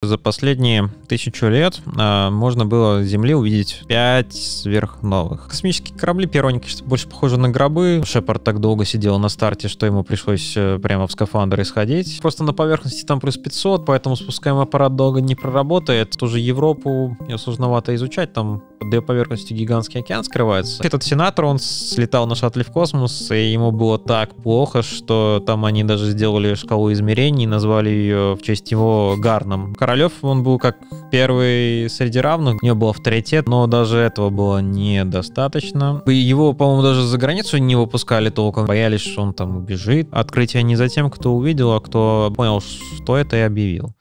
За последние тысячу лет э, можно было с Земли увидеть пять сверхновых. Космические корабли пероники больше похожи на гробы. Шепард так долго сидел на старте, что ему пришлось э, прямо в скафандр исходить. Просто на поверхности там плюс 500, поэтому спускаемый аппарат долго не проработает. Тоже Европу ее сложновато изучать, там под ее поверхностью гигантский океан скрывается. Этот сенатор, он слетал на шаттле в космос, и ему было так плохо, что там они даже сделали шкалу измерений, назвали ее в честь его Гарном. Королев, он был как первый среди равных, у него был авторитет, но даже этого было недостаточно. Его, по-моему, даже за границу не выпускали толком, боялись, что он там убежит. Открытие не за тем, кто увидел, а кто понял, что это и объявил.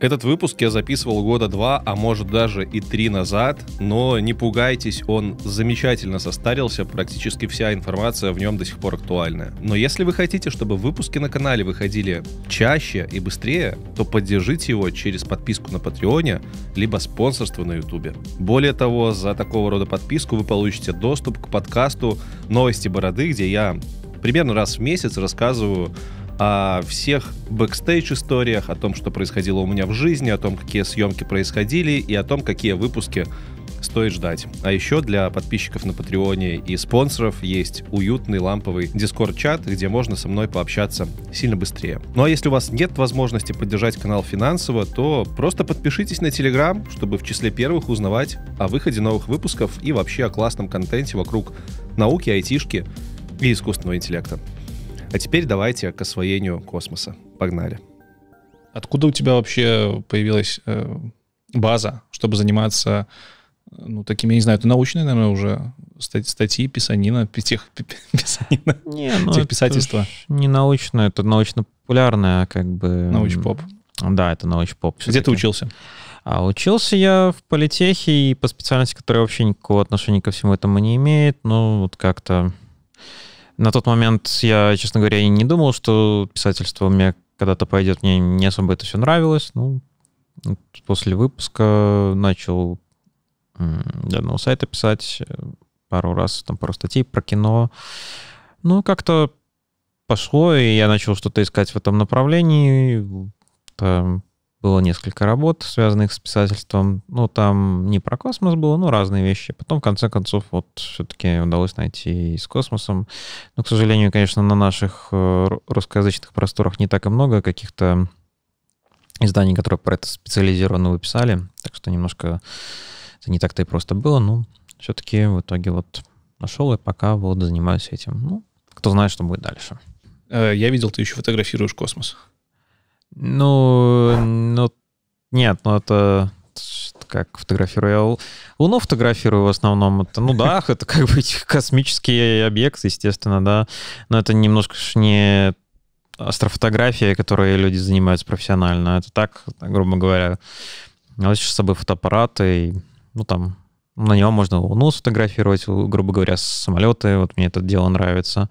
Этот выпуск я записывал года два, а может даже и три назад, но не пугайтесь, он замечательно состарился, практически вся информация в нем до сих пор актуальна. Но если вы хотите, чтобы выпуски на канале выходили чаще и быстрее, то поддержите его через подписку на Патреоне, либо спонсорство на Ютубе. Более того, за такого рода подписку вы получите доступ к подкасту «Новости Бороды», где я примерно раз в месяц рассказываю о всех бэкстейдж-историях, о том, что происходило у меня в жизни, о том, какие съемки происходили и о том, какие выпуски стоит ждать. А еще для подписчиков на Патреоне и спонсоров есть уютный ламповый дискорд-чат, где можно со мной пообщаться сильно быстрее. Ну а если у вас нет возможности поддержать канал финансово, то просто подпишитесь на Телеграм, чтобы в числе первых узнавать о выходе новых выпусков и вообще о классном контенте вокруг науки, айтишки и искусственного интеллекта. А теперь давайте к освоению космоса. Погнали. Откуда у тебя вообще появилась э, база, чтобы заниматься ну, такими, я не знаю, это научные, наверное, уже стать, статьи, писанина, тех, писанина, не, ну тех писательства. Не научное, это научно-популярное, как бы... Науч-поп. Да, это научпоп. Где ты учился? А учился я в политехе и по специальности, которая вообще никакого отношения ко всему этому не имеет. Ну, вот как-то на тот момент я, честно говоря, и не думал, что писательство у меня когда-то пойдет. Мне не особо это все нравилось. Ну, после выпуска начал для одного сайта писать пару раз, там, пару статей про кино. Ну, как-то пошло, и я начал что-то искать в этом направлении. Там, было несколько работ, связанных с писательством. Ну, там не про космос было, но разные вещи. Потом, в конце концов, вот все-таки удалось найти и с космосом. Но, к сожалению, конечно, на наших э, русскоязычных просторах не так и много каких-то изданий, которые про это специализированно выписали. Так что немножко это не так-то и просто было, но все-таки в итоге вот нашел и пока вот занимаюсь этим. Ну, кто знает, что будет дальше. Э, я видел, ты еще фотографируешь космос. Ну, ну, нет, ну это как фотографирую. Я Луну фотографирую в основном. Это, ну да, это как бы космический объект, естественно, да. Но это немножко не астрофотография, которой люди занимаются профессионально. А это так, грубо говоря. У сейчас с собой фотоаппарат, и, ну там, на него можно Луну сфотографировать, грубо говоря, с самолеты. Вот мне это дело нравится.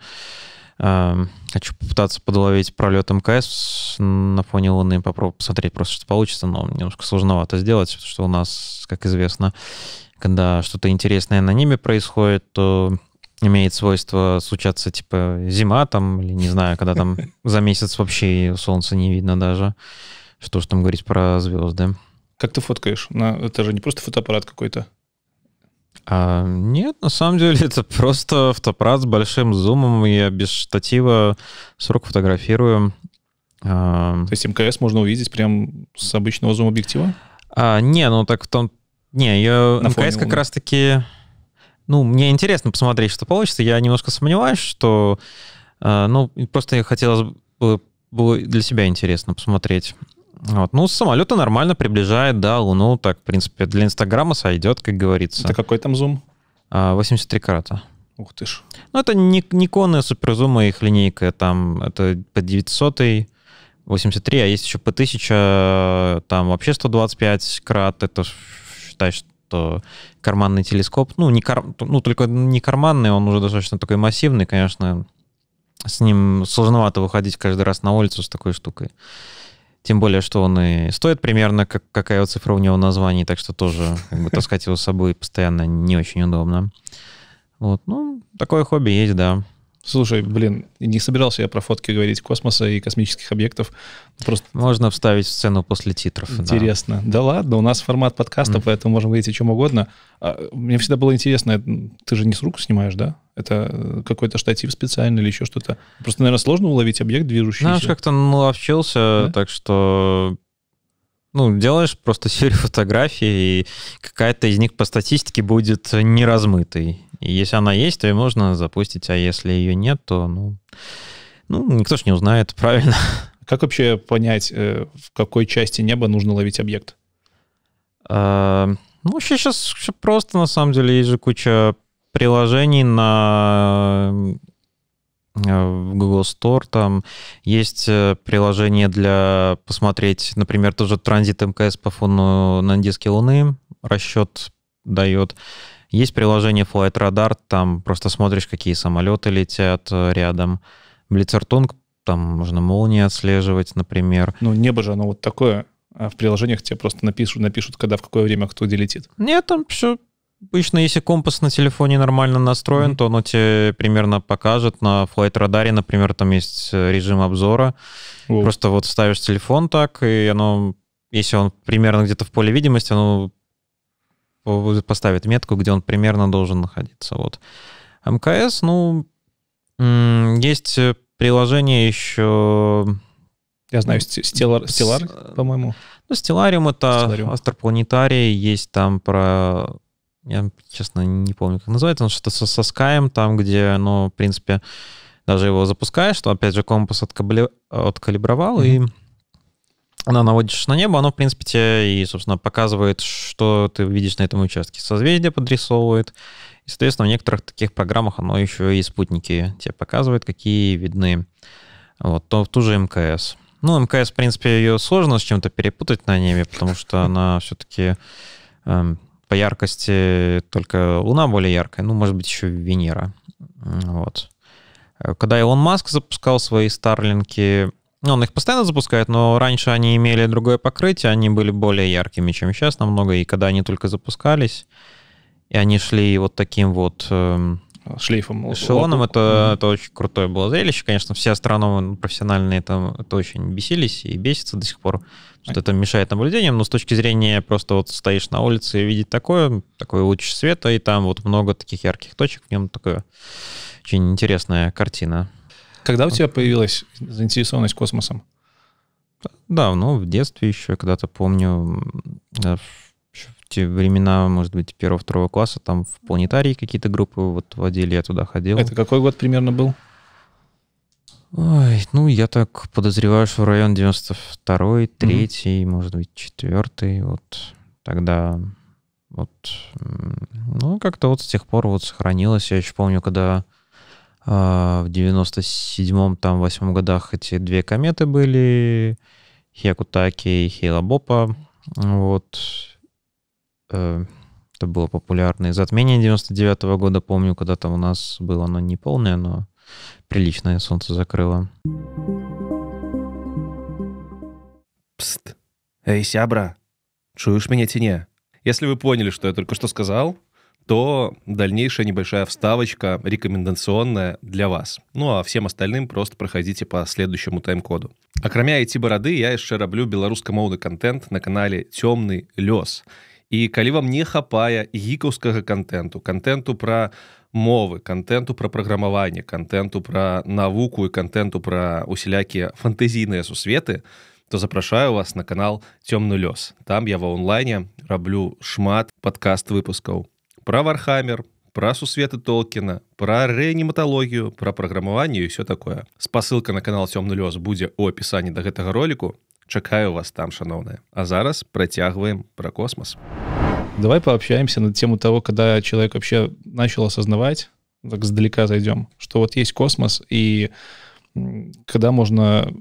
Хочу попытаться подловить пролет МКС на фоне Луны, попробую посмотреть просто, что получится, но немножко сложновато сделать, потому что у нас, как известно, когда что-то интересное на небе происходит, то имеет свойство случаться, типа, зима там, или не знаю, когда там за месяц вообще солнца не видно даже. Что ж там говорить про звезды. Как ты фоткаешь? На... Это же не просто фотоаппарат какой-то. А, нет, на самом деле это просто фотоаппарат с большим зумом. Я без штатива с рук фотографирую. А... То есть МКС можно увидеть прям с обычного зум-объектива? А, не, ну так в том... Не, я... На МКС как раз-таки... Ну, мне интересно посмотреть, что получится. Я немножко сомневаюсь, что... А, ну, просто я хотелось бы было для себя интересно посмотреть. Вот. Ну, с самолета нормально приближает, да, Луну. Так, в принципе, для Инстаграма сойдет, как говорится. Это какой там зум? 83 а, карата. Ух ты ж. Ну, это не Никоны, суперзумы, их линейка. Там это по 900 83, а есть еще по 1000, там вообще 125 крат. Это считай, что карманный телескоп. Ну, не кар... ну, только не карманный, он уже достаточно такой массивный, конечно. С ним сложновато выходить каждый раз на улицу с такой штукой. Тем более, что он и стоит примерно, как, какая цифра у него название, так что тоже как бы, таскать его с собой постоянно не очень удобно. Вот, ну, такое хобби есть, да. Слушай, блин, не собирался я про фотки говорить космоса и космических объектов. Просто... Можно вставить в сцену после титров. Интересно. Да, да ладно, у нас формат подкаста, mm. поэтому можем говорить о чем угодно. А, мне всегда было интересно, ты же не с рук снимаешь, да? Это э, какой-то штатив специальный или еще что-то? Просто, наверное, сложно уловить объект движущийся. Знаешь, как-то наловчился, да? так что ну, делаешь просто серию фотографий, и какая-то из них по статистике будет неразмытой. И если она есть, то ее можно запустить, а если ее нет, то ну, ну никто же не узнает, правильно. Как вообще понять, э, в какой части неба нужно ловить объект? А, ну, вообще сейчас просто, на самом деле, есть же куча приложений на э, в Google Store там есть э, приложение для посмотреть, например, тоже транзит МКС по фону на диске Луны, расчет дает. Есть приложение Flight Radar, там просто смотришь, какие самолеты летят э, рядом. Блицертунг, там можно молнии отслеживать, например. Ну, небо же оно вот такое. А в приложениях тебе просто напишут, напишут, когда, в какое время кто где летит. Нет, там все Обычно, если компас на телефоне нормально настроен, mm-hmm. то оно тебе примерно покажет. На Flight Radar, например, там есть э, режим обзора. Wow. Просто вот ставишь телефон так, и оно, если он примерно где-то в поле видимости, оно поставит метку, где он примерно должен находиться. Вот. МКС, ну, есть э, приложение еще... Я знаю, Stellar, Stellar по-моему. Ну, Стелариум это Stellarium. астропланетарий, есть там про... Я, честно, не помню, как называется, но что-то со, со Sky, там, где, ну, в принципе, даже его запускаешь, то опять же компас откабли... откалибровал, mm-hmm. и она наводишь на небо, оно, в принципе, тебе и, собственно, показывает, что ты видишь на этом участке. Созвездие подрисовывает. И, соответственно, в некоторых таких программах оно еще и спутники тебе показывает, какие видны. Вот, то, ту же МКС. Ну, МКС, в принципе, ее сложно с чем-то перепутать на небе, потому что она все-таки э, эм, по яркости только Луна более яркая, ну, может быть, еще Венера. Вот. Э, когда Илон Маск запускал свои Старлинки, ну, он их постоянно запускает, но раньше они имели другое покрытие, они были более яркими, чем сейчас намного, и когда они только запускались, и они шли вот таким вот... Э, шлейфом. Эшелоном это, mm-hmm. это очень крутое было зрелище. Конечно, все астрономы профессиональные там это очень бесились и бесится до сих пор, что okay. это мешает наблюдениям, но с точки зрения просто вот стоишь на улице и видеть такое, такой луч света, и там вот много таких ярких точек, в нем такая очень интересная картина. Когда у тебя появилась заинтересованность космосом? Давно, в детстве еще, когда-то помню, в те времена, может быть, первого-второго класса, там в планетарии какие-то группы вот водили, я туда ходил. Это какой год примерно был? Ой, ну, я так подозреваю, что в район 92-й, 3 mm-hmm. может быть, 4 вот тогда вот, ну, как-то вот с тех пор вот сохранилось. Я еще помню, когда а, в 97-м, там, 8 годах эти две кометы были, Хиакутаки и Хейлабопа. Вот. Э, это было популярное. И затмение 99 -го года, помню, когда там у нас было оно не полное, но приличное солнце закрыло. Пст. Эй, сябра, чуешь меня, тене? Если вы поняли, что я только что сказал, то дальнейшая небольшая вставочка рекомендационная для вас. Ну а всем остальным просто проходите по следующему тайм-коду. Акрамя идти бороды, я еще раблю беларускамоўный контент на канале «Темный лёс». И коли вам не хапая гиковского контенту, контенту про мовы, контенту про программование, контенту про науку и контенту про усилякие фантазийные сусветы, то запрашаю вас на канал «Темный лёс». Там я в онлайне раблю шмат подкаст выпусков про Вархаммер, про сусветы Толкина, про реаниматологію, про праграмаванне и все такое. Спасылка на канал Цёмны лёс будзе у описании да гэтага ролику. Чекаю вас там, шановные. А зараз протягиваем про космос. Давай пообщаемся на тему того, когда человек вообще начал осознавать, так сдалека зайдем, что вот есть космос, и когда можно...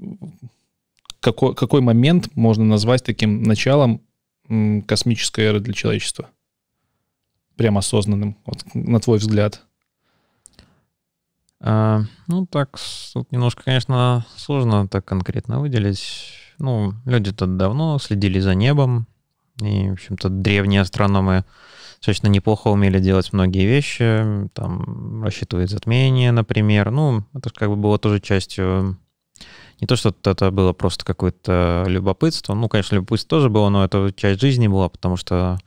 Какой, какой момент можно назвать таким началом космической эры для человечества? прям осознанным, вот, на твой взгляд? А, ну, так, тут немножко, конечно, сложно так конкретно выделить. Ну, люди-то давно следили за небом, и, в общем-то, древние астрономы достаточно неплохо умели делать многие вещи, там, рассчитывать затмения, например. Ну, это как бы было тоже частью... Не то, что это было просто какое-то любопытство. Ну, конечно, любопытство тоже было, но это часть жизни была, потому что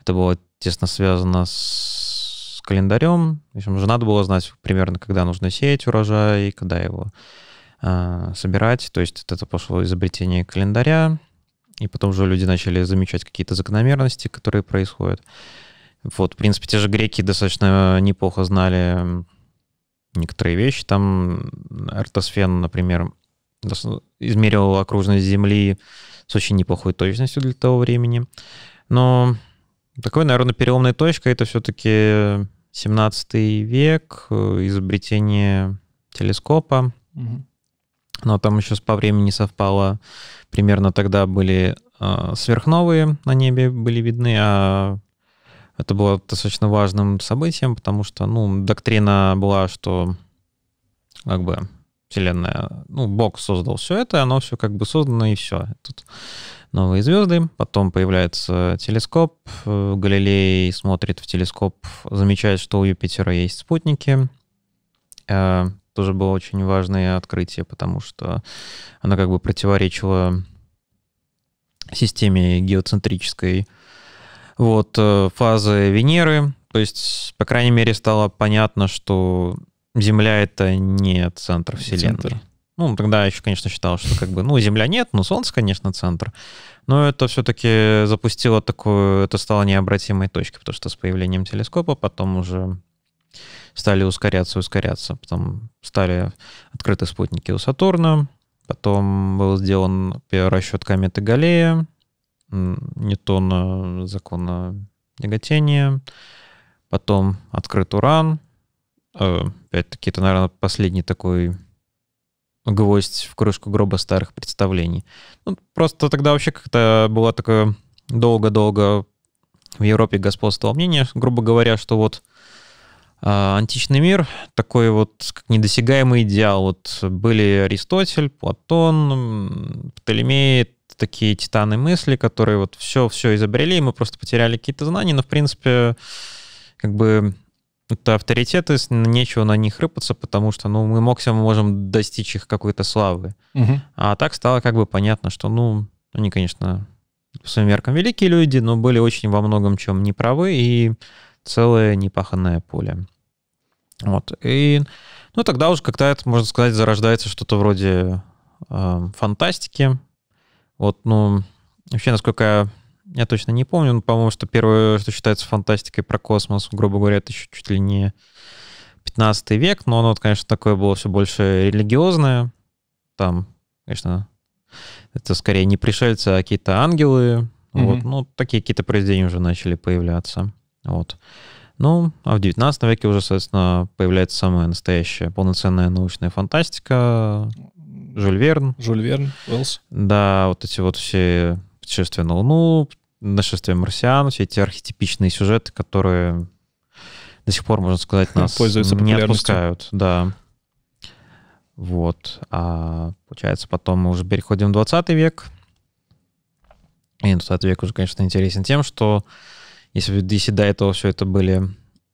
это было тесно связано с календарем. В общем, уже надо было знать примерно, когда нужно сеять урожай, когда его э, собирать. То есть это пошло изобретение календаря, и потом уже люди начали замечать какие-то закономерности, которые происходят. Вот, в принципе, те же греки достаточно неплохо знали некоторые вещи. Там Артосфен, например, измерил окружность Земли с очень неплохой точностью для того времени. Но такой, наверное, переломная точка – это все-таки 17 век, э, изобретение телескопа. Угу. Но там еще по времени совпало. Примерно тогда были э, сверхновые на небе были видны, а это было достаточно важным событием, потому что, ну, доктрина была, что как бы вселенная, ну, Бог создал все это, оно все как бы создано, и все. Тут новые звезды, потом появляется телескоп, э, Галилей смотрит в телескоп, замечает, что у Юпитера есть спутники. Э, тоже было очень важное открытие, потому что оно как бы противоречило системе геоцентрической. Вот э, фазы Венеры, то есть, по крайней мере, стало понятно, что Земля — это не центр Вселенной. Центр. Ну, тогда я еще, конечно, считал, что как бы, ну, Земля нет, но Солнце, конечно, центр. Но это все-таки запустило такую, это стало необратимой точкой, потому что с появлением телескопа потом уже стали ускоряться, ускоряться. Потом стали открыты спутники у Сатурна, потом был сделан первый расчет кометы Галлея, Ньютона закона тяготения, потом открыт уран — а, опять-таки, это, наверное, последний такой гвоздь в крышку гроба старых представлений. Ну, просто тогда вообще как-то было такое долго-долго в Европе господствовало мнение, грубо говоря, что вот а, античный мир такой вот как недосягаемый идеал. Вот были Аристотель, Платон, Птолемей, такие титаны мысли, которые вот все-все изобрели, и мы просто потеряли какие-то знания, но, в принципе, как бы это авторитеты, нечего на них рыпаться, потому что ну, мы максимум можем достичь их какой-то славы. Угу. А так стало как бы понятно, что ну, они, конечно, по своим меркам великие люди, но были очень во многом чем неправы и целое непаханное поле. Вот. И ну, тогда уже как-то это, можно сказать, зарождается что-то вроде э, фантастики. Вот, ну, вообще, насколько я я точно не помню, но, по-моему, что первое, что считается фантастикой про космос, грубо говоря, это еще чуть ли не 15 век, но оно, конечно, такое было все больше религиозное. Там, конечно, это скорее не пришельцы, а какие-то ангелы. Mm-hmm. Вот, ну, такие какие-то произведения уже начали появляться. Вот. Ну, а в 19 веке уже, соответственно, появляется самая настоящая полноценная научная фантастика. Жюль Верн. Жюль Верн, Уэллс. Да, вот эти вот все путешествия на Луну, нашествие марсиан, все эти архетипичные сюжеты, которые до сих пор, можно сказать, нас Пользуются не отпускают. Да. Вот. А получается, потом мы уже переходим в 20 век. И 20 век уже, конечно, интересен тем, что если, если до этого все это были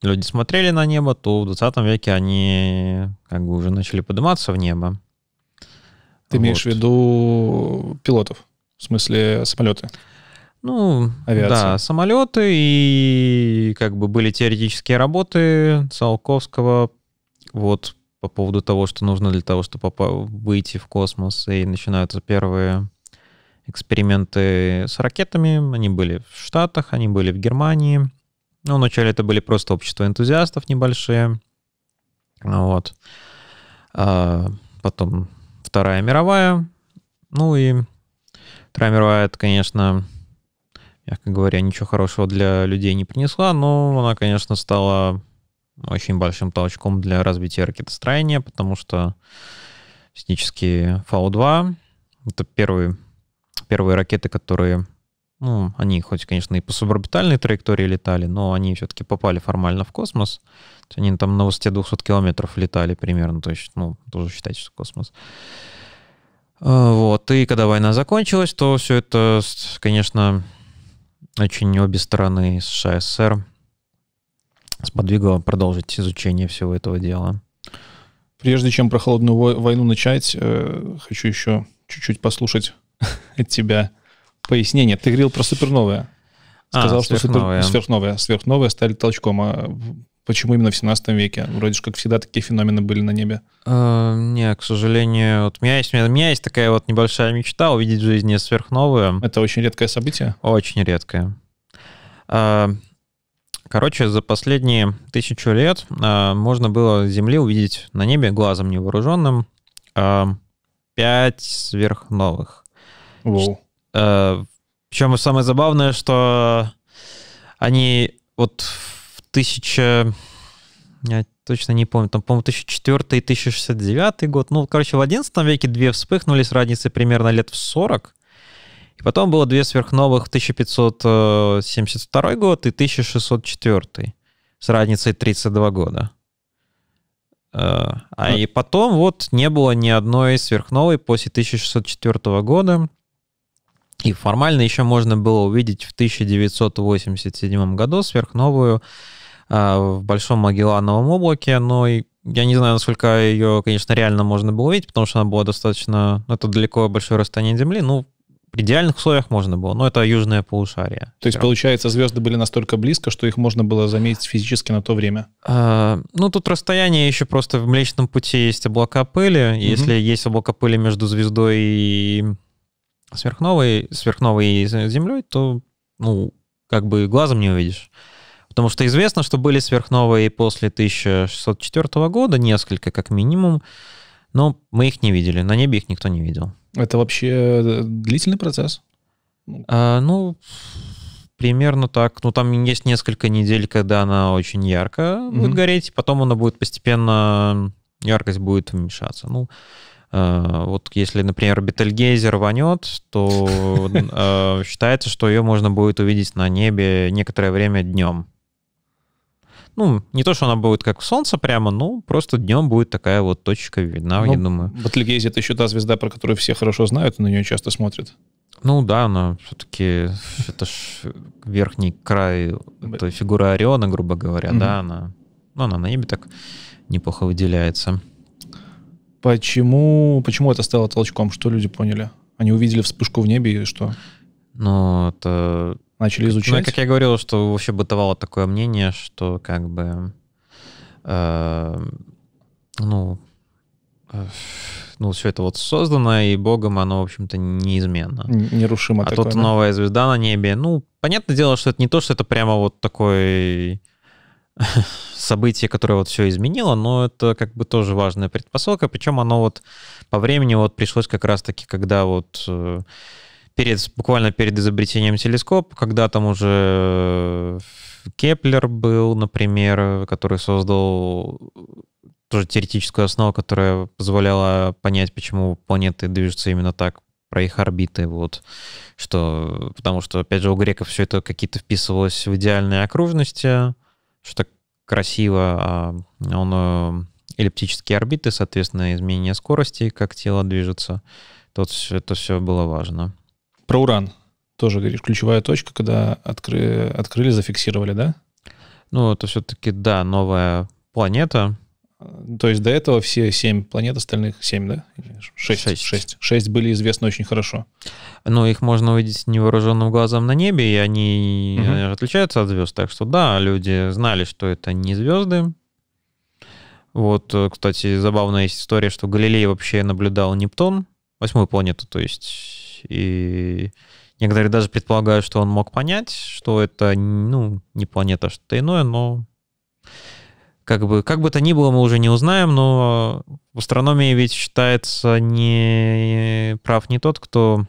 люди смотрели на небо, то в 20 веке они как бы уже начали подниматься в небо. Ты вот. имеешь в виду пилотов? В смысле самолеты? Ну, Авиация. да, самолеты и как бы были теоретические работы Циолковского вот по поводу того, что нужно для того, чтобы выйти в космос, и начинаются первые эксперименты с ракетами. Они были в Штатах, они были в Германии. Ну, вначале это были просто общества энтузиастов небольшие. Вот. А потом Вторая мировая. Ну и Вторая мировая, это, конечно, мягко говоря, ничего хорошего для людей не принесла, но она, конечно, стала очень большим толчком для развития ракетостроения, потому что технически Фау-2 — это первые, первые ракеты, которые... Ну, они хоть, конечно, и по суборбитальной траектории летали, но они все-таки попали формально в космос. они там на высоте 200 километров летали примерно, то есть, ну, тоже считайте, что космос. А, вот, и когда война закончилась, то все это, конечно, очень обе стороны США и СССР сподвигло продолжить изучение всего этого дела. Прежде чем про холодную войну начать, э, хочу еще чуть-чуть послушать от тебя пояснение. Ты говорил про суперновые. А, Сказал, а, что сверхновые. Супер, сверхновые. Сверхновые стали толчком. А Почему именно в 17 веке? Вроде же, как всегда, такие феномены были на небе. Uh, не, к сожалению, вот у меня есть, у меня есть такая вот небольшая мечта увидеть в жизни сверхновую. Это очень редкое событие? Очень редкое. Uh, короче, за последние тысячу лет uh, можно было Земли увидеть на небе глазом невооруженным пять сверхновых. Wow. Причем самое забавное, что они вот в тысяча я точно не помню, там, по-моему, 1004 и 1069 год. Ну, короче, в 11 веке две вспыхнули с разницей примерно лет в 40. И потом было две сверхновых в 1572 год и 1604 с разницей 32 года. Э, а, а и потом вот не было ни одной сверхновой после 1604 года. И формально еще можно было увидеть в 1987 году сверхновую а, в Большом Магеллановом облаке, но и я не знаю, насколько ее, конечно, реально можно было увидеть, потому что она была достаточно... Ну, это далеко большое расстояние Земли, ну, при идеальных условиях можно было, но это южное полушарие. То есть, получается, звезды были настолько близко, что их можно было заметить физически на то время? А, ну, тут расстояние еще просто в Млечном Пути есть облака пыли. Угу. Если есть облака пыли между звездой и сверхновой, сверхновой и Землей, то, ну, как бы глазом не увидишь. Потому что известно, что были сверхновые после 1604 года, несколько как минимум, но мы их не видели, на небе их никто не видел. Это вообще э, длительный процесс? Ну. А, ну, примерно так. Ну, там есть несколько недель, когда она очень ярко mm-hmm. будет гореть, потом она будет постепенно, яркость будет уменьшаться. Ну, э, вот если, например, бетельгейзер рванет, то э, считается, что ее можно будет увидеть на небе некоторое время днем ну, не то, что она будет как солнце прямо, но ну, просто днем будет такая вот точка видна, ну, я думаю. Батлигейзи — это еще та звезда, про которую все хорошо знают на нее часто смотрят. Ну да, она все-таки, это ж верхний край, это фигура Ориона, грубо говоря, да, она, ну, она на небе так неплохо выделяется. Почему, почему это стало толчком? Что люди поняли? Они увидели вспышку в небе и что? Ну, это начали ну, изучать. Ну, как я говорил, что вообще бытовало такое мнение, что как бы, э, ну, э, ну, все это вот создано, и Богом оно, в общем-то, неизменно. Нерушимо А тут да? новая звезда на небе. Ну, понятное дело, что это не то, что это прямо вот такое событие, которое вот все изменило, но это как бы тоже важная предпосылка, причем оно вот по времени вот пришлось как раз-таки, когда вот э, перед, буквально перед изобретением телескопа, когда там уже э, Кеплер был, например, который создал э, тоже теоретическую основу, которая позволяла понять, почему планеты движутся именно так, про их орбиты, вот, что, потому что, опять же, у греков все это какие-то вписывалось в идеальные окружности, что так красиво, а он э, эллиптические орбиты, соответственно, изменение скорости, как тело движется, то это все было важно. Про уран тоже, говоришь, ключевая точка, когда откры... открыли, зафиксировали, да? Ну, это все-таки, да, новая планета. А, то есть до этого все семь планет, остальных семь, да? Шесть. Шесть. Шесть. Шесть были известны очень хорошо. Ну их можно увидеть невооруженным глазом на небе, и они угу. отличаются от звезд. Так что да, люди знали, что это не звезды. Вот, э, кстати, забавная есть история, что Галилей вообще наблюдал Нептун, восьмую планету, то есть и некоторые даже предполагают, что он мог понять, что это, ну, не планета, а что-то иное, но как бы, как бы то ни было, мы уже не узнаем, но в астрономии ведь считается не прав не тот, кто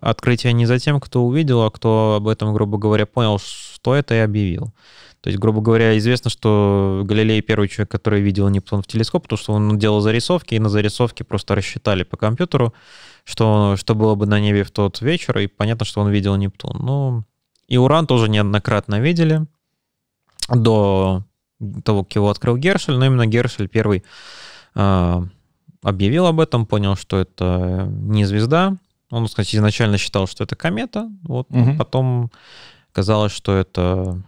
открытие не за тем, кто увидел, а кто об этом, грубо говоря, понял, что это и объявил. То есть, грубо говоря, известно, что Галилей первый человек, который видел Нептун в телескоп, потому что он делал зарисовки, и на зарисовке просто рассчитали по компьютеру, что, что было бы на небе в тот вечер, и понятно, что он видел Нептун. Ну, и Уран тоже неоднократно видели до того, как его открыл Гершель, но именно Гершель первый э, объявил об этом, понял, что это не звезда. Он, кстати, изначально считал, что это комета, вот, угу. потом казалось, что это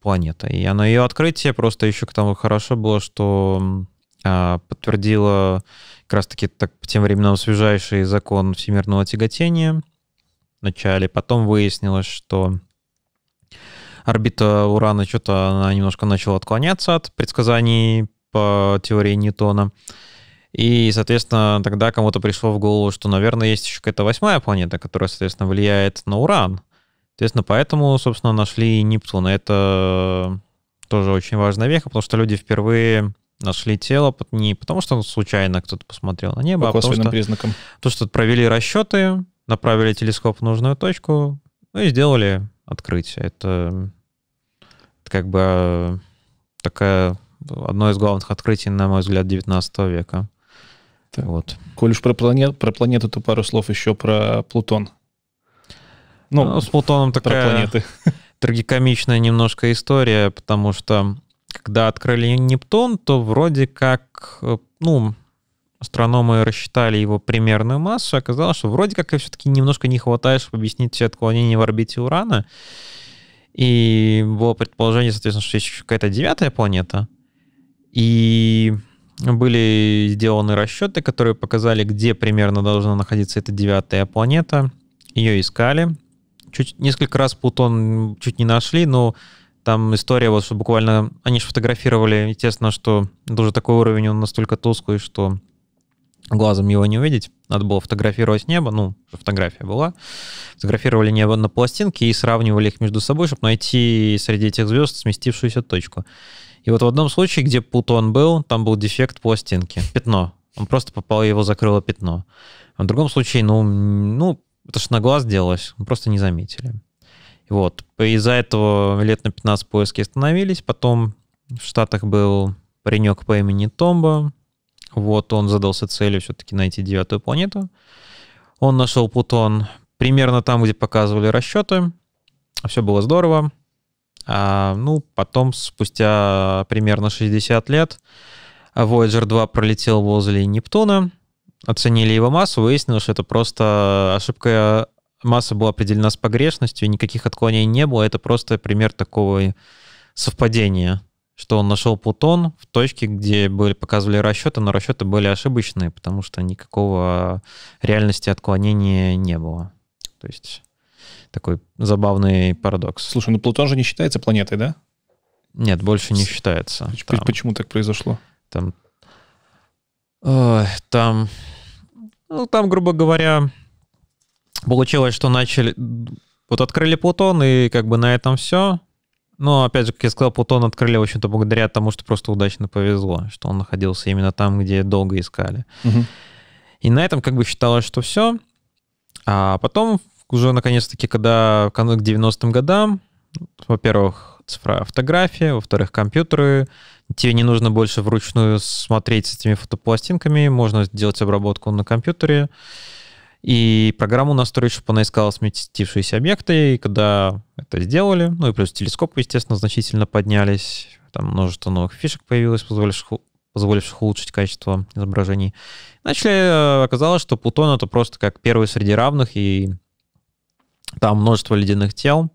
планета. И оно ее открытие просто еще к тому хорошо было, что э, подтвердило как раз-таки так, тем временем освежающий закон всемирного тяготения вначале. Потом выяснилось, что орбита Урана что-то она немножко начала отклоняться от предсказаний по теории Ньютона. И, соответственно, тогда кому-то пришло в голову, что, наверное, есть еще какая-то восьмая планета, которая, соответственно, влияет на Уран. Соответственно, поэтому, собственно, нашли Нептун. Это тоже очень важная веха, потому что люди впервые нашли тело не потому, что случайно кто-то посмотрел на небо, а По а потому что, признакам. то, что провели расчеты, направили телескоп в нужную точку, ну и сделали открытие. Это, это как бы э, такая одно из главных открытий, на мой взгляд, 19 века. Так. Вот. Коль уж про, планет, про планету, то пару слов еще про Плутон. Ну, ну с Плутоном такая трагикомичная немножко история, потому что когда открыли Нептун, то вроде как, э, ну, астрономы рассчитали его примерную массу, оказалось, что вроде как и все-таки немножко не хватает, чтобы объяснить все отклонения в орбите Урана. И было предположение, соответственно, что есть еще какая-то девятая планета. И были сделаны расчеты, которые показали, где примерно должна находиться эта девятая планета. Ее искали. Чуть несколько раз Плутон чуть не нашли, но там история, вот что буквально они же фотографировали, естественно, что уже такой уровень, он настолько тусклый, что глазом его не увидеть. Надо было фотографировать небо, ну, фотография была. Фотографировали небо на пластинке и сравнивали их между собой, чтобы найти среди этих звезд сместившуюся точку. И вот в одном случае, где Плутон был, там был дефект пластинки, пятно. Он просто попал, его закрыло пятно. А в другом случае, ну, ну это ж на глаз делалось, просто не заметили. Вот. Из-за этого лет на 15 поиски остановились. Потом в Штатах был паренек по имени Томба. Вот он задался целью все-таки найти девятую планету. Он нашел Плутон примерно там, где показывали расчеты. Все было здорово. А, ну, потом, спустя примерно 60 лет, Voyager 2 пролетел возле Нептуна. Оценили его массу, выяснилось, что это просто ошибка масса была определена с погрешностью, никаких отклонений не было, это просто пример такого совпадения, что он нашел Плутон в точке, где были, показывали расчеты, но расчеты были ошибочные, потому что никакого реальности отклонения не было. То есть такой забавный парадокс. Слушай, ну Плутон же не считается планетой, да? Нет, больше не считается. Почему, там, почему так произошло? Там, э, там, ну, там, грубо говоря, Получилось, что начали... Вот открыли Плутон, и как бы на этом все. Но, опять же, как я сказал, Плутон открыли, в общем-то, благодаря тому, что просто удачно повезло, что он находился именно там, где долго искали. И на этом как бы считалось, что все. А потом, уже наконец-таки, когда к 90-м годам, во-первых, цифра фотографии, во-вторых, компьютеры, тебе не нужно больше вручную смотреть с этими фотопластинками, можно сделать обработку на компьютере, и программу настроить, чтобы она искала сместившиеся объекты. И когда это сделали, ну и плюс телескопы, естественно, значительно поднялись. Там множество новых фишек появилось, позволивших, позволивших улучшить качество изображений. Начали, э, оказалось, что Плутон — это просто как первый среди равных, и там множество ледяных тел,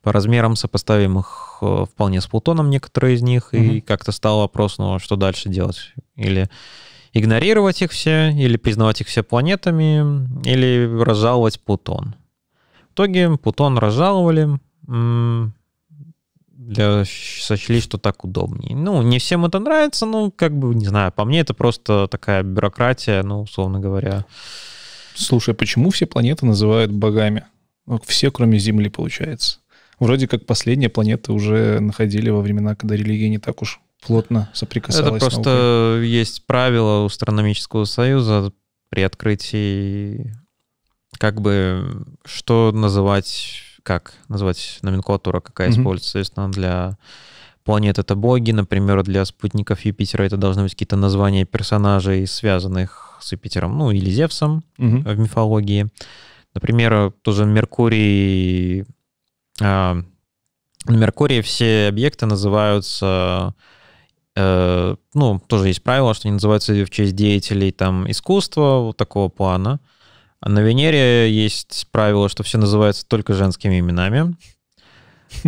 по размерам сопоставимых э, вполне с Плутоном некоторые из них, mm-hmm. и как-то стал вопрос, ну, что дальше делать? Или игнорировать их все, или признавать их все планетами, или разжаловать Плутон. В итоге Плутон разжаловали, для, сочли, что так удобнее. Ну, не всем это нравится, ну, как бы, не знаю, по мне это просто такая бюрократия, ну, условно говоря. Слушай, а почему все планеты называют богами? Ну, все, кроме Земли, получается. Вроде как последняя планета уже находили во времена, когда религия не так уж плотно соприкасалась. Это просто наука. есть правило у Астрономического союза при открытии, как бы, что называть, как называть номенклатура, какая mm-hmm. используется, соответственно, для планет это боги, например, для спутников Юпитера это должны быть какие-то названия персонажей, связанных с Юпитером, ну или Зевсом угу. в мифологии. Например, тоже Меркурий. Э, на Меркурии все объекты называются Э, ну, тоже есть правило, что они называются в честь деятелей там искусства, вот такого плана. А на Венере есть правило, что все называется только женскими именами.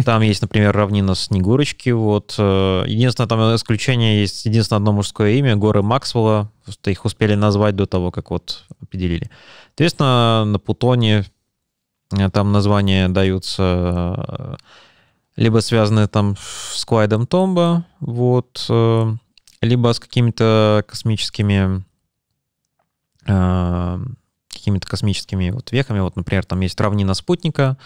Там есть, например, равнина Снегурочки. Вот. Э, единственное, там исключение есть единственное одно мужское имя, горы Максвелла. Просто их успели назвать до того, как вот определили. Соответственно, на Плутоне э, там названия даются либо связанные там с Клайдом Томбо, вот, э, либо с какими-то космическими э, какими-то космическими вот вехами. Вот, например, там есть равнина спутника,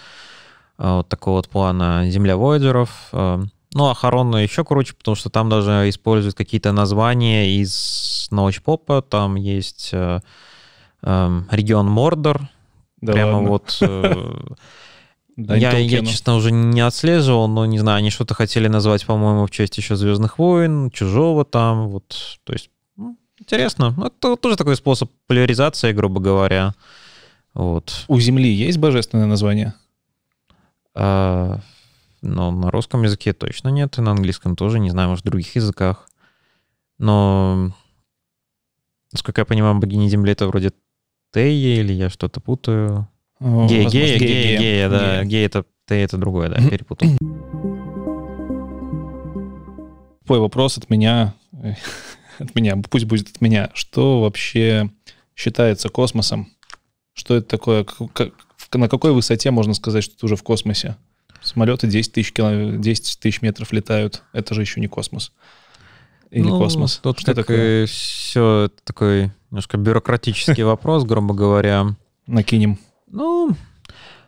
э, вот такого вот плана Земля Вояджеров. Ну, а Харон еще круче, потому что там даже используют какие-то названия из научпопа. Там есть регион Мордор. Да прямо ладно. вот Я, я, честно, уже не отслеживал, но не знаю, они что-то хотели назвать, по-моему, в честь еще Звездных войн, Чужого там, вот, то есть, ну, интересно. Ну, это тоже такой способ поляризации, грубо говоря. Вот. У Земли есть божественное название? А, но на русском языке точно нет, и на английском тоже, не знаю, может, в других языках. Но, насколько я понимаю, богиня Земли это вроде Тея, или я что-то путаю. Геи, геи, геи, геи, да. Геи это, ты это другое, да, перепутал. Твой вопрос от меня, э, от меня, пусть будет от меня. Что вообще считается космосом? Что это такое? Как, на какой высоте можно сказать, что ты уже в космосе? Самолеты 10 тысяч, кило... 10 тысяч метров летают. Это же еще не космос. Или ну, космос. Тут что такое? Все такой немножко бюрократический вопрос, грубо говоря. Накинем. Ну,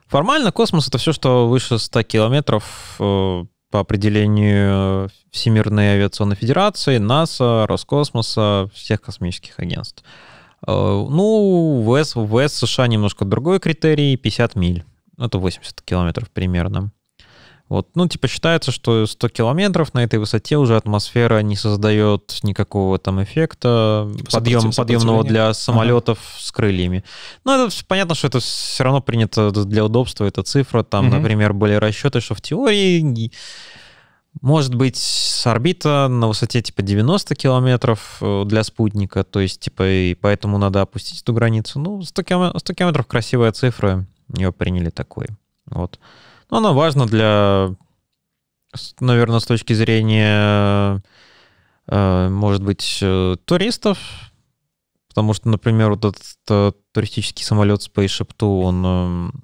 формально космос — это все, что выше 100 километров э, по определению Всемирной авиационной федерации, НАСА, Роскосмоса, всех космических агентств. Э, ну, в ВС, в США немножко другой критерий — 50 миль. Это 80 километров примерно. Вот, ну, типа считается, что 100 километров на этой высоте уже атмосфера не создает никакого там эффекта типа подъем, подъемного для самолетов ага. с крыльями. Ну, это понятно, что это все равно принято для удобства, эта цифра. Там, угу. например, были расчеты, что в теории может быть с орбита на высоте типа 90 километров э, для спутника, то есть типа и поэтому надо опустить эту границу. Ну, 100 километров, 100 километров красивая цифра, ее приняли такой. Вот. Но оно важно для, наверное, с точки зрения, э, может быть, э, туристов, потому что, например, вот этот э, туристический самолет Spaceship Two, он эм,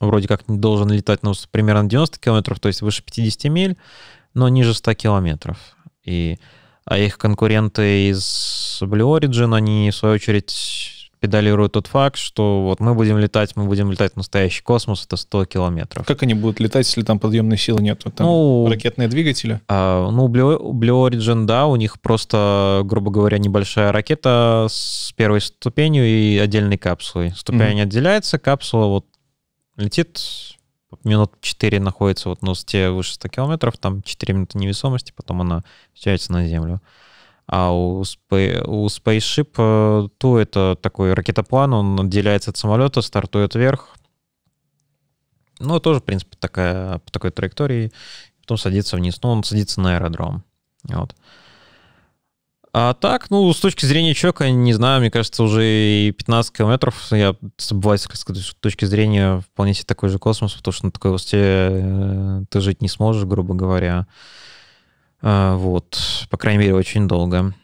вроде как не должен летать ну, примерно 90 километров, то есть выше 50 миль, но ниже 100 километров. И, а их конкуренты из Blue Origin, они, в свою очередь, педалируют тот факт, что вот мы будем летать, мы будем летать в настоящий космос, это 100 километров. Как они будут летать, если там подъемной силы нет? Там ну, ракетные двигатели? А, ну, Blue, Blue Origin, да, у них просто, грубо говоря, небольшая ракета с первой ступенью и отдельной капсулой. Ступень mm-hmm. отделяется, капсула вот летит минут 4 находится вот на высоте выше 100 километров, там 4 минуты невесомости, потом она встречается на Землю. А у, Sp- у Spaceship 2 э, это такой ракетоплан, он отделяется от самолета, стартует вверх. Ну, тоже, в принципе, такая, по такой траектории. Потом садится вниз. Ну, он садится на аэродром. Вот. А так, ну, с точки зрения человека, не знаю, мне кажется, уже и 15 километров, я с точки зрения вполне себе такой же космос, потому что на такой высоте э, ты жить не сможешь, грубо говоря. А, вот, по крайней мере, очень долго.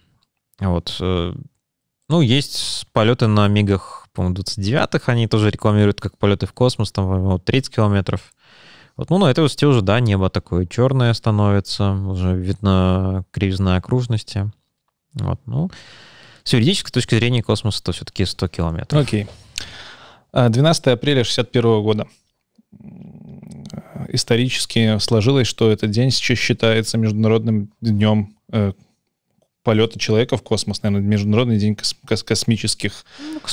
Вот. Э, ну, есть полеты на мигах, по-моему, 29-х, они тоже рекламируют как полеты в космос, там, по-моему, 30 километров. Вот, ну, на этой высоте уже, да, небо такое черное становится, уже видно кривизна окружности. Вот, ну, с юридической точки зрения космос это все-таки 100 километров. Окей. 12 а, апреля 61 года исторически сложилось, что этот день сейчас считается международным днем э, полета человека в космос, наверное, международный день кос кос космических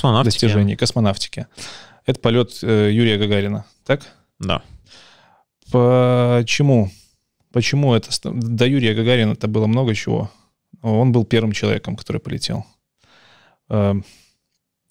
ну, достижений, космонавтики. Это полет э, Юрия Гагарина, так? Да. Почему? Почему это? До Юрия Гагарина это было много чего. Он был первым человеком, который полетел. Э,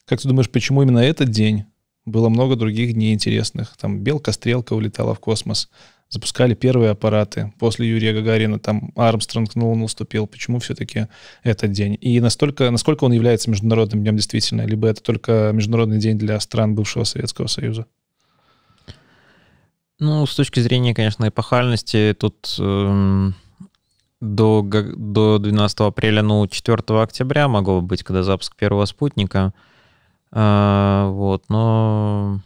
как ты думаешь, почему именно этот день было много других дней интересных. Там белка-стрелка улетала в космос, запускали первые аппараты. После Юрия Гагарина там Армстронг ну, он уступил. Почему все-таки этот день? И настолько, насколько он является международным днем действительно? Либо это только международный день для стран бывшего Советского Союза? Ну, с точки зрения, конечно, эпохальности, тут эм, до, до 12 апреля, ну, 4 октября могло быть, когда запуск первого спутника — а, вот, но...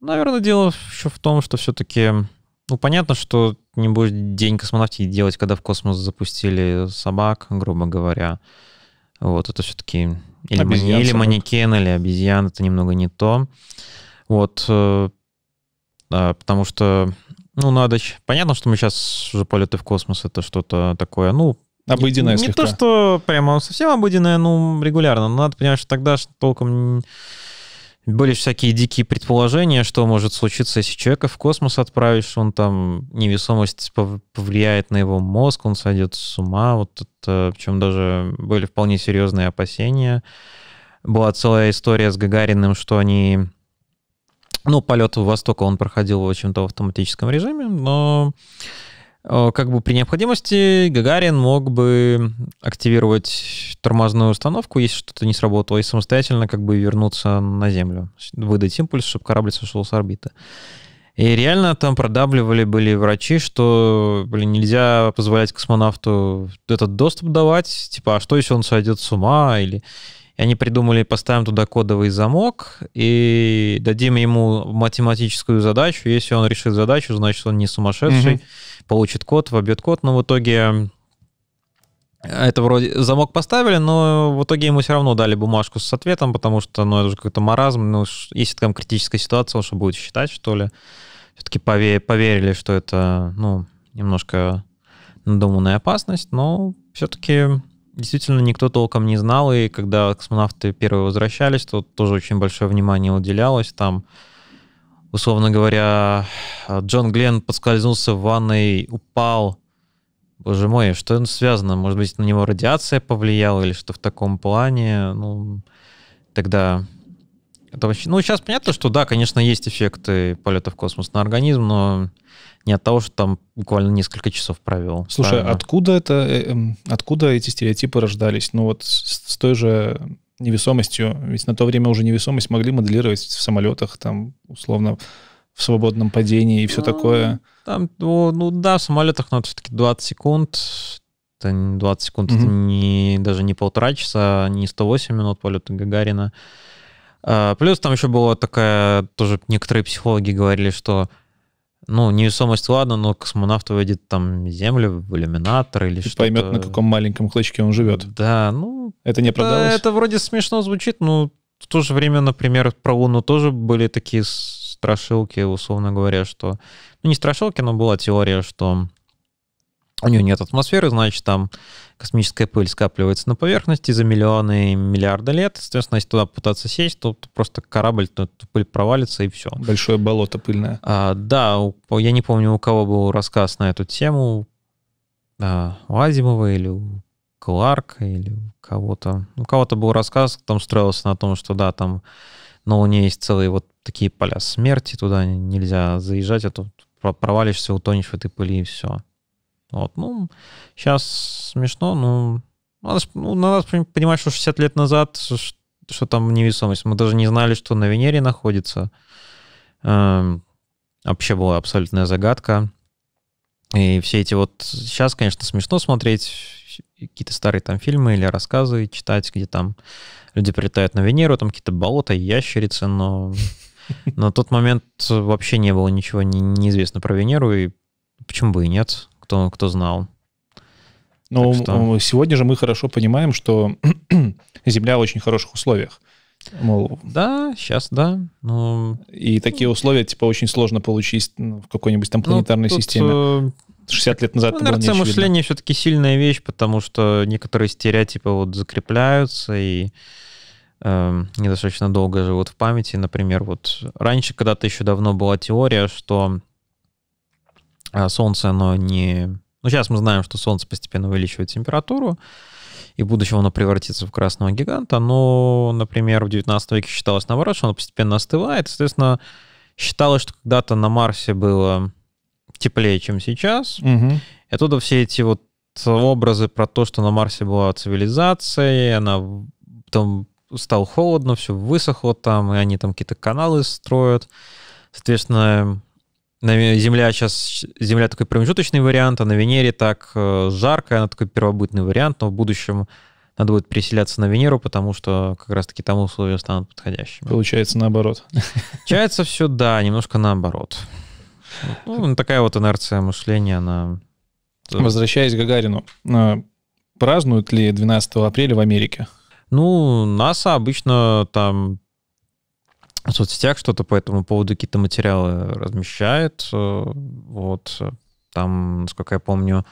Наверное, дело еще в том, что все-таки... Ну, понятно, что не будешь день космонавтики делать, когда в космос запустили собак, грубо говоря. Вот, это все-таки... Или, обезьян, или собак. манекен, или обезьян, это немного не то. Вот, э, да, потому что, ну, надо... Понятно, что мы сейчас уже полеты в космос, это что-то такое, ну, Обыденная не, не то, что прямо совсем обыденная, ну, регулярно. Но надо понимать, что тогда что толком были всякие дикие предположения, что может случиться, если человека в космос отправишь, он там невесомость повлияет на его мозг, он сойдет с ума. Вот это, причем даже были вполне серьезные опасения. Была целая история с Гагариным, что они... Ну, полет в Восток он проходил, в общем-то, в автоматическом режиме, но Э, как бы при необходимости Гагарин мог бы активировать тормозную установку, если что-то не сработало, и самостоятельно как бы вернуться на Землю, выдать импульс, чтобы корабль сошел с орбиты. И реально там продавливали были врачи, что, блин, нельзя позволять космонавту этот доступ давать, типа, а что если он сойдет с ума, или... И они придумали, поставим туда кодовый замок и дадим ему математическую задачу. Если он решит задачу, значит, он не сумасшедший. Mm-hmm получит код, вобьет код, но в итоге э, это вроде замок поставили, но в итоге ему все равно дали бумажку с ответом, потому что, ну, это же какой-то маразм, ну, если там критическая ситуация, он что, будет считать, что ли? Все-таки поверили, что это, ну, немножко надуманная опасность, но все-таки действительно никто толком не знал, и когда космонавты первые возвращались, то тоже очень большое внимание уделялось там, условно говоря, Джон Глен подскользнулся в ванной, упал. Боже мой, что это связано? Может быть, на него радиация повлияла или что в таком плане? Ну, тогда это вообще... Ну, сейчас понятно, что да, конечно, есть эффекты полета в космос на организм, но не от того, что там буквально несколько часов провел. Слушай, правильно? откуда это, э, эм, откуда эти стереотипы рождались? Ну вот с той же невесомостью. Ведь на то время уже невесомость могли моделировать в самолетах, там, условно, в свободном падении и все ну, такое. Там, ну да, в самолетах надо все-таки 20 секунд. Это не 20 секунд, mm-hmm. это не, даже не полтора часа, не 108 минут полета Гагарина. А, плюс там еще была такая, тоже некоторые психологи говорили, что ну, невесомость, ладно, но космонавт выйдет там Землю в иллюминатор или что-то. поймет, на каком маленьком клочке он живет. Да, ну... Это не продалось? Это, это вроде смешно звучит, но в то же время, например, про Луну тоже были такие страшилки, условно говоря, что... Ну, не страшилки, но была теория, что у нее нет атмосферы, значит, там космическая пыль скапливается на поверхности за миллионы и миллиарды лет. Соответственно, если туда пытаться сесть, то просто корабль, то, то пыль провалится и все. Большое болото пыльное. А, да, я не помню, у кого был рассказ на эту тему, а, у Азимова или у Кларка или у кого-то. У кого-то был рассказ, там строился на том, что да, там на Луне есть целые вот такие поля смерти, туда нельзя заезжать, а то провалишься, утонешь в этой пыли и все. Вот, ну, сейчас смешно, но надо, ну, надо ну, понимать, что 60 лет назад, что, что там невесомость. Мы даже не знали, что на Венере находится. Эм, вообще была абсолютная загадка. И все эти вот... Сейчас, конечно, смешно смотреть какие-то старые там фильмы или рассказы читать, где там люди прилетают на Венеру, там какие-то болота, ящерицы, но на тот момент вообще не было ничего неизвестно про Венеру, и почему бы и нет? кто, кто знал. Но что... сегодня же мы хорошо понимаем, что Земля в очень хороших условиях. Мол, да, сейчас, да. Но... Ну, и такие ну, условия, типа, очень сложно получить ну, в какой-нибудь там планетарной тут, системе. 60 э, лет назад ну, это было мышление все-таки сильная вещь, потому что некоторые стереотипы вот закрепляются и э, недостаточно долго живут в памяти. Например, вот раньше когда-то еще давно была теория, что а солнце, оно не... Ну, сейчас мы знаем, что Солнце постепенно увеличивает температуру, и в будущем оно превратится в красного гиганта, но, например, в 19 веке считалось наоборот, что оно постепенно остывает. Соответственно, считалось, что когда-то на Марсе было теплее, чем сейчас. Угу. И оттуда все эти вот образы про то, что на Марсе была цивилизация, и она там стало холодно, все высохло там, и они там какие-то каналы строят. Соответственно, на Земля сейчас, Земля такой промежуточный вариант, а на Венере так э, жарко, она такой первобытный вариант, но в будущем надо будет переселяться на Венеру, потому что как раз-таки там условия станут подходящими. Получается наоборот. Получается все, да, немножко наоборот. Ну, ну, такая вот инерция мышления, она... Возвращаясь к Гагарину, а, празднуют ли 12 апреля в Америке? Ну, НАСА обычно там в соцсетях что-то по этому поводу какие-то материалы размещает. Э, вот там, насколько я помню,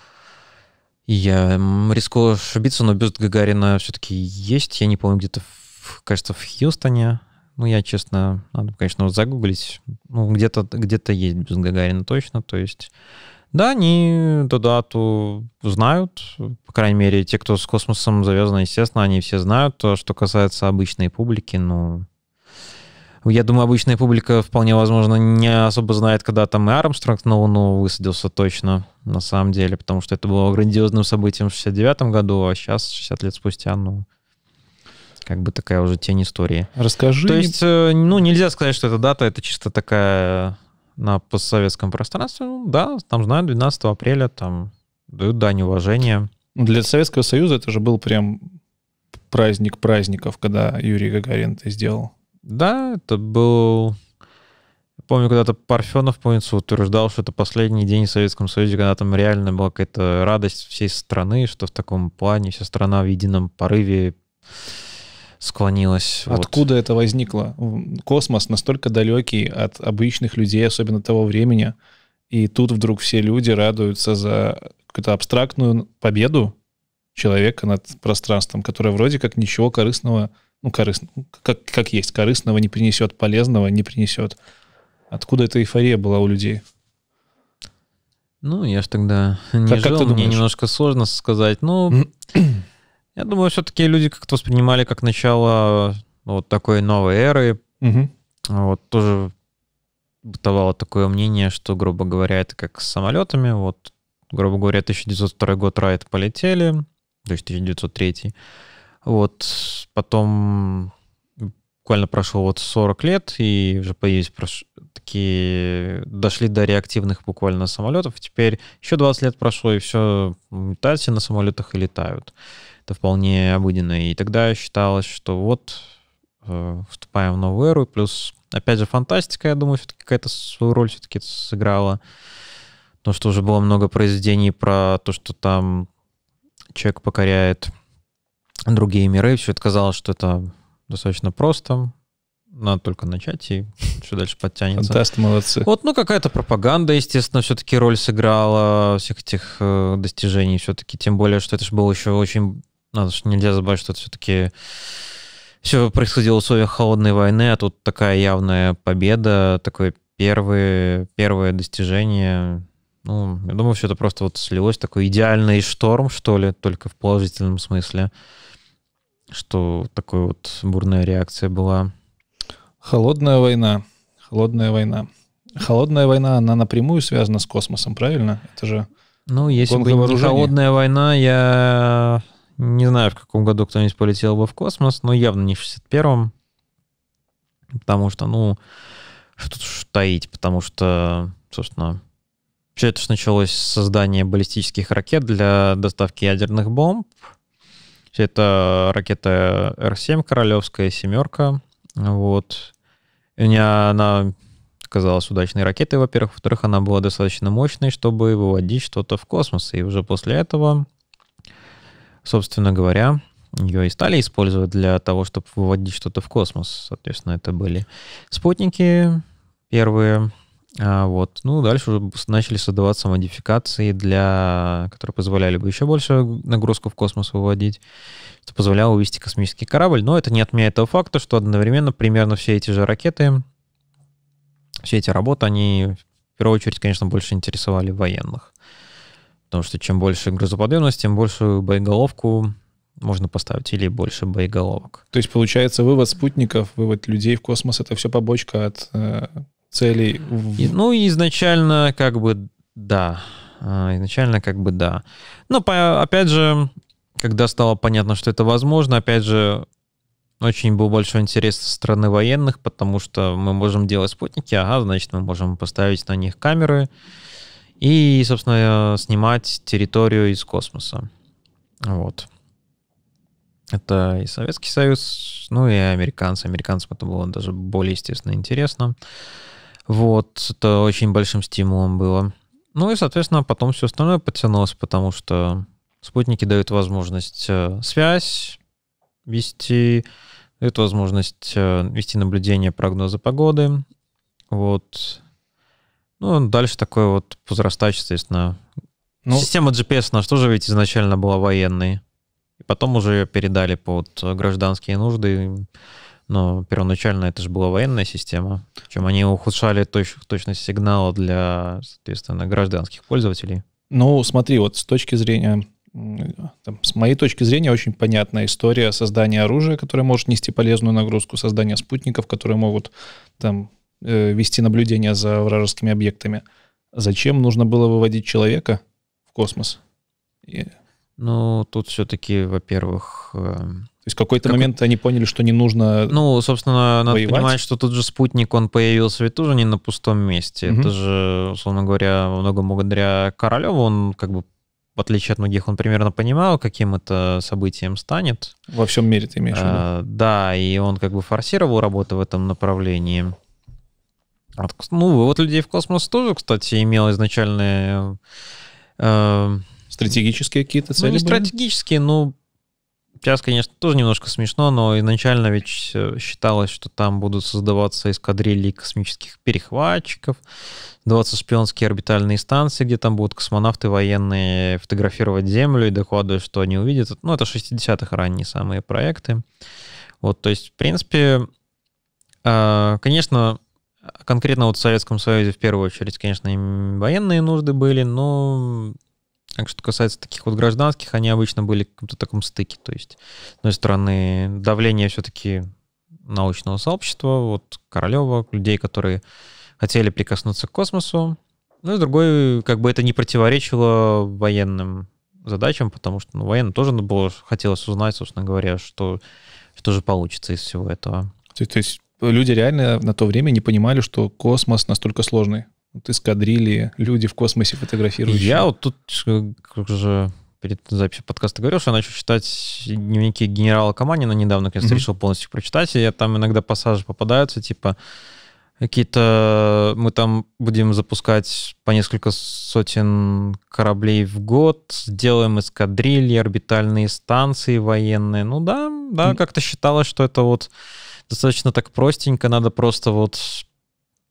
я рискую ошибиться, но бюст Гагарина все-таки есть. Я не помню, где-то, в, кажется, в Хьюстоне. Ну, я, честно, надо, конечно, вот загуглить. Ну, где-то где, -то, есть бюст Гагарина точно. То есть, да, они эту дату знают. По крайней мере, те, кто с космосом завязаны, естественно, они все знают. То, а что касается обычной публики, ну, я думаю, обычная публика вполне возможно не особо знает, когда там и Армстронг на Луну высадился точно, на самом деле, потому что это было грандиозным событием в 69 году, а сейчас, 60 лет спустя, ну, как бы такая уже тень истории. Расскажи. То есть, э, ну, нельзя сказать, что эта дата, это чисто такая на постсоветском пространстве, ну, да, там знают, 12 апреля, там дают дань уважения. Для Советского Союза это же был прям праздник праздников, когда Юрий Гагарин это сделал. Да, это был... Помню, когда-то Парфенов, помнится, утверждал, что это последний день в Советском Союзе, когда там реально была какая-то радость всей страны, что в таком плане вся страна в едином порыве склонилась. Откуда вот. это возникло? Космос настолько далекий от обычных людей, особенно того времени, и тут вдруг все люди радуются за какую-то абстрактную победу человека над пространством, которое вроде как ничего корыстного ну, корыстно, как, как есть, корыстного не принесет, полезного не принесет. Откуда эта эйфория была у людей? Ну, я ж тогда не как, жил, как мне немножко сложно сказать. Ну, я думаю, все-таки люди как-то воспринимали как начало вот такой новой эры. Угу. Вот тоже бытовало такое мнение, что, грубо говоря, это как с самолетами. Вот, грубо говоря, 1902 год Райт полетели, то есть 1903 вот потом буквально прошло вот 40 лет, и уже появились такие... Дошли до реактивных буквально самолетов. Теперь еще 20 лет прошло, и все, летают на самолетах и летают. Это вполне обыденно. И тогда считалось, что вот э, вступаем в новую эру, плюс, опять же, фантастика, я думаю, все-таки какая-то свою роль все-таки сыграла. Потому что уже было много произведений про то, что там человек покоряет другие миры. Все это казалось, что это достаточно просто. Надо только начать, и все дальше подтянется. Фантасты, молодцы. Вот, ну, какая-то пропаганда, естественно, все-таки роль сыграла всех этих э, достижений все-таки. Тем более, что это же было еще очень... Надо, что нельзя забывать, что это все-таки все происходило в условиях холодной войны, а тут такая явная победа, такое первое, первое достижение. Ну, я думаю, все это просто вот слилось, такой идеальный шторм, что ли, только в положительном смысле что такой вот бурная реакция была? Холодная война. Холодная война. Холодная война, она напрямую связана с космосом, правильно? Это же Ну, если бы не холодная война, я не знаю, в каком году кто-нибудь полетел бы в космос, но явно не в 61-м. Потому что, ну, что тут таить, потому что, собственно, все это же началось с создания баллистических ракет для доставки ядерных бомб. Это ракета Р-7, королевская семерка. Вот. У меня она казалась удачной ракетой, во-первых. Во-вторых, она была достаточно мощной, чтобы выводить что-то в космос. И уже после этого, собственно говоря, ее и стали использовать для того, чтобы выводить что-то в космос. Соответственно, это были спутники первые, а, вот. Ну, дальше уже начали создаваться модификации, для... которые позволяли бы еще больше нагрузку в космос выводить, что позволяло увести космический корабль. Но это не отменяет того факта, что одновременно примерно все эти же ракеты, все эти работы, они в первую очередь, конечно, больше интересовали военных. Потому что чем больше грузоподъемность, тем большую боеголовку можно поставить или больше боеголовок. То есть получается вывод спутников, вывод людей в космос это все побочка от э, целей? И, ну, изначально как бы да. А, изначально как бы да. Но ну, по, опять же, когда стало понятно, что это возможно, опять же, очень был большой интерес со стороны военных, потому что мы можем делать спутники, ага, значит, мы можем поставить на них камеры и, собственно, снимать территорию из космоса. Вот. Это и Советский Союз, ну и американцы. Американцам это было даже более, естественно, интересно. Uh, вот, это очень большим стимулом было. Ну и, соответственно, потом все остальное подтянулось, потому что спутники дают возможность э, связь вести, дают возможность э, вести наблюдение прогноза погоды. Вот. Ну, дальше такое вот возрастать, естественно. Ну, Система GPS у нас тоже ведь изначально была военной. И потом уже ее передали под э, гражданские нужды. Но первоначально это же была военная система, чем они ухудшали точ точность сигнала для, соответственно, гражданских пользователей. Ну, смотри, вот с точки зрения там, с моей точки зрения, очень понятная история создания оружия, которое может нести полезную нагрузку, создания спутников, которые могут там э, вести наблюдение за вражескими объектами. Зачем нужно было выводить человека в космос? И... Ну, тут все-таки, во-первых, эм, есть в какой-то как... момент они поняли, что не нужно Ну, собственно, надо воевать. понимать, что тот же спутник, он появился ведь тоже не на пустом месте. Угу. Это же, условно говоря, много благодаря Королеву он как бы в отличие от многих, он примерно понимал, каким это событием станет. Во всем мире ты имеешь в виду? А, да, и он как бы форсировал работу в этом направлении. А от, ну, вывод людей в космос тоже, кстати, имел изначальные... Э, стратегические какие-то ну, цели? Ну, не стратегические, но Сейчас, конечно, тоже немножко смешно, но изначально ведь э, считалось, что там будут создаваться эскадрильи космических перехватчиков, 20 шпионские орбитальные станции, где там будут космонавты военные фотографировать Землю и докладывать, что они увидят. Ну, это 60-х ранние самые проекты. Вот, то есть, в принципе, а, конечно, конкретно вот в Советском Союзе в первую очередь, конечно, военные нужды были, но так что касается таких вот гражданских, они обычно были в каком-то таком стыке. То есть, с одной стороны, давление все-таки научного сообщества, вот Королева, людей, которые хотели прикоснуться к космосу. Ну, и с другой, как бы это не противоречило военным задачам, потому что ну, военным тоже было, хотелось узнать, собственно говоря, что, что же получится из всего этого. То, то есть люди реально на то время не понимали, что космос настолько сложный? вот эскадрильи, люди в космосе фотографируют. Я вот тут как же перед записью подкаста говорил, что я начал читать дневники генерала Каманина недавно, конечно, mm-hmm. решил полностью прочитать, и я там иногда пассажи попадаются, типа какие-то... Мы там будем запускать по несколько сотен кораблей в год, сделаем эскадрильи, орбитальные станции военные. Ну да, да, как-то считалось, что это вот достаточно так простенько, надо просто вот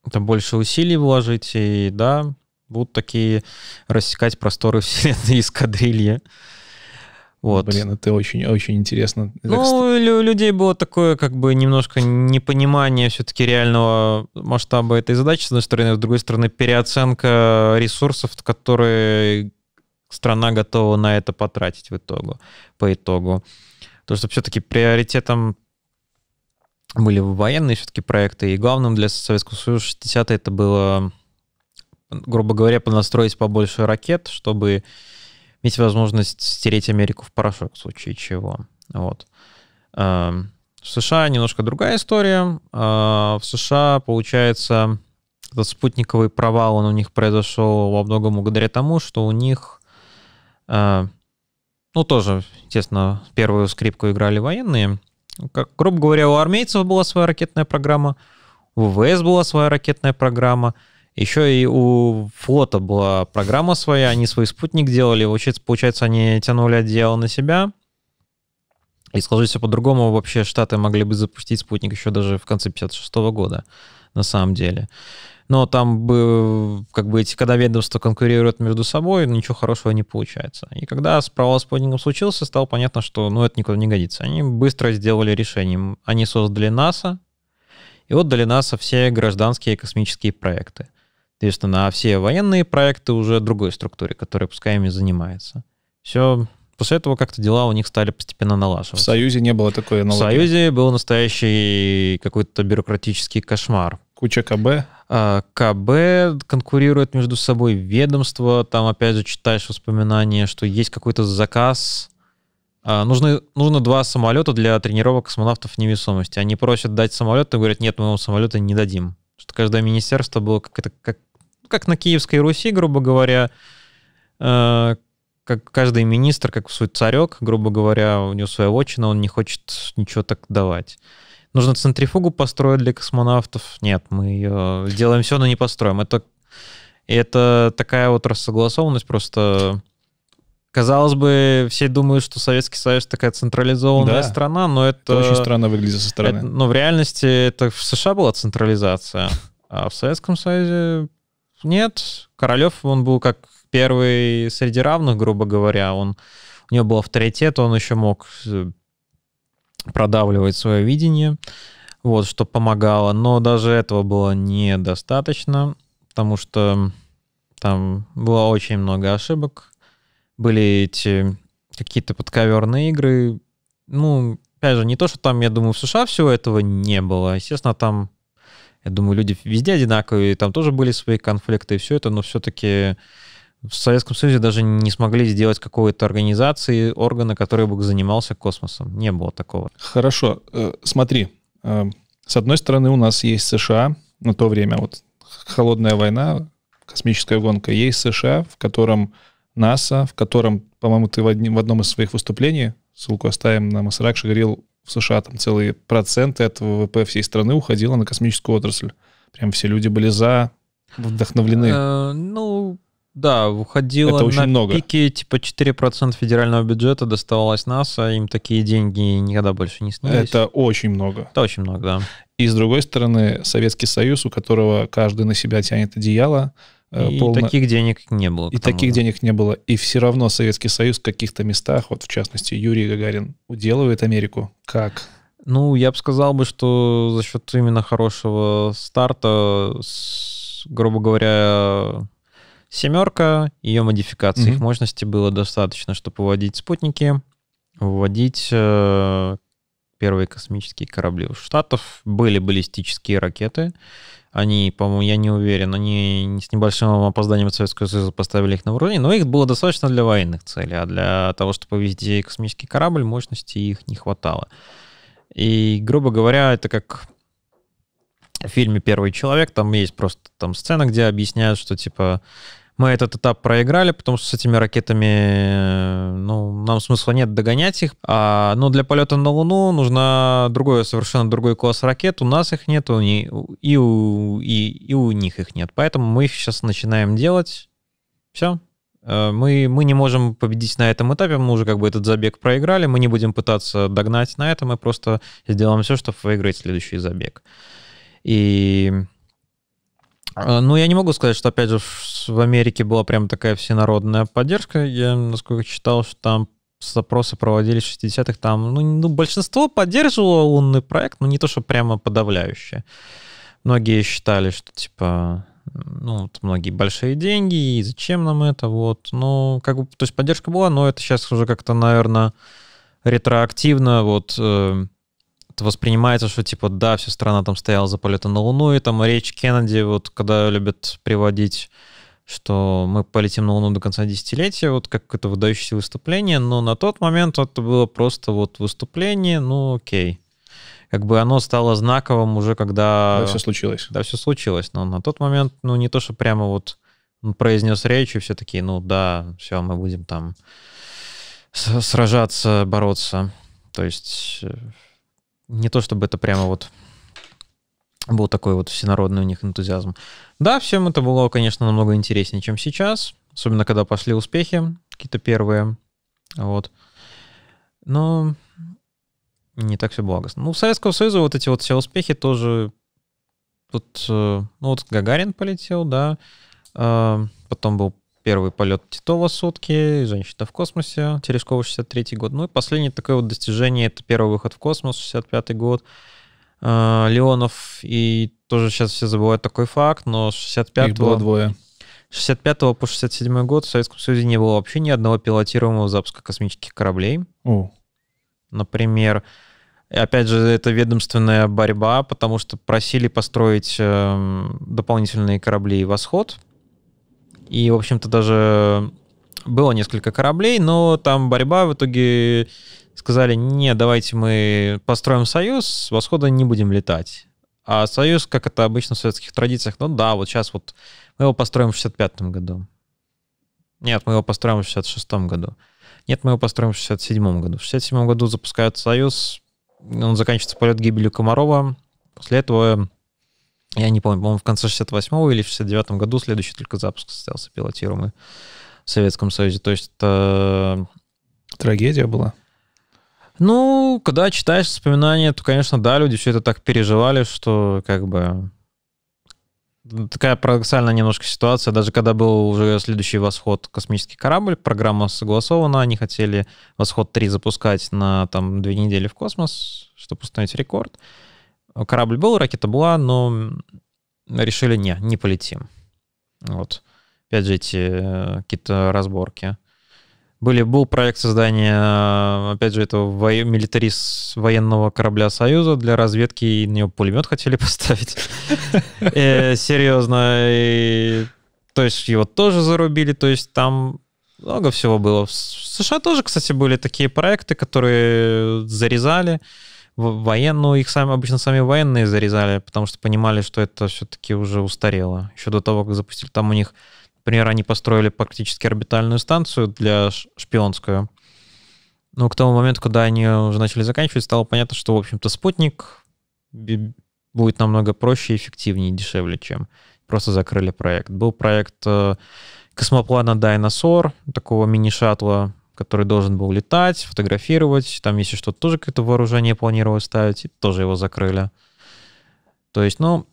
там больше усилий вложить, и да, будут такие рассекать просторы вселенной эскадрильи. Вот. Блин, это очень-очень интересно. Ну, у людей было такое как бы немножко непонимание все-таки реального масштаба этой задачи, с одной стороны, а с другой стороны, переоценка ресурсов, которые страна готова на это потратить в итогу, по итогу. то что все-таки приоритетом были военные все-таки проекты, и главным для Советского Союза 60 это было, грубо говоря, понастроить побольше ракет, чтобы иметь возможность стереть Америку в порошок в случае чего. Вот. Эм, в США немножко другая история. Э, в США, получается, этот спутниковый провал, он у них произошел во многом благодаря тому, что у них, э, ну, тоже, естественно, первую скрипку играли военные, как, грубо говоря, у армейцев была своя ракетная программа, у ВВС была своя ракетная программа, еще и у флота была программа своя, они свой спутник делали, получается, получается они тянули отдел на себя. И сложись по-другому, вообще Штаты могли бы запустить спутник еще даже в конце 56 года, на самом деле но там, бы как бы, эти, когда ведомства конкурируют между собой, ну, ничего хорошего не получается. И когда провал с подингом случился, стало понятно, что, ну, это никуда не годится. Они быстро сделали решение. Они создали НАСА, и отдали НАСА все гражданские космические проекты. Соответственно, а все военные проекты уже другой структуре, которая пускай ими занимается. Все После этого как-то дела у них стали постепенно налаживаться. В Союзе не было такой аналогии. В Союзе был настоящий какой-то бюрократический кошмар. Куча КБ? А, КБ конкурирует между собой, ведомство, там опять же читаешь воспоминания, что есть какой-то заказ, а, Нужны, нужно два самолета для тренировок космонавтов невесомости. Они просят дать самолет, и говорят, нет, мы вам самолета не дадим. Что каждое министерство было как, это, как, ну, как на Киевской Руси, грубо говоря, а, как каждый министр, как свой царек, грубо говоря, у него своя отчина, он не хочет ничего так давать нужно центрифугу построить для космонавтов. Нет, мы ее делаем все, но не построим. Это, это такая вот рассогласованность просто... Казалось бы, все думают, что Советский Союз такая централизованная да. страна, но это... Это очень странно выглядит со стороны. Это, но ну, в реальности это в США была централизация, а в Советском Союзе нет. Королев, он был как первый среди равных, грубо говоря. Он, у него был авторитет, он еще мог э, продавливать свое видение, вот, что помогало. Но даже этого было недостаточно, потому что там было очень много ошибок. Были эти какие-то подковерные игры. Ну, опять же, не то, что там, я думаю, в США всего этого не было. Естественно, там, я думаю, люди везде одинаковые, там тоже были свои конфликты и все это, но все-таки в Советском Союзе даже не смогли сделать какой-то организации, органа, который бы занимался космосом. Не было такого. Хорошо, э, смотри, э, с одной стороны у нас есть США на то время, вот холодная война, космическая гонка, есть США, в котором НАСА, в котором, по-моему, ты в, одном из своих выступлений, ссылку оставим на Масаракши, говорил, в США там целые проценты от ВВП всей страны уходило на космическую отрасль. Прям все люди были за, вдохновлены. Э, ну, да, выходило это очень на много. пике типа 4% федерального бюджета доставалось НАСА, им такие деньги никогда больше не снились. Это очень много. Это очень много, да. И с другой стороны, Советский Союз, у которого каждый на себя тянет одеяло, э, и полно... таких денег не было. И таких же. денег не было. И все равно Советский Союз в каких-то местах, вот в частности Юрий Гагарин, уделывает Америку. Как? Ну, я бы сказал бы, что за счет именно хорошего старта, с, грубо говоря, Семерка, ее модификации, mm-hmm. их мощности было достаточно, чтобы выводить спутники, выводить э, первые космические корабли. У Штатов были баллистические ракеты. Они, по-моему, я не уверен, они с небольшим опозданием Советского Союза поставили их на вооружение, но их было достаточно для военных целей, а для того, чтобы повезти космический корабль, мощности их не хватало. И, грубо говоря, это как в фильме «Первый человек», там есть просто там сцена, где объясняют, что, типа, мы этот этап проиграли, потому что с этими ракетами, э, ну, нам смысла нет догонять их. А, но ну, для полета на Луну нужна другой, совершенно другой класс ракет. У нас их нет, у, и, и, у, и, и у них их нет. Поэтому мы их сейчас начинаем делать. Все, э, мы, мы не можем победить на этом этапе, мы уже как бы этот забег проиграли, мы не будем пытаться догнать на этом, мы просто сделаем все, чтобы выиграть следующий забег. И а, ну, я не могу сказать, что, опять же, в Америке была прям такая всенародная поддержка. Я, насколько читал, что там запросы проводились в 60-х, там, ну, ну, большинство поддерживало лунный проект, но не то, что прямо подавляющее. Многие считали, что, типа, ну, вот многие большие деньги, и зачем нам это, вот. Ну, как бы, то есть поддержка была, но это сейчас уже как-то, наверное, ретроактивно, вот, э, воспринимается, что типа да, вся страна там стояла за полетом на Луну, и там речь Кеннеди, вот когда любят приводить что мы полетим на Луну до конца десятилетия, вот как это выдающееся выступление, но на тот момент это было просто вот выступление, ну окей. Как бы оно стало знаковым уже когда... Да, все случилось. Да, все случилось, но на тот момент, ну не то, что прямо вот произнес речь, и все такие, ну да, все, мы будем там сражаться, бороться. То есть э, не то чтобы это прямо вот был такой вот всенародный у них энтузиазм. Да, всем это было, конечно, намного интереснее, чем сейчас, особенно когда пошли успехи какие-то первые, вот. Но не так все благостно. Ну, у Советского Союза вот эти вот все успехи тоже... вот э, ну, вот Гагарин полетел, да, а, потом был первый полет Титова сутки, «Женщина в космосе», Терешкова 63 год. Ну и последнее такое вот достижение, это первый выход в космос, 65 год. А, Леонов, и тоже сейчас все забывают такой факт, но 65 Их было двое. 65 по 67 год в Советском Союзе не было вообще ни одного пилотируемого запуска космических кораблей. О. Например, опять же, это ведомственная борьба, потому что просили построить э, дополнительные корабли «Восход», и, в общем-то, даже было несколько кораблей, но там борьба в итоге сказали, не, давайте мы построим союз, с восхода не будем летать. А союз, как это обычно в советских традициях, ну да, вот сейчас вот мы его построим в 65-м году. Нет, мы его построим в 66-м году. Нет, мы его построим в 67-м году. В 67-м году запускают союз, он заканчивается полет гибелью Комарова. После этого я не помню, по-моему, в конце 68-го или 69-м году следующий только запуск состоялся пилотируемый в Советском Союзе. То есть это... Трагедия была? Ну, когда читаешь воспоминания, то, конечно, да, люди все это так переживали, что как бы такая парадоксальная немножко ситуация. Даже когда был уже следующий восход космический корабль, программа согласована, они хотели восход 3 запускать на там две недели в космос, чтобы установить рекорд. Корабль был, ракета была, но решили, не, не полетим. Вот. Опять же, эти э, какие-то разборки. Были, был проект создания, э, опять же, этого во... милитарист военного корабля «Союза» для разведки, и на него пулемет хотели поставить. Э, серьезно. То есть его тоже зарубили, то есть там много всего было. В США тоже, кстати, были такие проекты, которые зарезали военную их сами, обычно сами военные зарезали, потому что понимали, что это все-таки уже устарело. Еще до того, как запустили там у них, например, они построили практически орбитальную станцию для шпионскую. Но к тому моменту, когда они уже начали заканчивать, стало понятно, что, в общем-то, спутник будет намного проще, эффективнее, и дешевле, чем просто закрыли проект. Был проект э, космоплана Dinosaur, такого мини-шаттла, который должен был летать, фотографировать, там если что, тоже какое-то вооружение планировалось ставить, и тоже его закрыли. То есть, ну,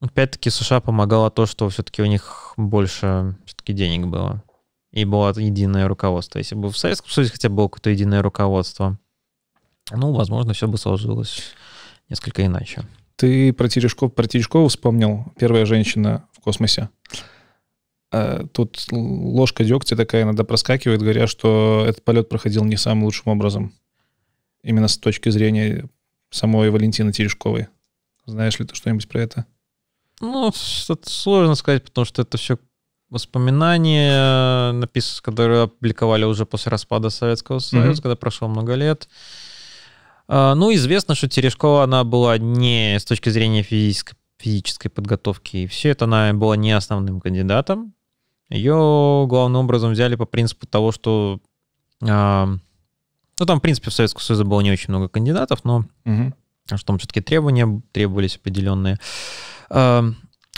опять-таки США помогало то, что все-таки у них больше все-таки денег было. И было единое руководство. Если бы в Советском Союзе хотя бы было какое-то единое руководство, ну, возможно, все бы сложилось несколько иначе. Ты про Терешков, про Терешкова вспомнил? Первая женщина в космосе. А, тут ложка дегтя такая иногда проскакивает, говоря, что этот полет проходил не самым лучшим образом. Именно с точки зрения самой Валентины Терешковой. Знаешь ли ты что-нибудь про это? Ну, это сложно сказать, потому что это все воспоминания, написанные, которые опубликовали уже после распада Советского Союза, mm-hmm. когда прошло много лет. А, ну, известно, что Терешкова, она была не с точки зрения физической, физической подготовки, и все это она была не основным кандидатом. Ее главным образом взяли по принципу того, что... Э, ну, там, в принципе, в Советском Союзе было не очень много кандидатов, но угу. что там все-таки требования требовались определенные. Э, а,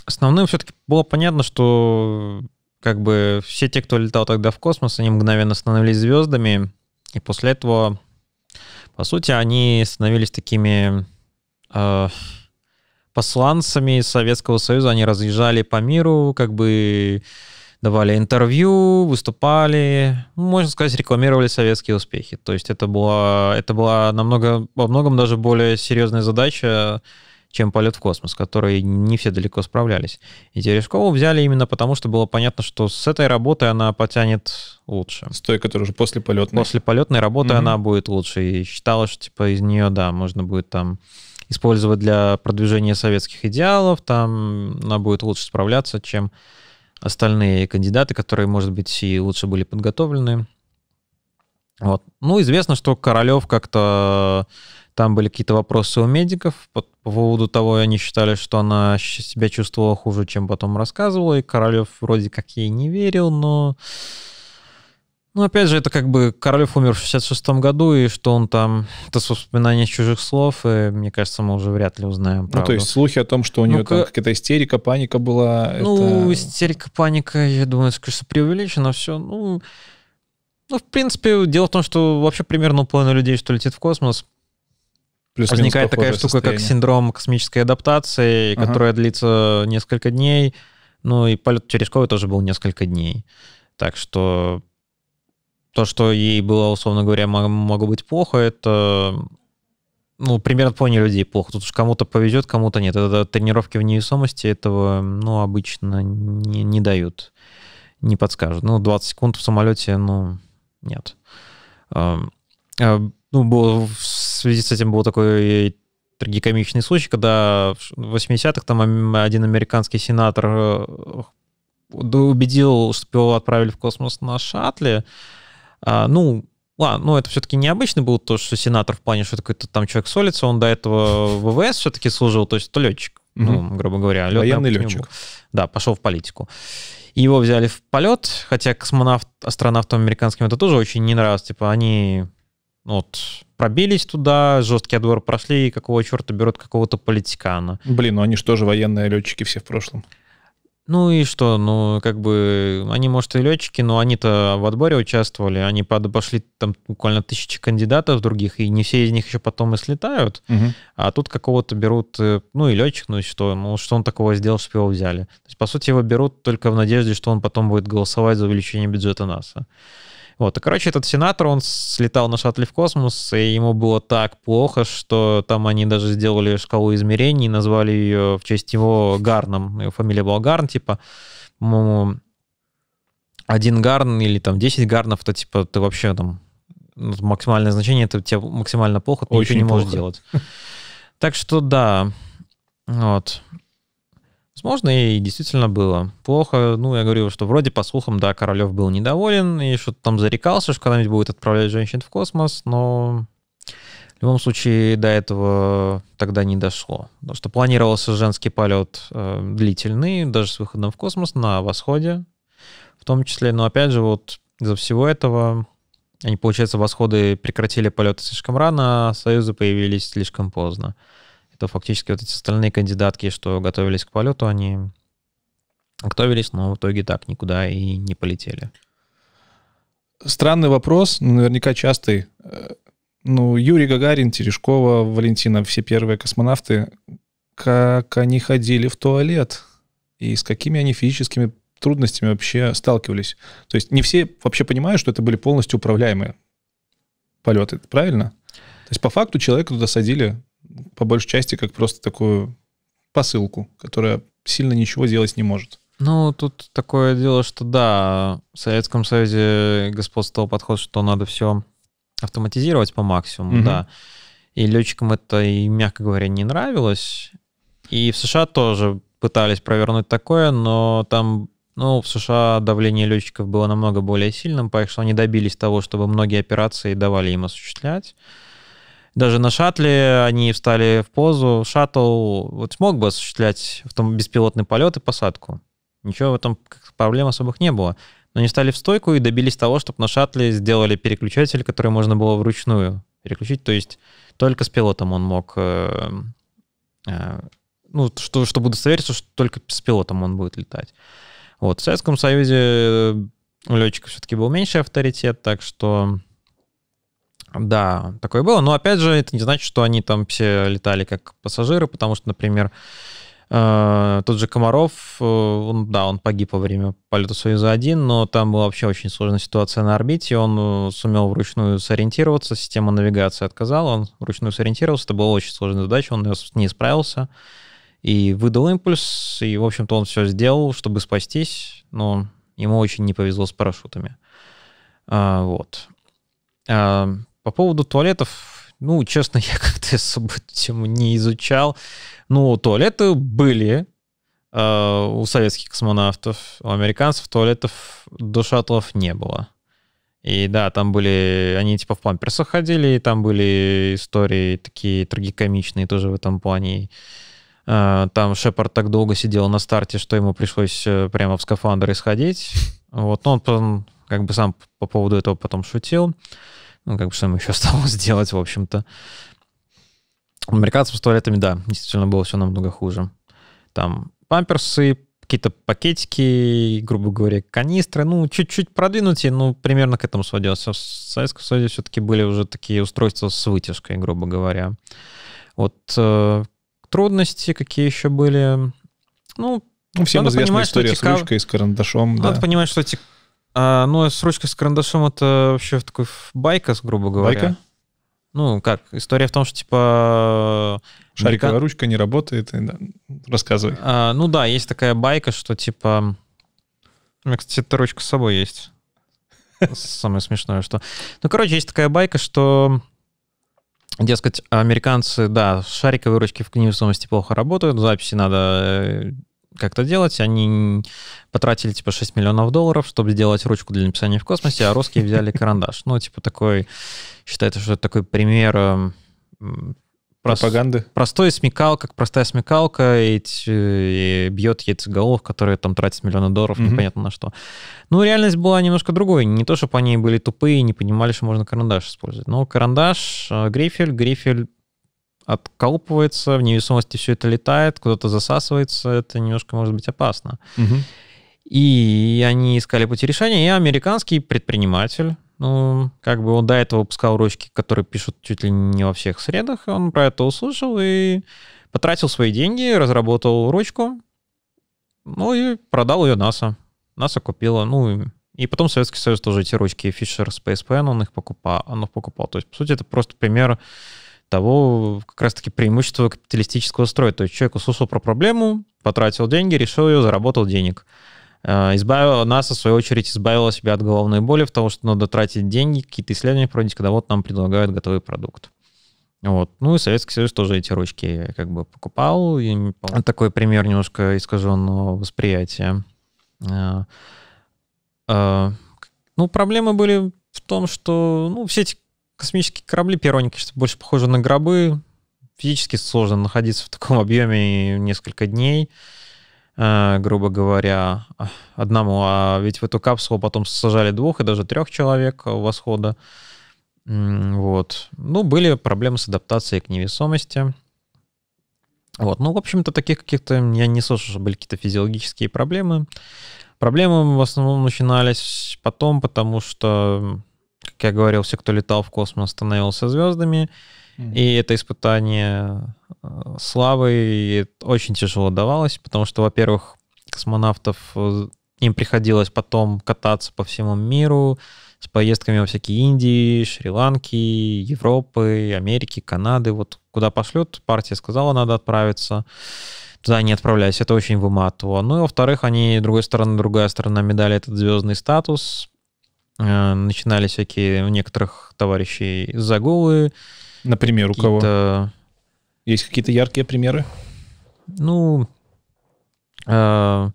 основным все-таки было понятно, что как бы все те, кто летал тогда в космос, они мгновенно становились звездами, и после этого, по сути, они становились такими э, посланцами Советского Союза, они разъезжали по миру, как бы давали интервью, выступали, ну, можно сказать, рекламировали советские успехи. То есть это была, это была намного, во многом даже более серьезная задача, чем полет в космос, который не все далеко справлялись. И Терешкову взяли именно потому, что было понятно, что с этой работой она потянет лучше. С той, которая уже после полетной. После полетной работы mm-hmm. она будет лучше. И считалось, что типа из нее, да, можно будет там использовать для продвижения советских идеалов, там она будет лучше справляться, чем остальные кандидаты, которые, может быть, и лучше были подготовлены. Вот. Ну, известно, что Королев как-то... Там были какие-то вопросы у медиков по, поводу того, они считали, что она себя чувствовала хуже, чем потом рассказывала, и Королев вроде как ей не верил, но ну, опять же, это как бы Королев умер в 66-м году, и что он там... Это воспоминание чужих слов, и, мне кажется, мы уже вряд ли узнаем правду. Ну, то есть слухи о том, что у него ну, там какая-то истерика, паника была... Ну, это... истерика, паника, я думаю, это, конечно, преувеличено все. Ну, ну, в принципе, дело в том, что вообще примерно половина людей, что летит в космос, Плюс возникает такая штука, состояние. как синдром космической адаптации, ага. которая длится несколько дней. Ну, и полет через Черешковой тоже был несколько дней. Так что то, что ей было, условно говоря, могло быть плохо, это ну, примерно половине людей плохо. Тут уж кому-то повезет, кому-то нет. Это тренировки в невесомости этого, ну, обычно не, не дают, не подскажут. Ну, 20 секунд в самолете, ну, нет. Эм, э, ну, был в связи с этим был такой трагикомичный случай, когда в 80-х там один американский сенатор э, убедил, что его отправили в космос на шаттле, а, ну, ладно, ну это все-таки необычно было то, что сенатор в плане, что какой-то там человек солится, он до этого ВВС все-таки служил, то есть то летчик, ну, грубо говоря. Военный летчик. Да, пошел в политику. его взяли в полет, хотя космонавт, астронавтам американским это тоже очень не нравилось. Типа они ну, вот, пробились туда, жесткий отбор прошли, и какого черта берут какого-то политикана. Блин, ну они же тоже военные летчики все в прошлом. Ну и что, ну как бы они, может, и летчики, но они-то в отборе участвовали, они пошли там буквально тысячи кандидатов других, и не все из них еще потом и слетают, угу. а тут какого-то берут, э, ну и летчик, ну и что, ну что он такого сделал, что его взяли. То есть, по сути, его берут только в надежде, что он потом будет голосовать за увеличение бюджета НАСА. Вот, и, короче, этот сенатор, он слетал на шаттле в космос, и ему было так плохо, что там они даже сделали шкалу измерений, назвали ее в честь его Гарном, его фамилия была Гарн, типа, по-моему, один гарн или там 10 гарнов, то типа ты вообще там ну, максимальное значение, это тебе максимально плохо, ты Очень ничего не плохо. можешь делать. Так что да, вот. Возможно, и действительно было плохо. Ну, я говорю, что вроде по слухам, да, Королев был недоволен и что-то там зарекался, что когда-нибудь будет отправлять женщин в космос, но в любом случае до этого тогда не дошло. Потому что планировался женский полет э, длительный, даже с выходом в космос на восходе, в том числе. Но опять же, вот из-за всего этого они, получается, восходы прекратили полеты слишком рано, а союзы появились слишком поздно то фактически вот эти остальные кандидатки, что готовились к полету, они готовились, но в итоге так никуда и не полетели. Странный вопрос, наверняка частый. Э, ну, Юрий Гагарин, Терешкова, Валентина, все первые космонавты, как они ходили в туалет и с какими они физическими трудностями вообще сталкивались. То есть не все вообще понимают, что это были полностью управляемые полеты, правильно? То есть по факту человека туда садили по большей части как просто такую посылку, которая сильно ничего делать не может. Ну, тут такое дело, что да, в Советском Союзе господствовал подход, что надо все автоматизировать по максимуму, угу. да. И летчикам это, и, мягко говоря, не нравилось. И в США тоже пытались провернуть такое, но там, ну, в США давление летчиков было намного более сильным, поэтому они добились того, чтобы многие операции давали им осуществлять. Даже на шатле они встали в позу. Шаттл вот смог бы осуществлять в том беспилотный полет и посадку. Ничего в этом проблем особых не было. Но они встали в стойку и добились того, чтобы на шатле сделали переключатель, который можно было вручную переключить. То есть только с пилотом он мог... Э, э, ну, что, чтобы удостовериться, что только с пилотом он будет летать. Вот. В Советском Союзе у летчиков все-таки был меньший авторитет, так что да, такое было. Но опять же, это не значит, что они там все летали как пассажиры, потому что, например, э, тот же Комаров, э, он, да, он погиб во время полета Союза-1, но там была вообще очень сложная ситуация на орбите. Он э, сумел вручную сориентироваться, система навигации отказала, он вручную сориентировался. Это была очень сложная задача, он не справился и выдал импульс, и, в общем-то, он все сделал, чтобы спастись, но ему очень не повезло с парашютами. А, вот. А, по поводу туалетов, ну, честно, я как-то особо эту тему не изучал. Ну, туалеты были э, у советских космонавтов, у американцев туалетов до шаттлов не было. И да, там были, они типа в памперсах ходили, и там были истории такие трагикомичные тоже в этом плане. А, там Шепард так долго сидел на старте, что ему пришлось э, прямо в скафандр исходить. Вот, но он, он как бы сам по поводу этого потом шутил. Ну, как бы что им еще осталось сделать, в общем-то. Американцам с туалетами, да, действительно было все намного хуже. Там памперсы, какие-то пакетики, грубо говоря, канистры, ну, чуть-чуть продвинутые, ну, примерно к этому сводилось. А в Советском Союзе все-таки были уже такие устройства с вытяжкой, грубо говоря. Вот э, трудности какие еще были, ну... ну всем известна история с ручкой, с карандашом, Надо да. понимать, что эти а, ну, а ручкой с карандашом это вообще такой байка, грубо говоря. Байка? Ну, как, история в том, что, типа... Шариковая американ... ручка не работает, и, да, рассказывай. А, ну да, есть такая байка, что, типа... У меня, кстати, эта ручка с собой есть. Самое смешное, что... Ну, короче, есть такая байка, что... Дескать, американцы, да, шариковые ручки в книгу плохо работают, записи надо э, как-то делать. Они потратили типа 6 миллионов долларов, чтобы сделать ручку для написания в космосе, а русские взяли карандаш. Ну, типа такой, считается, что это такой пример эм, пропаганды. Простой смекалка, как простая смекалка, и, э, и бьет яйцеголов, которые там тратят миллионы долларов, mm-hmm. непонятно на что. Ну, реальность была немножко другой. Не то, чтобы они были тупые и не понимали, что можно карандаш использовать. Но карандаш, э, грифель, грифель отколпывается, в невесомости все это летает, куда-то засасывается, это немножко может быть опасно. Угу. И они искали пути решения, и американский предприниматель, ну, как бы он до этого выпускал ручки, которые пишут чуть ли не во всех средах, он про это услышал и потратил свои деньги, разработал ручку, ну и продал ее НАСА. НАСА купила, ну и потом Советский Союз тоже эти ручки Fisher Space Plan, он их покупал, он их покупал. То есть, по сути, это просто пример того как раз-таки преимущество капиталистического строя. То есть человек услышал про проблему, потратил деньги, решил ее, заработал денег. Э, избавил нас в свою очередь, избавила себя от головной боли, в том что надо тратить деньги, какие-то исследования проводить, когда вот нам предлагают готовый продукт. Вот. Ну и Советский Союз тоже эти ручки как бы покупал. И такой пример немножко искаженного восприятия. Э, э, ну, проблемы были в том, что ну, все эти космические корабли пероники, что больше похожи на гробы. Физически сложно находиться в таком объеме несколько дней, э, грубо говоря, одному. А ведь в эту капсулу потом сажали двух и даже трех человек у восхода. Вот. Ну, были проблемы с адаптацией к невесомости. Вот. Ну, в общем-то, таких каких-то, я не слышал, что были какие-то физиологические проблемы. Проблемы в основном начинались потом, потому что как я говорил, все, кто летал в космос, становился звездами. И это испытание э, славы очень тяжело давалось, потому что, во-первых, космонавтов э, им приходилось потом кататься по всему миру с поездками во всякие Индии, Шри-Ланки, Европы, Америки, Канады. Вот куда пошлют, партия сказала, надо отправиться. Туда не отправляйся, это очень выматывало. Ну и, во-вторых, они, другой стороны, другая сторона медали — этот звездный статус. Э, начинали всякие у некоторых товарищей загулы. Например, у кого? Есть какие-то яркие примеры? Ну, э,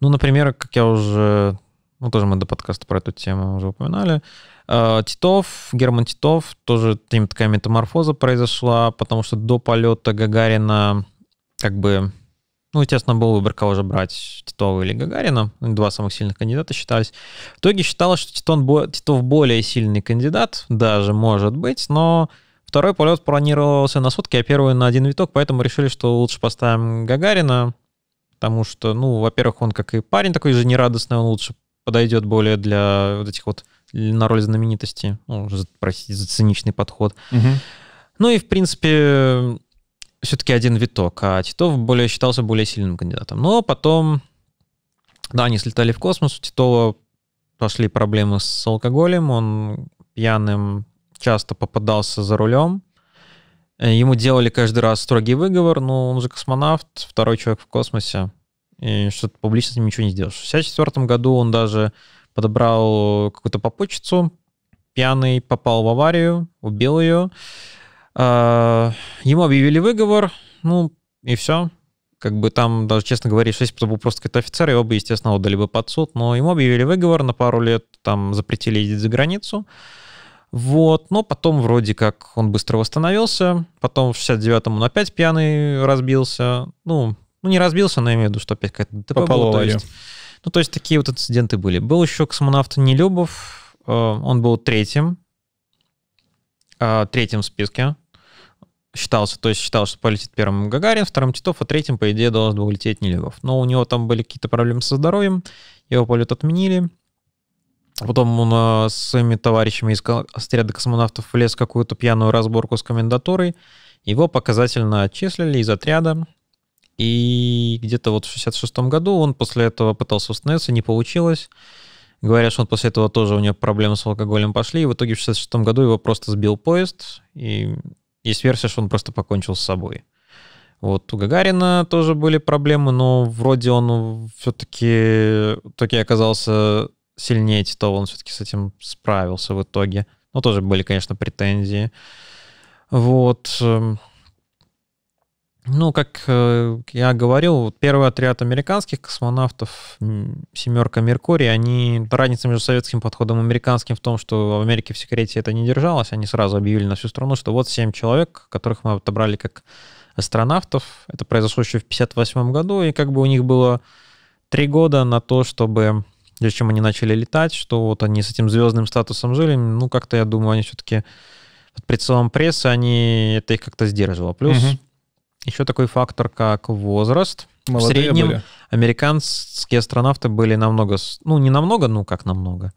ну, например, как я уже, ну, тоже мы до подкаста про эту тему уже упоминали, э, Титов, Герман Титов, тоже такая метаморфоза произошла, потому что до полета Гагарина как бы ну, естественно, был выбор, кого же брать, Титова или Гагарина. Два самых сильных кандидата считались. В итоге считалось, что Титон, Титов более сильный кандидат, даже может быть, но второй полет планировался на сутки, а первый на один виток, поэтому решили, что лучше поставим Гагарина, потому что, ну, во-первых, он как и парень такой же нерадостный, он лучше подойдет более для вот этих вот на роль знаменитости, ну, простите за циничный подход. Угу. Ну и, в принципе, все-таки один виток, а Титов более считался более сильным кандидатом. Но потом, да, они слетали в космос, у Титова пошли проблемы с алкоголем, он пьяным часто попадался за рулем, ему делали каждый раз строгий выговор, но ну, он же космонавт, второй человек в космосе, и что-то публично с ним ничего не сделаешь. В 1964 году он даже подобрал какую-то попутчицу, пьяный попал в аварию, убил ее, а, ему объявили выговор, ну и все. Как бы там, даже честно говоря, если бы был просто какой-то офицер, его бы, естественно, отдали бы под суд, но ему объявили выговор на пару лет, там запретили ездить за границу. Вот, но потом вроде как он быстро восстановился, потом в 69-м он опять пьяный разбился, ну, ну не разбился, но я имею в виду, что опять какая-то ДТП Попало то есть, ну, то есть такие вот инциденты были. Был еще космонавт Нелюбов, э, он был третьим, а, третьим в списке считался, то есть считалось, что полетит первым Гагарин, вторым Титов, а третьим, по идее, должен был лететь Нелегов. Но у него там были какие-то проблемы со здоровьем, его полет отменили. Потом он э, с своими товарищами из отряда космонавтов влез в какую-то пьяную разборку с комендатурой. Его показательно отчислили из отряда. И где-то вот в 66 году он после этого пытался установиться, не получилось. Говорят, что он после этого тоже у него проблемы с алкоголем пошли, и в итоге в 66 году его просто сбил поезд, и есть версия, что он просто покончил с собой. Вот у Гагарина тоже были проблемы, но вроде он все-таки таки оказался сильнее Титова, он все-таки с этим справился в итоге. Но ну, тоже были, конечно, претензии. Вот. Эм, ну, как э, я говорил, первый отряд американских космонавтов, семерка Меркурий, они разница между советским подходом и американским в том, что в Америке в секрете это не держалось, они сразу объявили на всю страну, что вот семь человек, которых мы отобрали как астронавтов, это произошло еще в 1958 году, и как бы у них было три года на то, чтобы прежде чем они начали летать, что вот они с этим звездным статусом жили, ну, как-то, я думаю, они все-таки под прицелом прессы, они это их как-то сдерживало. Плюс угу еще такой фактор, как возраст. Молодые в среднем были. американские астронавты были намного, ну не намного, ну как намного.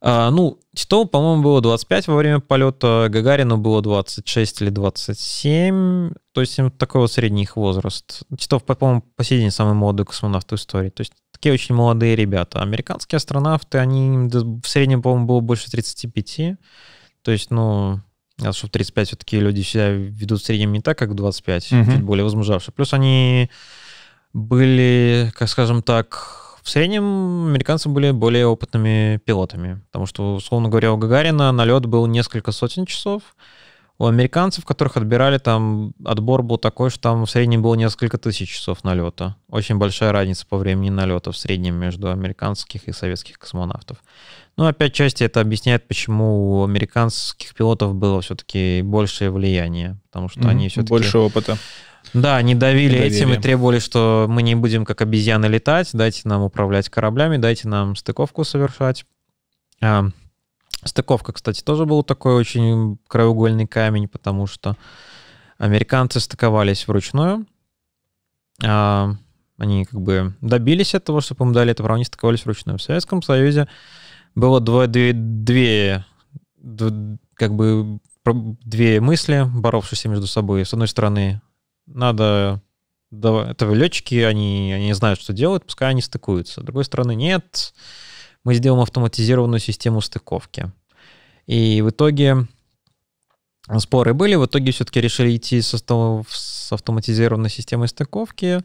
А, ну, Титову, по-моему, было 25 во время полета, Гагарину было 26 или 27, то есть такой вот средний их возраст. Титов, по-моему, по сей день самый молодой космонавт в истории, то есть такие очень молодые ребята. Американские астронавты, они в среднем, по-моему, было больше 35, то есть, ну, а что в 35 все-таки люди себя ведут в среднем не так, как в 25, угу. чуть более возмужавшие. Плюс они были, как скажем так, в среднем американцы были более опытными пилотами, потому что, условно говоря, у Гагарина налет был несколько сотен часов, у американцев, которых отбирали, там отбор был такой, что там в среднем было несколько тысяч часов налета. Очень большая разница по времени налета в среднем между американских и советских космонавтов. Ну, опять части это объясняет, почему у американских пилотов было все-таки большее влияние, потому что mm-hmm. они все-таки... Больше опыта. Да, они давили и этим и требовали, что мы не будем как обезьяны летать, дайте нам управлять кораблями, дайте нам стыковку совершать. А, стыковка, кстати, тоже был такой очень краеугольный камень, потому что американцы стыковались вручную. А, они как бы добились этого, чтобы им дали это право, они стыковались вручную. В Советском Союзе было два, две, две, как бы две мысли, боровшиеся между собой. С одной стороны, надо это летчики, они, они знают, что делают, пускай они стыкуются. С другой стороны, нет, мы сделаем автоматизированную систему стыковки. И в итоге споры были, в итоге все-таки решили идти с, с автоматизированной системой стыковки.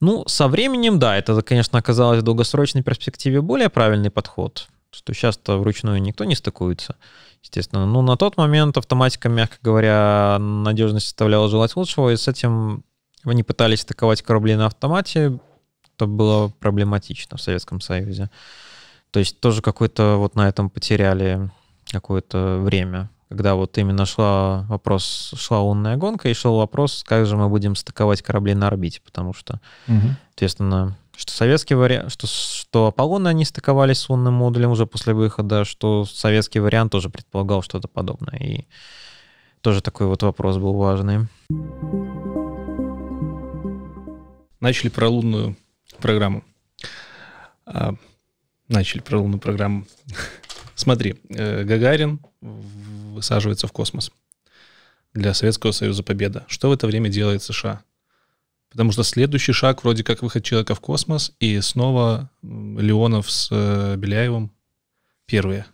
Ну, со временем, да, это, конечно, оказалось в долгосрочной перспективе более правильный подход что сейчас-то вручную никто не стыкуется, естественно. Но ну, на тот момент автоматика, мягко говоря, надежность составляла желать лучшего, и с этим они пытались стыковать корабли на автомате, это было проблематично в Советском Союзе. То есть тоже какое-то вот на этом потеряли какое-то время, когда вот именно шла вопрос, шла лунная гонка и шел вопрос, как же мы будем стыковать корабли на орбите, потому что, угу. соответственно, что советский вариант, что что Аполлона они стыковались с лунным модулем уже после выхода, что советский вариант тоже предполагал что-то подобное. И тоже такой вот вопрос был важный. Начали про лунную программу. А, начали про лунную программу. Смотри, э, Гагарин высаживается в космос для Советского Союза Победа. Что в это время делает США? Потому что следующий шаг вроде как выход человека в космос, и снова Леонов с э, Беляевым первые.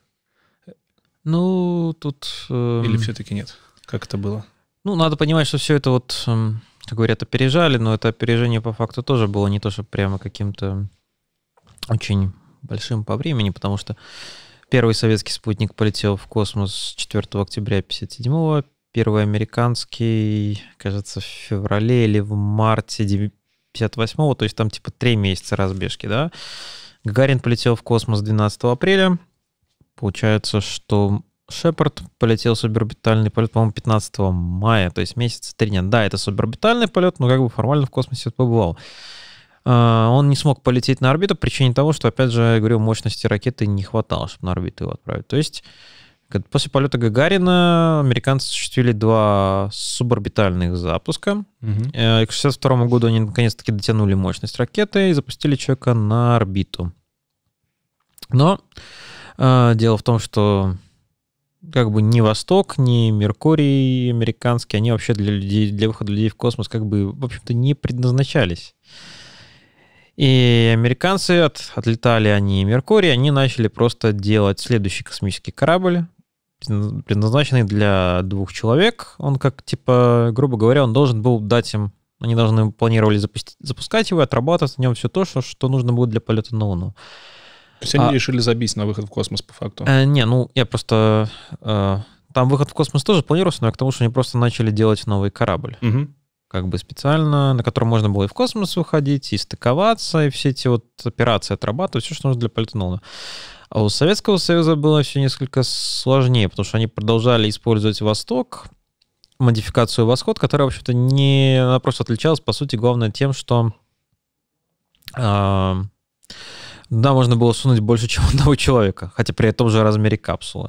Ну, тут... Э, Или все-таки нет? Как это было? Ну, надо понимать, что все это вот, эм, как говорят, опережали, но это опережение по факту тоже было не то, что прямо каким-то очень большим по времени, потому что первый советский спутник полетел в космос 4 октября 1957 первый американский, кажется, в феврале или в марте 58-го, то есть там типа три месяца разбежки, да. Гагарин полетел в космос 12 апреля. Получается, что Шепард полетел суборбитальный полет, по-моему, 15 мая, то есть месяца три дня. Да, это суборбитальный полет, но как бы формально в космосе побывал. А, он не смог полететь на орбиту по причине того, что, опять же, я говорю, мощности ракеты не хватало, чтобы на орбиту его отправить. То есть Э, после полета Гагарина американцы осуществили два суборбитальных запуска. Угу. К 1962 году они наконец-таки дотянули мощность ракеты и запустили человека на орбиту. Но э, дело в том, что как бы ни Восток, ни Меркурий американский, они вообще для людей, для выхода людей в космос как бы, в общем-то, не предназначались. И американцы от, отлетали они Меркурий, они начали просто делать следующий космический корабль, предназначенный для двух человек. Он как, типа, грубо говоря, он должен был дать им, они должны планировали запустить, запускать его, отрабатывать в нем все то, что, что нужно будет для полета на Луну. То есть они а, решили забить на выход в космос по факту? Э, не, ну я просто... Э, там выход в космос тоже планировался, но я к тому, что они просто начали делать новый корабль. Угу. Как бы специально, на котором можно было и в космос выходить, и стыковаться, и все эти вот операции отрабатывать, все, что нужно для полета на Луну. А у Советского Союза было все несколько сложнее, потому что они продолжали использовать Восток, модификацию Восход, которая, в общем-то, не... Она просто отличалась, по сути, главное тем, что э, да, можно было сунуть больше, чем одного человека, хотя при том же размере капсулы.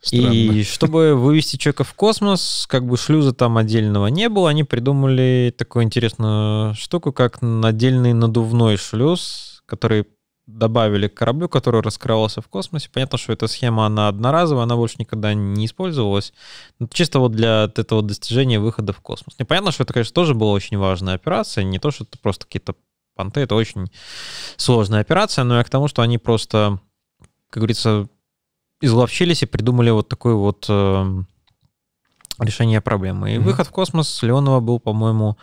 Странно. И чтобы вывести человека в космос, как бы шлюза там отдельного не было, они придумали такую интересную штуку, как отдельный надувной шлюз, который добавили к кораблю, который раскрывался в космосе. Понятно, что эта схема, она одноразовая, она больше никогда не использовалась. Но ну, чисто вот для этого достижения выхода в космос. Непонятно, что это, конечно, тоже была очень важная операция. Не то, что это просто какие-то понты, это очень сложная операция, но я к тому, что они просто, как говорится, изловчились и придумали вот такое вот э, решение проблемы. И mm-hmm. выход в космос Леонова был, по-моему,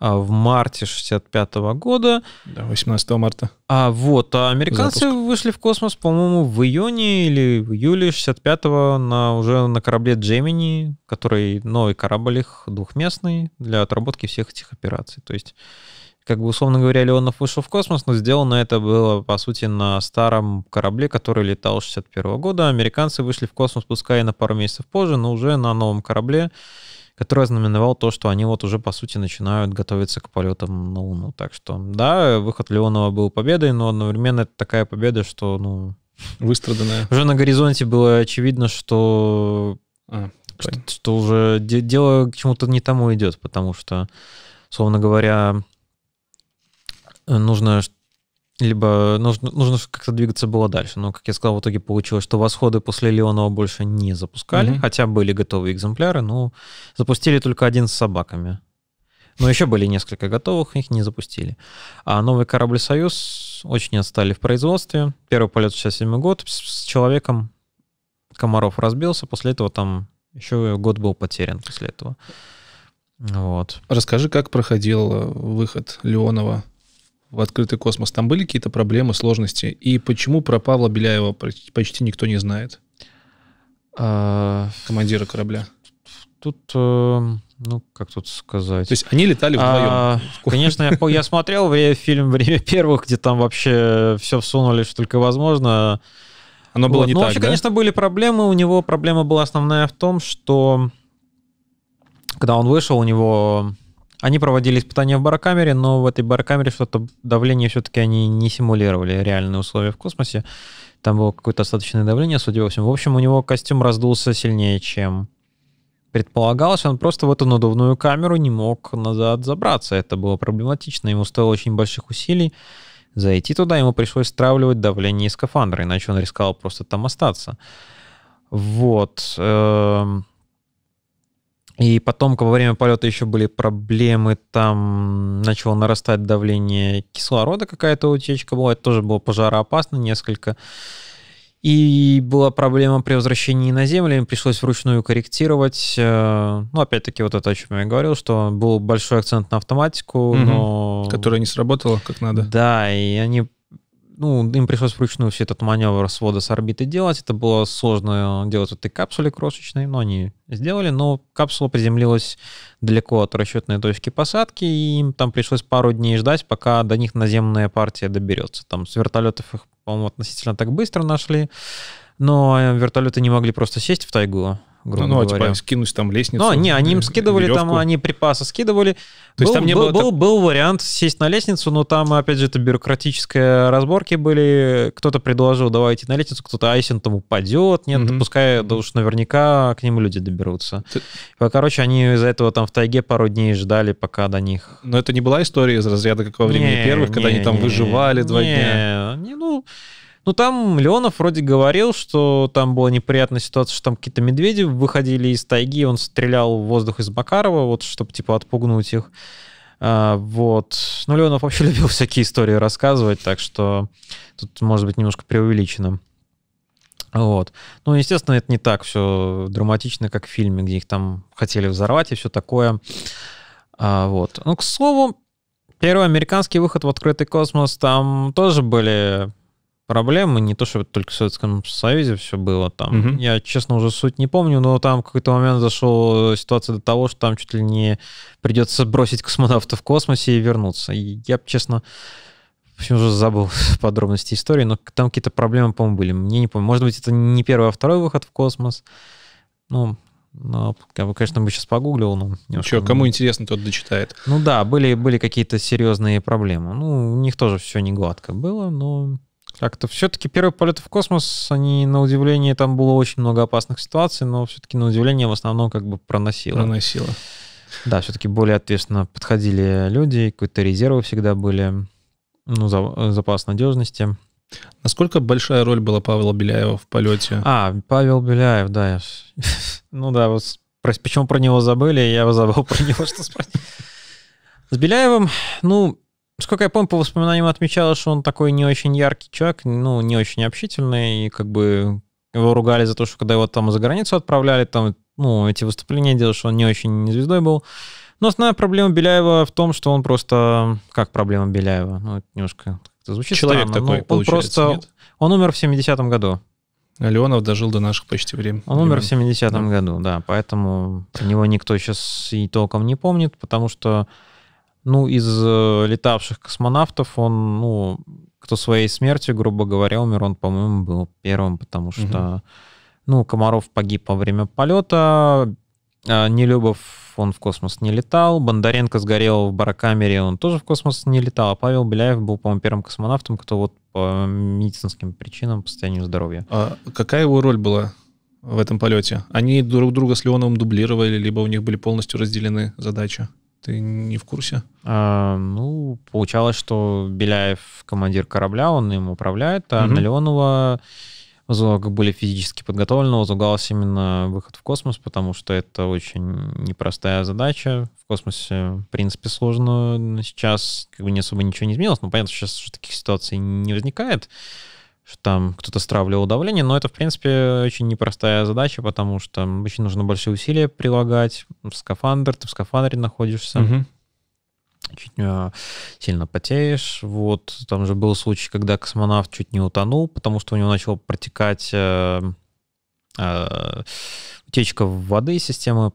а, в марте 65 -го года. Да, 18 марта. А вот, а американцы Запуск. вышли в космос, по-моему, в июне или в июле 65-го на, уже на корабле Джемини, который новый корабль их двухместный для отработки всех этих операций. То есть как бы, условно говоря, Леонов вышел в космос, но сделано это было, по сути, на старом корабле, который летал 61 -го года. Американцы вышли в космос, пускай на пару месяцев позже, но уже на новом корабле, который ознаменовал то, что они вот уже, по сути, начинают готовиться к полетам на Луну. Так что, да, выход Леонова был победой, но одновременно это такая победа, что, ну... Выстраданная. Уже на горизонте было очевидно, что... А, что, что, уже дело к чему-то не тому идет, потому что, словно говоря, нужно либо нужно, нужно как-то двигаться было дальше. Но, как я сказал, в итоге получилось, что восходы после Леонова больше не запускали, mm-hmm. хотя были готовые экземпляры, но запустили только один с собаками. Но еще были несколько готовых, их не запустили. А новый корабль «Союз» очень отстали в производстве. Первый полет в 67 год с, человеком Комаров разбился, после этого там еще год был потерян после этого. Вот. Расскажи, как проходил э, выход Леонова в открытый космос, там были какие-то проблемы, сложности? И почему про Павла Беляева почти никто не знает? А, Командира корабля. Тут, э, ну, как тут сказать... То есть они летали а, вдвоем? конечно, я, смотрел фильм «Время первых», где там вообще все всунули, что только возможно. Оно было вот. не ну, так, вообще, конечно, были проблемы. У него проблема была основная в том, что когда он вышел, у него они проводили испытания в барокамере, но в этой барокамере что-то давление все-таки они не симулировали реальные условия в космосе. Там было какое-то остаточное давление, судя во всем. В общем, у него костюм раздулся сильнее, чем предполагалось. Он просто в эту надувную камеру не мог назад забраться. Это было проблематично. Ему стоило очень больших усилий зайти туда. Ему пришлось стравливать давление из скафандра, иначе он рисковал просто там остаться. Вот. Эм, и потом во время полета еще были проблемы, там начало нарастать давление кислорода, какая-то утечка была, это тоже было пожароопасно несколько. И была проблема при возвращении на Землю, им пришлось вручную корректировать. Э, ну, опять-таки, вот это, о чем я говорил, что был большой акцент на автоматику, угу. но... Которая не сработала как надо. Да, и они ну, им пришлось вручную все этот маневр свода с орбиты делать. Это было сложно э, делать вот этой капсуле крошечной, но они сделали. Но капсула приземлилась далеко от расчетной точки посадки, и им там пришлось пару дней ждать, пока до них наземная партия доберется. Там с вертолетов их, по-моему, относительно так быстро нашли, но э, вертолеты не могли просто сесть в тайгу, грубо ну, ну, а, типа, говоря. Ну, типа скинуть там лестницу. Ну, не, они им скидывали, веревку. там они припасы скидывали. То был, есть там не был, было... Был, так... был вариант сесть на лестницу, но там, опять же, это бюрократические разборки были. Кто-то предложил, давайте на лестницу, кто-то Айсен там упадет, нет, угу. пускай, да уж наверняка к ним люди доберутся. Ты... Короче, они из-за этого там в тайге пару дней ждали, пока до них... Но это не была история из разряда какого времени не, первых, не, когда они там не, выживали два не, дня? Не, ну... Ну, там Леонов вроде говорил, что там была неприятная ситуация, что там какие-то медведи выходили из тайги, он стрелял в воздух из бакарова, вот, чтобы, типа, отпугнуть их. А, вот. Ну, Леонов вообще любил всякие истории рассказывать, так что тут, может быть, немножко преувеличено. Вот. Ну, естественно, это не так все драматично, как в фильме, где их там хотели взорвать и все такое. А, вот. Ну, к слову, первый американский выход в открытый космос, там тоже были проблемы, не то, что только в Советском Союзе все было там. Угу. Я, честно, уже суть не помню, но там в какой-то момент зашел э, ситуация до того, что там чуть ли не придется бросить космонавта в космосе и вернуться. И я, честно, общем, уже забыл подробности истории, но там какие-то проблемы, по-моему, были. Мне не помню. Может быть, это не первый, а второй выход в космос. Ну, ну, конечно, бы сейчас погуглил, но... Немножко... Ну Че, кому интересно, тот дочитает. Ну да, были, были какие-то серьезные проблемы. Ну, у них тоже все не гладко было, но как-то все-таки первые полеты в космос, они, на удивление, там было очень много опасных ситуаций, но все-таки, на удивление, в основном как бы проносило. Проносило. Да, все-таки более ответственно подходили люди, какие-то резервы всегда были, ну, за, запас надежности. Насколько большая роль была Павла Беляева в полете? А, Павел Беляев, да. Ну да, вот почему про него забыли, я забыл про него, что спросить. С Беляевым, ну, Сколько я помню, по воспоминаниям отмечалось, что он такой не очень яркий человек, ну, не очень общительный, и как бы его ругали за то, что когда его там за границу отправляли, там, ну, эти выступления делал, что он не очень звездой был. Но основная проблема Беляева в том, что он просто... Как проблема Беляева? Ну, это немножко как звучит Человек странно. такой, он просто... Нет? Он умер в 70-м году. А Леонов дожил до наших почти времени. Он умер в 70-м да. году, да, поэтому про него никто сейчас и толком не помнит, потому что ну, из э, летавших космонавтов он, ну, кто своей смертью, грубо говоря, умер, он, по-моему, был первым, потому что, угу. ну, Комаров погиб во время полета, а Нелюбов, он в космос не летал, Бондаренко сгорел в барокамере, он тоже в космос не летал, а Павел Беляев был, по-моему, первым космонавтом, кто вот по медицинским причинам, по состоянию здоровья. А какая его роль была в этом полете? Они друг друга с Леоновым дублировали, либо у них были полностью разделены задачи? Ты не в курсе? А, ну, получалось, что Беляев командир корабля, он им управляет, а угу. Наленова как были физически подготовлены, возлагался именно выход в космос, потому что это очень непростая задача. В космосе, в принципе, сложно. Сейчас как бы не особо ничего не изменилось, но понятно, что сейчас таких ситуаций не возникает что там кто-то стравливал давление, но это, в принципе, очень непростая задача, потому что очень нужно большие усилия прилагать, в скафандр, ты в скафандре находишься, угу. чуть э, сильно потеешь, вот, там же был случай, когда космонавт чуть не утонул, потому что у него начало протекать э, э, утечка воды из системы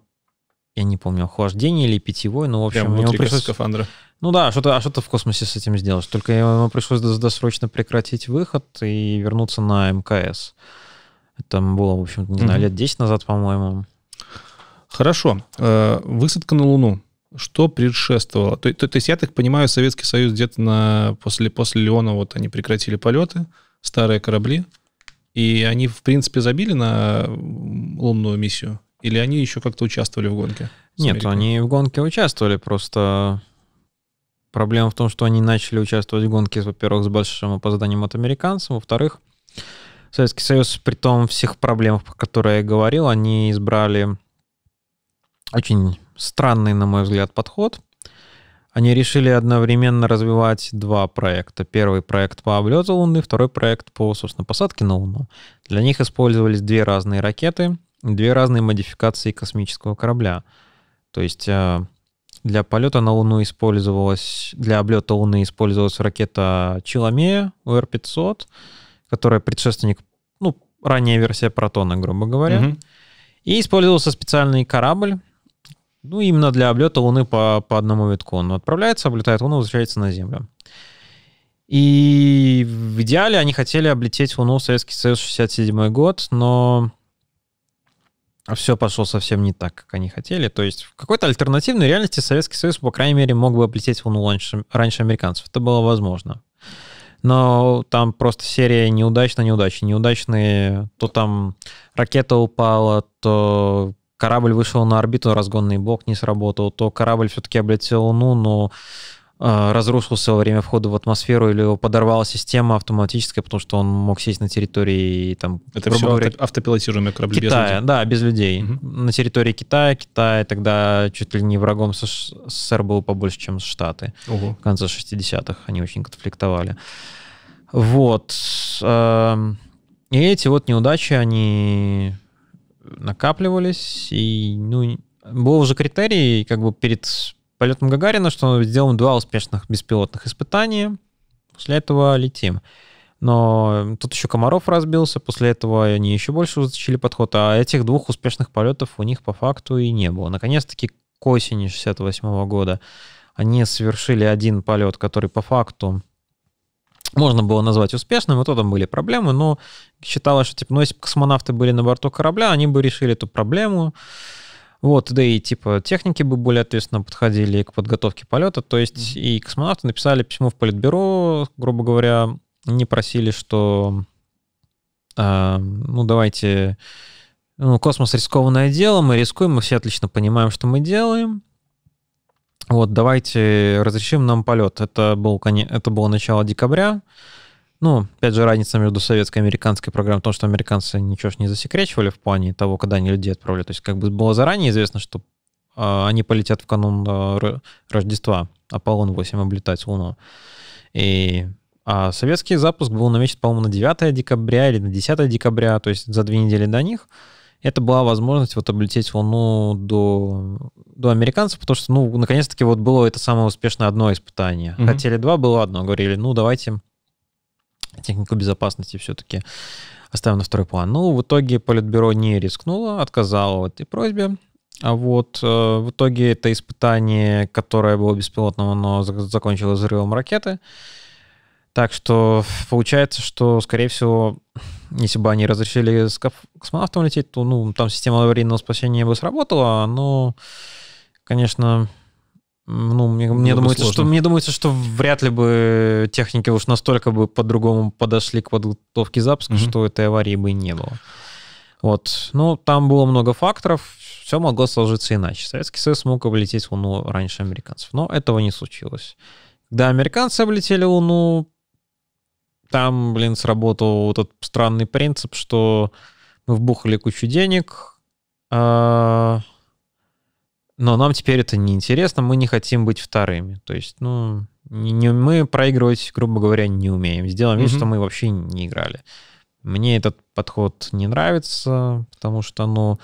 я не помню, охлаждение или питьевой, но, в общем, Прямо внутри пришлось... скафандра. Ну да, что-то, а что-то в космосе с этим сделать. Только ему пришлось досрочно прекратить выход и вернуться на МКС. Это было, в общем-то, не знаю, mm-hmm. лет 10 назад, по-моему. Хорошо. Э, высадка на Луну. Что предшествовало? То, то, то есть, я так понимаю, Советский Союз где-то на, после, после Леона вот они прекратили полеты, старые корабли, и они, в принципе, забили на лунную миссию? Или они еще как-то участвовали в гонке? Нет, они в гонке участвовали, просто проблема в том, что они начали участвовать в гонке, во-первых, с большим опозданием от американцев, во-вторых, Советский Союз, при том всех проблем, про которые я говорил, они избрали очень странный, на мой взгляд, подход. Они решили одновременно развивать два проекта. Первый проект по облету Луны, второй проект по, собственно, посадке на Луну. Для них использовались две разные ракеты — две разные модификации космического корабля. То есть э, для полета на Луну использовалась, для облета Луны использовалась ракета Челомея УР-500, которая предшественник, ну, ранняя версия Протона, грубо говоря. Угу. И использовался специальный корабль, ну, именно для облета Луны по, по одному витку. Он отправляется, облетает Луну, возвращается на Землю. И в идеале они хотели облететь Луну в Советский Союз 67 год, но а все пошло совсем не так, как они хотели. То есть в какой-то альтернативной реальности Советский Союз, по крайней мере, мог бы облететь Луну раньше, раньше американцев. Это было возможно. Но там просто серия неудач на неудачи. Неудачные, то там ракета упала, то корабль вышел на орбиту, разгонный бок не сработал, то корабль все-таки облетел Луну, но а, разрушился во время входа в атмосферу или его подорвала система автоматическая, потому что он мог сесть на территории там. Это все говоря, авто, автопилотируемые корабли Китая, без людей. да, без людей. Угу. На территории Китая, Китая тогда чуть ли не врагом СССР был побольше, чем Штаты. Ого. В конце 60-х они очень конфликтовали. Вот. Эм, и эти вот неудачи, они накапливались, и, ну, был уже критерий, как бы перед полетом Гагарина, что сделаем два успешных беспилотных испытания, после этого летим. Но тут еще Комаров разбился, после этого они еще больше заточили подход, а этих двух успешных полетов у них по факту и не было. Наконец-таки к осени 68 года они совершили один полет, который по факту можно было назвать успешным, и то там были проблемы, но считалось, что типа, ну, если бы космонавты были на борту корабля, они бы решили эту проблему, вот, да и типа техники бы более ответственно подходили к подготовке полета. То есть и космонавты написали письмо в Политбюро, грубо говоря, не просили, что э, ну давайте, ну космос рискованное дело, мы рискуем, мы все отлично понимаем, что мы делаем. Вот, давайте разрешим нам полет. Это, был, конец, это было начало декабря. Ну, опять же, разница между советской и американской программой в том, что американцы ничего ж не засекречивали в плане того, когда они людей отправляли. То есть как бы было заранее известно, что э, они полетят в канун э, Рождества, Аполлон-8 облетать Луну. И а советский запуск был намечен, по-моему, на 9 декабря или на 10 декабря, то есть за две недели до них. Это была возможность вот облететь Луну до, до американцев, потому что, ну, наконец-таки вот было это самое успешное одно испытание. Mm-hmm. Хотели два, было одно. Говорили, ну, давайте технику безопасности все-таки оставим на второй план. Ну, в итоге Политбюро не рискнуло, отказало в этой просьбе. А вот э, в итоге это испытание, которое было беспилотным, оно закончилось взрывом ракеты. Так что получается, что, скорее всего, если бы они разрешили с космонавтом лететь, то ну, там система аварийного спасения бы сработала, но, конечно, ну, мне, Было мне, думается, что, мне думается, что вряд ли бы техники уж настолько бы по-другому подошли к подготовке запуска, mm-hmm. что этой аварии бы не было. Вот. Ну, там было много факторов, все могло сложиться иначе. Советский Союз мог облететь Луну раньше американцев, но этого не случилось. Когда американцы облетели Луну, там, блин, сработал вот этот странный принцип, что мы вбухали кучу денег, а, но нам теперь это не интересно, мы не хотим быть вторыми. То есть, ну, не, не, мы проигрывать, грубо говоря, не умеем. Сделаем вид, mm что мы вообще не играли. Мне этот подход не нравится, потому что, ну,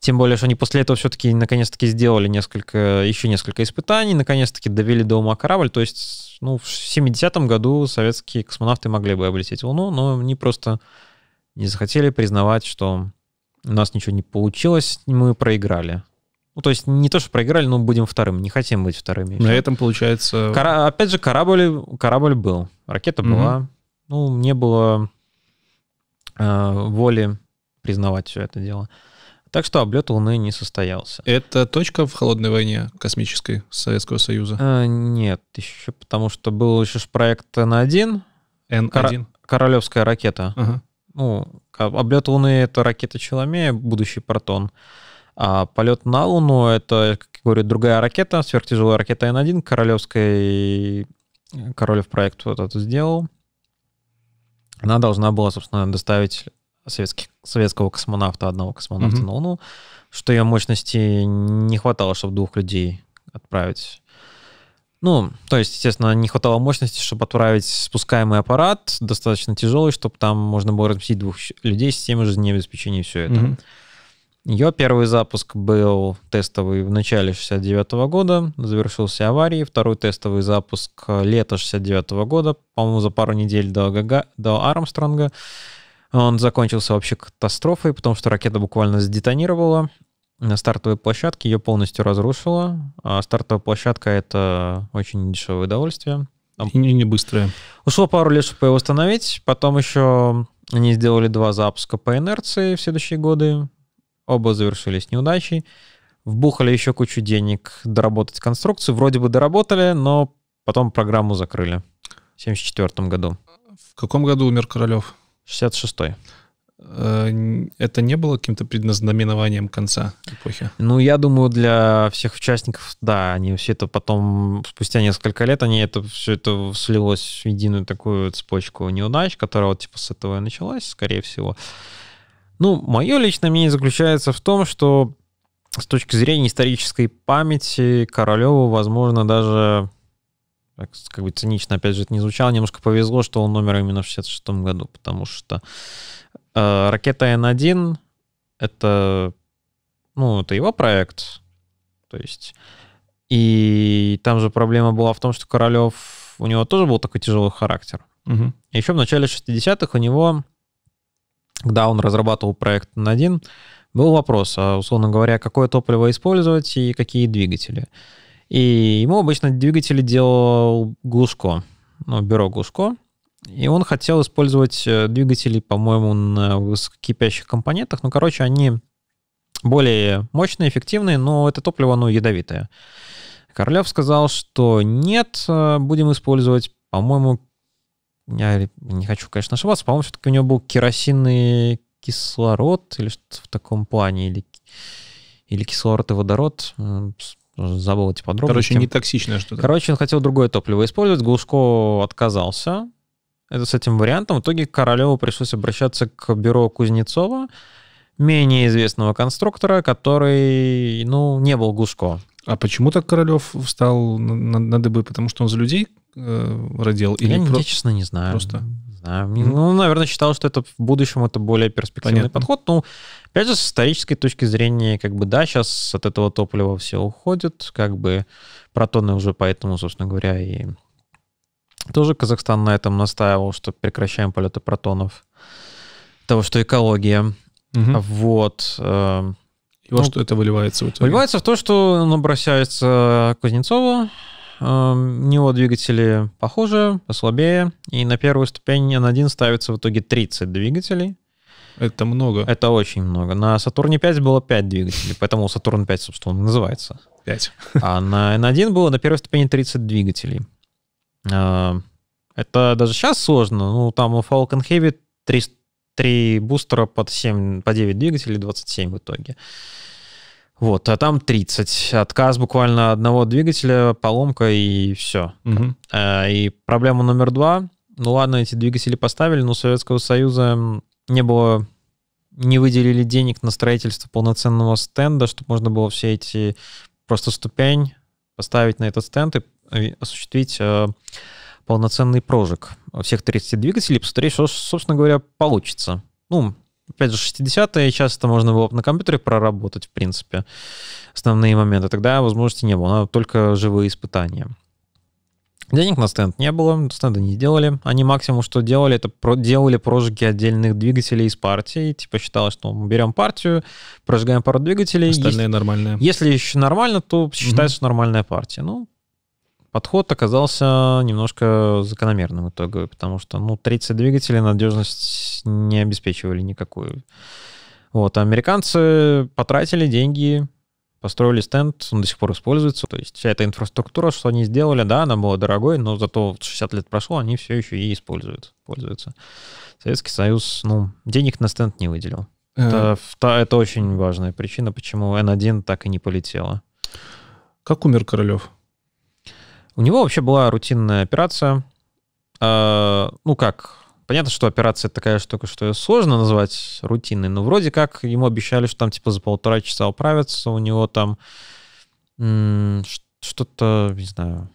тем более, что они после этого все-таки наконец-таки сделали несколько, еще несколько испытаний, наконец-таки довели до ума корабль. То есть, ну, в 70-м году советские космонавты могли бы облететь Луну, но они просто не захотели признавать, что у нас ничего не получилось, мы проиграли. Ну, то есть не то, что проиграли, но будем вторым. Не хотим быть вторыми. На этом получается... Кора... Опять же, корабль, корабль был. Ракета угу. была. Ну, не было э, воли признавать все это дело. Так что облет Луны не состоялся. Это точка в холодной войне космической Советского Союза? Э, нет, еще потому что был еще проект Н1. Н1? Кор... Королевская ракета. Ага. Ну, облет Луны — это ракета Челомея, будущий протон. А полет на Луну — это, как говорю, другая ракета, сверхтяжелая ракета Н1, королевской... Э, Королев проект вот этот сделал. Она должна была, собственно, доставить советских, советского космонавта, одного космонавта mm-hmm. на Луну, что ее мощности не хватало, чтобы двух людей отправить. Ну, то есть, естественно, не хватало мощности, чтобы отправить спускаемый аппарат, достаточно тяжелый, чтобы там можно было разместить двух людей с тем же жизнеобеспечением и все это. Mm-hmm. Ее первый запуск был тестовый в начале 69 -го года, завершился аварией. Второй тестовый запуск лета 69 -го года, по-моему, за пару недель до, Гага, до Армстронга. Он закончился вообще катастрофой, потому что ракета буквально сдетонировала на стартовой площадке, ее полностью разрушила. А стартовая площадка — это очень дешевое удовольствие. Там и не быстрое. Ушло пару лет, чтобы его восстановить. Потом еще они сделали два запуска по инерции в следующие годы. Оба завершились неудачей. Вбухали еще кучу денег доработать конструкцию. Вроде бы доработали, но потом программу закрыли в 1974 году. В каком году умер Королев? 66-й. Э, это не было каким-то предназнаменованием конца эпохи? Ну, я думаю, для всех участников, да, они все это потом, спустя несколько лет, они это все это слилось в единую такую цепочку неудач, которая вот типа с этого и началась, скорее всего. Ну, мое личное мнение заключается в том, что с точки зрения исторической памяти Королеву, возможно, даже так, как бы цинично, опять же, это не звучало, немножко повезло, что он умер именно в 66-м году, потому что э, ракета Н-1 это, ну, это его проект, то есть, и там же проблема была в том, что Королев, у него тоже был такой тяжелый характер. Угу. Еще в начале 60-х у него когда он разрабатывал проект n один, был вопрос, а, условно говоря, какое топливо использовать и какие двигатели. И ему обычно двигатели делал Глушко, ну, бюро Глушко, и он хотел использовать э, двигатели, по-моему, на высококипящих компонентах. Ну, короче, они более мощные, эффективные, но это топливо, ну, ядовитое. Королев сказал, что нет, э, будем использовать, по-моему, я не хочу, конечно, ошибаться, по-моему, все-таки у него был керосинный кислород или что-то в таком плане, или, или кислород и водород, забыл эти подробности. Короче, не токсичное что-то. Короче, он хотел другое топливо использовать, Глушко отказался, это с этим вариантом. В итоге Королеву пришлось обращаться к бюро Кузнецова, менее известного конструктора, который, ну, не был Глушко. А почему так Королев встал на, на, на дыбы? Потому что он за людей э, родил? Или я, про... я, честно, не знаю. Просто? Не знаю. Ну, наверное, считал, что это в будущем это более перспективный Понятно. подход. Ну, опять же, с исторической точки зрения, как бы, да, сейчас от этого топлива все уходит, как бы протоны уже поэтому, собственно говоря, и тоже Казахстан на этом настаивал, что прекращаем полеты протонов. Того, что экология. Угу. Mm-hmm. Вот. Э, и во ну, что это выливается у тебя? Выливается в то, что он обращается к Кузнецову, у эм, него двигатели похуже, послабее, и на первую ступень N1 ставится в итоге 30 двигателей. Это много. Это очень много. На Сатурне 5 было 5 двигателей, поэтому Сатурн 5, собственно, называется. 5. А на N1 было на первой ступени 30 двигателей. Эм, это даже сейчас сложно. Ну, там у Falcon Heavy 300 три бустера под 7, по 9 двигателей, 27 в итоге. Вот, а там 30. Отказ буквально одного двигателя, поломка и все. Угу. Э, и проблема номер два. Ну ладно, эти двигатели поставили, но Советского Союза не было, не выделили денег на строительство полноценного стенда, чтобы можно было все эти просто ступень поставить на этот стенд и э, осуществить э, полноценный прожиг всех 30 двигателей, посмотреть, что, собственно говоря, получится. Ну, опять же, 60-е, сейчас это можно было на компьютере проработать, в принципе, основные моменты. Тогда возможности не было, надо только живые испытания. Денег на стенд не было, стенда не сделали. Они максимум, что делали, это про делали прожиги отдельных двигателей из партии. Типа считалось, что мы берем партию, прожигаем пару двигателей. Остальные если, нормальные. Если еще нормально, то считается, угу. что нормальная партия. Ну, подход оказался немножко закономерным итоговый, потому что, ну, 30 двигателей надежность не обеспечивали никакую. Вот, а американцы потратили деньги, построили стенд, он до сих пор используется. То есть вся эта инфраструктура, что они сделали, да, она была дорогой, но зато 60 лет прошло, они все еще и используют, пользуются. Советский Союз, ну, денег на стенд не выделил. Э. Это, это очень важная причина, почему N1 так и не полетела. Как умер Королев? У него вообще была рутинная операция. Э, ну как, понятно, что операция такая штука, что ее сложно назвать рутинной, но вроде как ему обещали, что там типа за полтора часа управятся, у него там что-то, не знаю,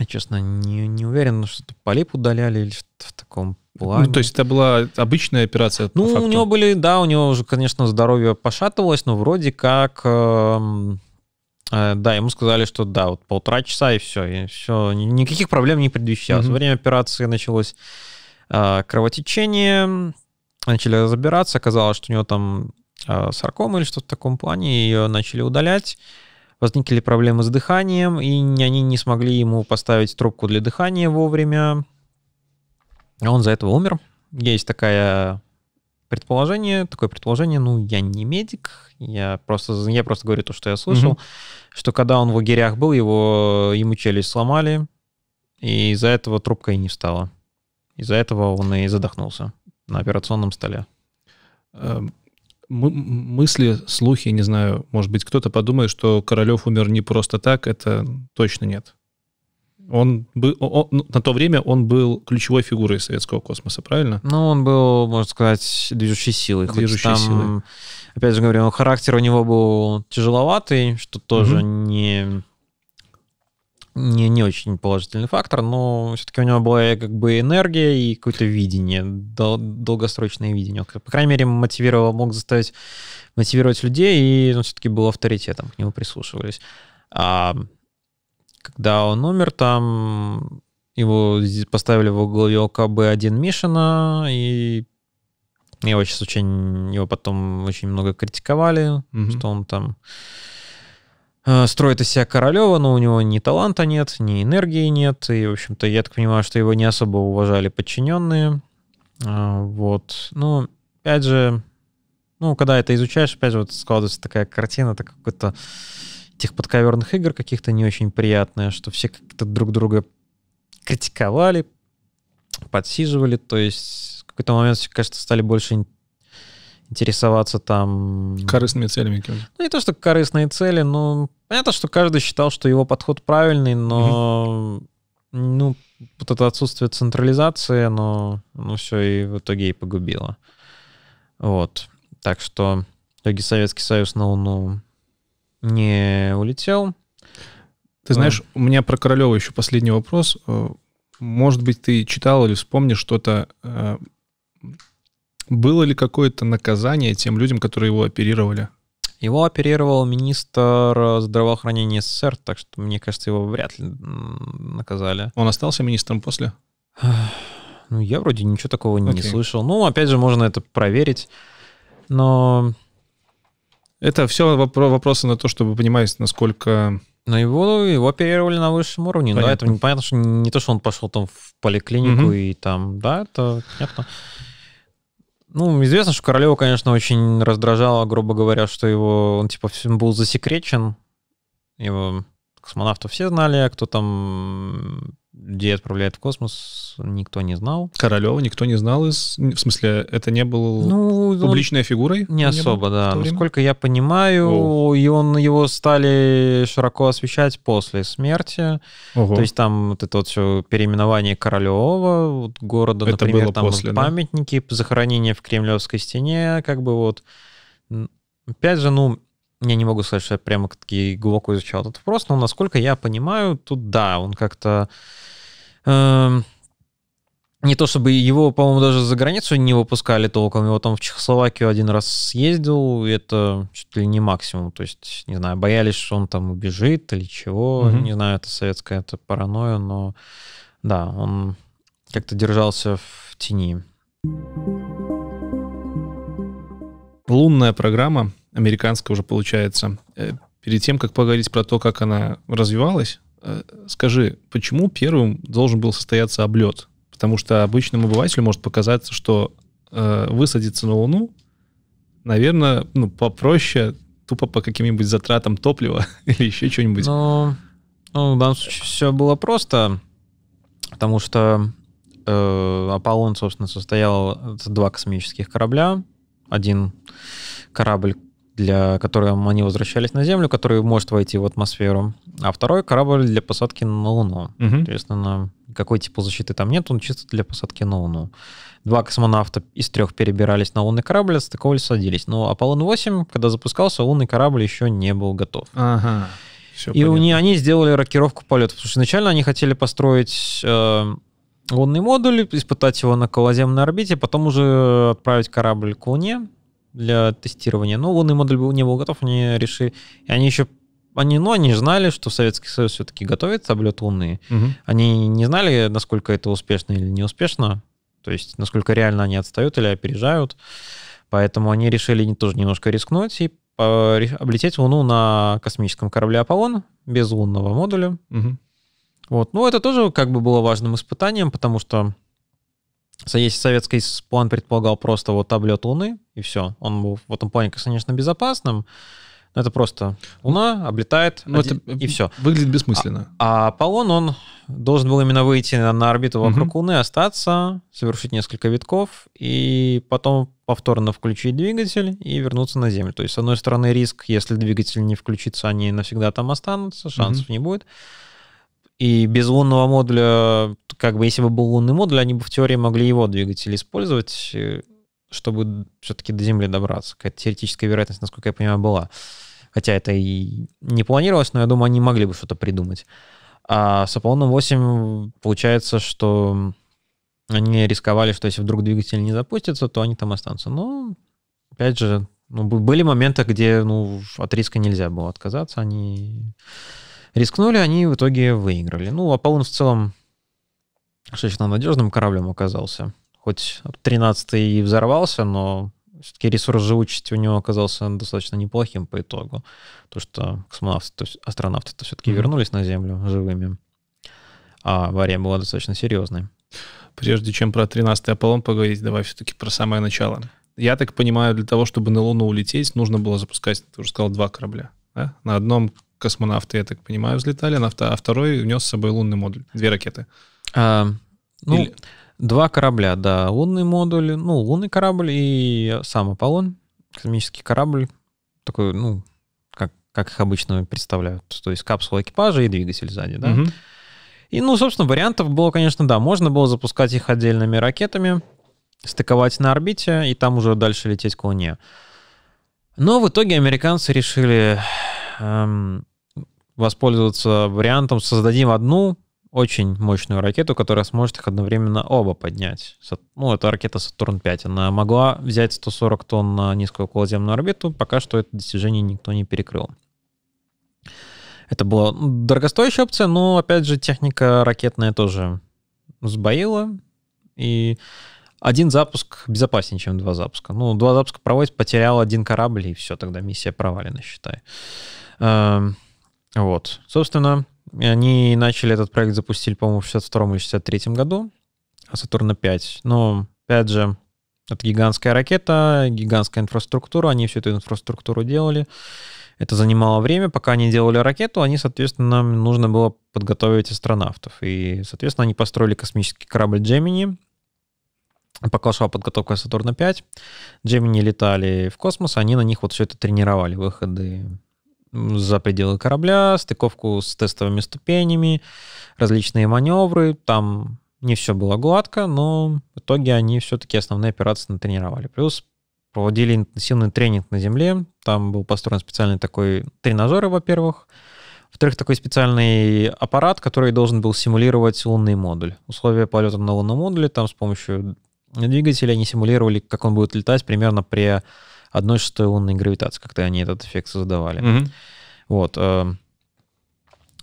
я, честно, не, не уверен, ну, что-то полип удаляли или что-то в таком плане. Ну, то есть это была обычная операция? Ну, у него были, да, у него уже, конечно, здоровье пошатывалось, но вроде как... Э, Э, да, ему сказали, что да, вот полтора часа и все, и все, никаких проблем не предвещалось. Mm-hmm. Во время операции началось э, кровотечение, начали разбираться, оказалось, что у него там э, саркома или что-то в таком плане, ее начали удалять, возникли проблемы с дыханием, и они не смогли ему поставить трубку для дыхания вовремя, он за этого умер. Есть такая предположение, такое предположение, ну, я не медик, я просто, я просто говорю то, что я слышал, угу. что когда он в лагерях был, его, ему челюсть сломали, и из-за этого трубка и не встала. Из-за этого он и задохнулся на операционном столе. Эм, мысли, слухи, не знаю, может быть, кто-то подумает, что Королев умер не просто так, это точно нет. Он был, он, ну, на то время он был ключевой фигурой советского космоса, правильно? Ну, он был, можно сказать, движущей силой. Движущей там, силой. Опять же говорю, характер у него был тяжеловатый, что тоже угу. не, не, не очень положительный фактор, но все-таки у него была как бы энергия и какое-то видение, дол- долгосрочное видение. По крайней мере, мотивировал, мог заставить мотивировать людей, и он ну, все-таки был авторитетом, к нему прислушивались. А когда он умер, там его поставили в углу ОКБ-1 Мишина, и его сейчас очень, его потом очень много критиковали, mm-hmm. что он там э, строит из себя Королева, но у него ни таланта нет, ни энергии нет, и, в общем-то, я так понимаю, что его не особо уважали подчиненные, э, вот, ну, опять же, ну, когда это изучаешь, опять же, вот складывается такая картина, так какой-то... то тех подковерных игр каких-то не очень приятная, что все как-то друг друга критиковали, подсиживали, то есть в какой-то момент, кажется, стали больше интересоваться там... Корыстными целями. Ну, не то, что корыстные цели, но понятно, что каждый считал, что его подход правильный, но угу. ну, вот это отсутствие централизации, оно, ну, все и в итоге и погубило. Вот. Так что в итоге Советский Союз на Луну ну, не улетел. Ты знаешь, у меня про Королева еще последний вопрос. Э, может быть, ты читал или вспомнишь что-то. Э, было ли какое-то наказание тем людям, которые его оперировали? Его оперировал министр э, здравоохранения СССР, так что, мне кажется, его вряд ли наказали. Он остался министром после? Ну, я вроде ничего такого okay. не слышал. Ну, опять же, можно это проверить. Но это все вопросы на то, чтобы понимать, насколько... Но ну, его, его оперировали на высшем уровне, понятно. да, это непонятно, что не то, что он пошел там в поликлинику угу. и там, да, это понятно. Ну, известно, что Королева, конечно, очень раздражала, грубо говоря, что его, он типа был засекречен, его космонавтов все знали, а кто там где отправляет в космос, никто не знал. Королева никто не знал, из... в смысле, это не был ну, ну публичной фигурой? Не, не особо, да. Насколько я понимаю, и он его стали широко освещать после смерти. Ого. То есть там вот это вот все переименование Королева вот, города, это например, было там после, памятники, да? захоронение в Кремлевской стене, как бы вот. Опять же, ну, я не могу сказать, что я прямо таки глубоко изучал этот вопрос, но насколько я понимаю, тут да, он как-то Эм, не то чтобы его, по-моему, даже за границу не выпускали толком. Его там в Чехословакию один раз съездил, и это чуть ли не максимум. То есть, не знаю, боялись, что он там убежит или чего. Mm-hmm. Не знаю, это советская это паранойя, но да, он как-то держался в тени. Лунная программа, американская уже получается. Э, перед тем, как поговорить про то, как она развивалась, Э, скажи, почему первым должен был состояться облет? Потому что обычному обывателю может показаться, что э, высадиться на Луну, наверное, ну, попроще, тупо по каким-нибудь затратам топлива или еще что-нибудь. Ну, ну, в данном случае все было просто, потому что э, Аполлон, собственно, состоял из два космических корабля. Один корабль для которым они возвращались на Землю, который может войти в атмосферу, а второй корабль для посадки на Луну. Угу. Соответственно, какой типа защиты там нет, он чисто для посадки на Луну. Два космонавта из трех перебирались на лунный корабль, стыковались, садились. Но ну, Аполлон-8, когда запускался, лунный корабль еще не был готов. Ага. Все и у них они сделали рокировку полета. Потому что изначально они хотели построить э, лунный модуль, испытать его на околоземной орбите, потом уже отправить корабль к Луне для тестирования. Но ну, вон и модуль был, не был готов, они решили... они еще они, ну, они знали, что Советский Союз все-таки готовится облет Луны. Угу. Они не знали, насколько это успешно или неуспешно. то есть насколько реально они отстают или опережают. Поэтому они решили тоже немножко рискнуть и облететь Луну на космическом корабле Аполлон без лунного модуля. Угу. Вот. Ну, это тоже как бы было важным испытанием, потому что если советский план предполагал просто вот облет Луны, и все, он был в этом плане, конечно, безопасным, но это просто Луна облетает, ну, один, это и все. Выглядит бессмысленно. А, а Аполлон, он должен был именно выйти на, на орбиту вокруг угу. Луны, остаться, совершить несколько витков, и потом повторно включить двигатель и вернуться на Землю. То есть, с одной стороны, риск, если двигатель не включится, они навсегда там останутся, шансов угу. не будет. И без лунного модуля, как бы если бы был лунный модуль, они бы в теории могли его двигатель использовать, э, чтобы все-таки до Земли добраться. Какая-то теоретическая вероятность, насколько я понимаю, была. Хотя это и не планировалось, но я думаю, они могли бы что-то придумать. А с Аполлоном 8 получается, что они рисковали, что если вдруг двигатель не запустится, то они там останутся. Но, опять же, ну, были моменты, где ну, от риска нельзя было отказаться. Они Рискнули, они в итоге выиграли. Ну, Аполлон в целом достаточно надежным кораблем оказался. Хоть 13-й и взорвался, но все-таки ресурс живучести у него оказался достаточно неплохим по итогу. То, что космонавты, то есть астронавты-то все-таки mm-hmm. вернулись на Землю живыми. А авария была достаточно серьезной. Прежде чем про 13-й Аполлон поговорить, давай все-таки про самое начало. Я так понимаю, для того, чтобы на Луну улететь, нужно было запускать, ты уже сказал, два корабля. Да? На одном космонавты, я так понимаю, взлетали, а второй внес с собой лунный модуль, две ракеты. А, ну, Или... два корабля, да, лунный модуль, ну, лунный корабль и сам Аполлон, космический корабль, такой, ну, как, как их обычно представляют, то есть капсула экипажа и двигатель сзади, да. И, ну, собственно, вариантов было, конечно, да, можно было запускать их отдельными ракетами, стыковать на орбите и там уже дальше лететь к Луне. Но в итоге американцы решили эм, воспользоваться вариантом, создадим одну очень мощную ракету, которая сможет их одновременно оба поднять. Ну, это ракета Сатурн-5. Она могла взять 140 тонн на низкую околоземную орбиту, пока что это достижение никто не перекрыл. Это была дорогостоящая опция, но, опять же, техника ракетная тоже сбоила, и один запуск безопаснее, чем два запуска. Ну, два запуска проводить, потерял один корабль, и все, тогда миссия провалена, считай. Эм, вот. Собственно, они начали этот проект, запустили, по-моему, в 62 или 63 году, а Сатурна-5. Но, опять же, это гигантская ракета, гигантская инфраструктура, они всю эту инфраструктуру делали. Это занимало время, пока они делали ракету, они, соответственно, нужно было подготовить астронавтов. И, соответственно, они построили космический корабль Джемини, пока шла подготовка Сатурна-5, Джемини летали в космос, они на них вот все это тренировали, выходы за пределы корабля, стыковку с тестовыми ступенями, различные маневры. Там не все было гладко, но в итоге они все-таки основные операции натренировали. Плюс проводили интенсивный тренинг на земле. Там был построен специальный такой тренажер, во-первых. Во-вторых, такой специальный аппарат, который должен был симулировать лунный модуль. Условия полета на лунном модуле там с помощью двигателя они симулировали, как он будет летать примерно при одной шестой лунной гравитации, как-то они этот эффект создавали. Угу. Вот. Э,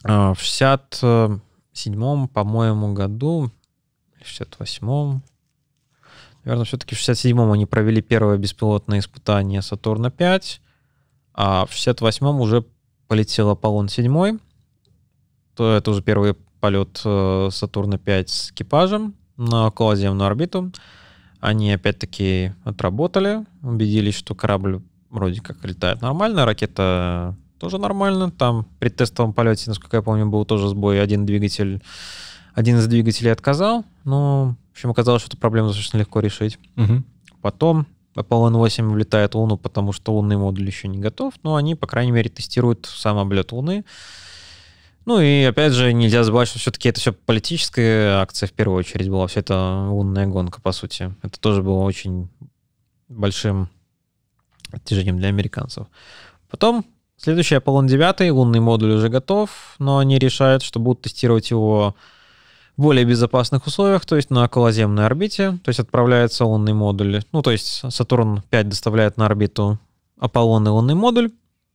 э, в 67-м, по-моему, году, в 68-м, наверное, все-таки в 67-м они провели первое беспилотное испытание Сатурна-5, а в 68-м уже полетел Аполлон-7, то это уже первый полет э, Сатурна-5 с экипажем на околоземную орбиту. Они опять-таки отработали, убедились, что корабль вроде как летает нормально, ракета тоже нормально. Там при тестовом полете, насколько я помню, был тоже сбой. Один двигатель, один из двигателей отказал. Но, ну, в общем, оказалось, что эту проблему достаточно легко решить. Угу. Потом Apollo N8 влетает в Луну, потому что лунный модуль еще не готов. Но ну, они, по крайней мере, тестируют сам облет Луны. Ну и опять же, нельзя забывать, что все-таки это все политическая акция в первую очередь была, все это лунная гонка, по сути. Это тоже было очень большим оттяжением для американцев. Потом следующий Аполлон 9, лунный модуль уже готов, но они решают, что будут тестировать его в более безопасных условиях, то есть на околоземной орбите, то есть отправляется лунный модуль, ну то есть Сатурн-5 доставляет на орбиту Аполлон и лунный модуль,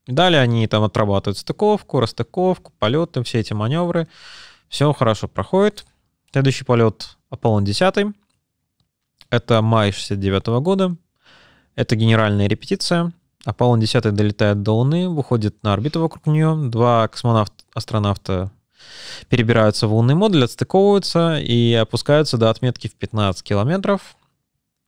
Далее они там отрабатывают стыковку, расстыковку, полеты, все эти маневры. Все хорошо проходит. Следующий полет Аполлон 10. Это май 69 года. Это генеральная репетиция. Аполлон 10 долетает до Луны, выходит на орбиту вокруг нее. Два космонавта-астронавта перебираются в лунный модуль, отстыковываются и опускаются до отметки в 15 километров.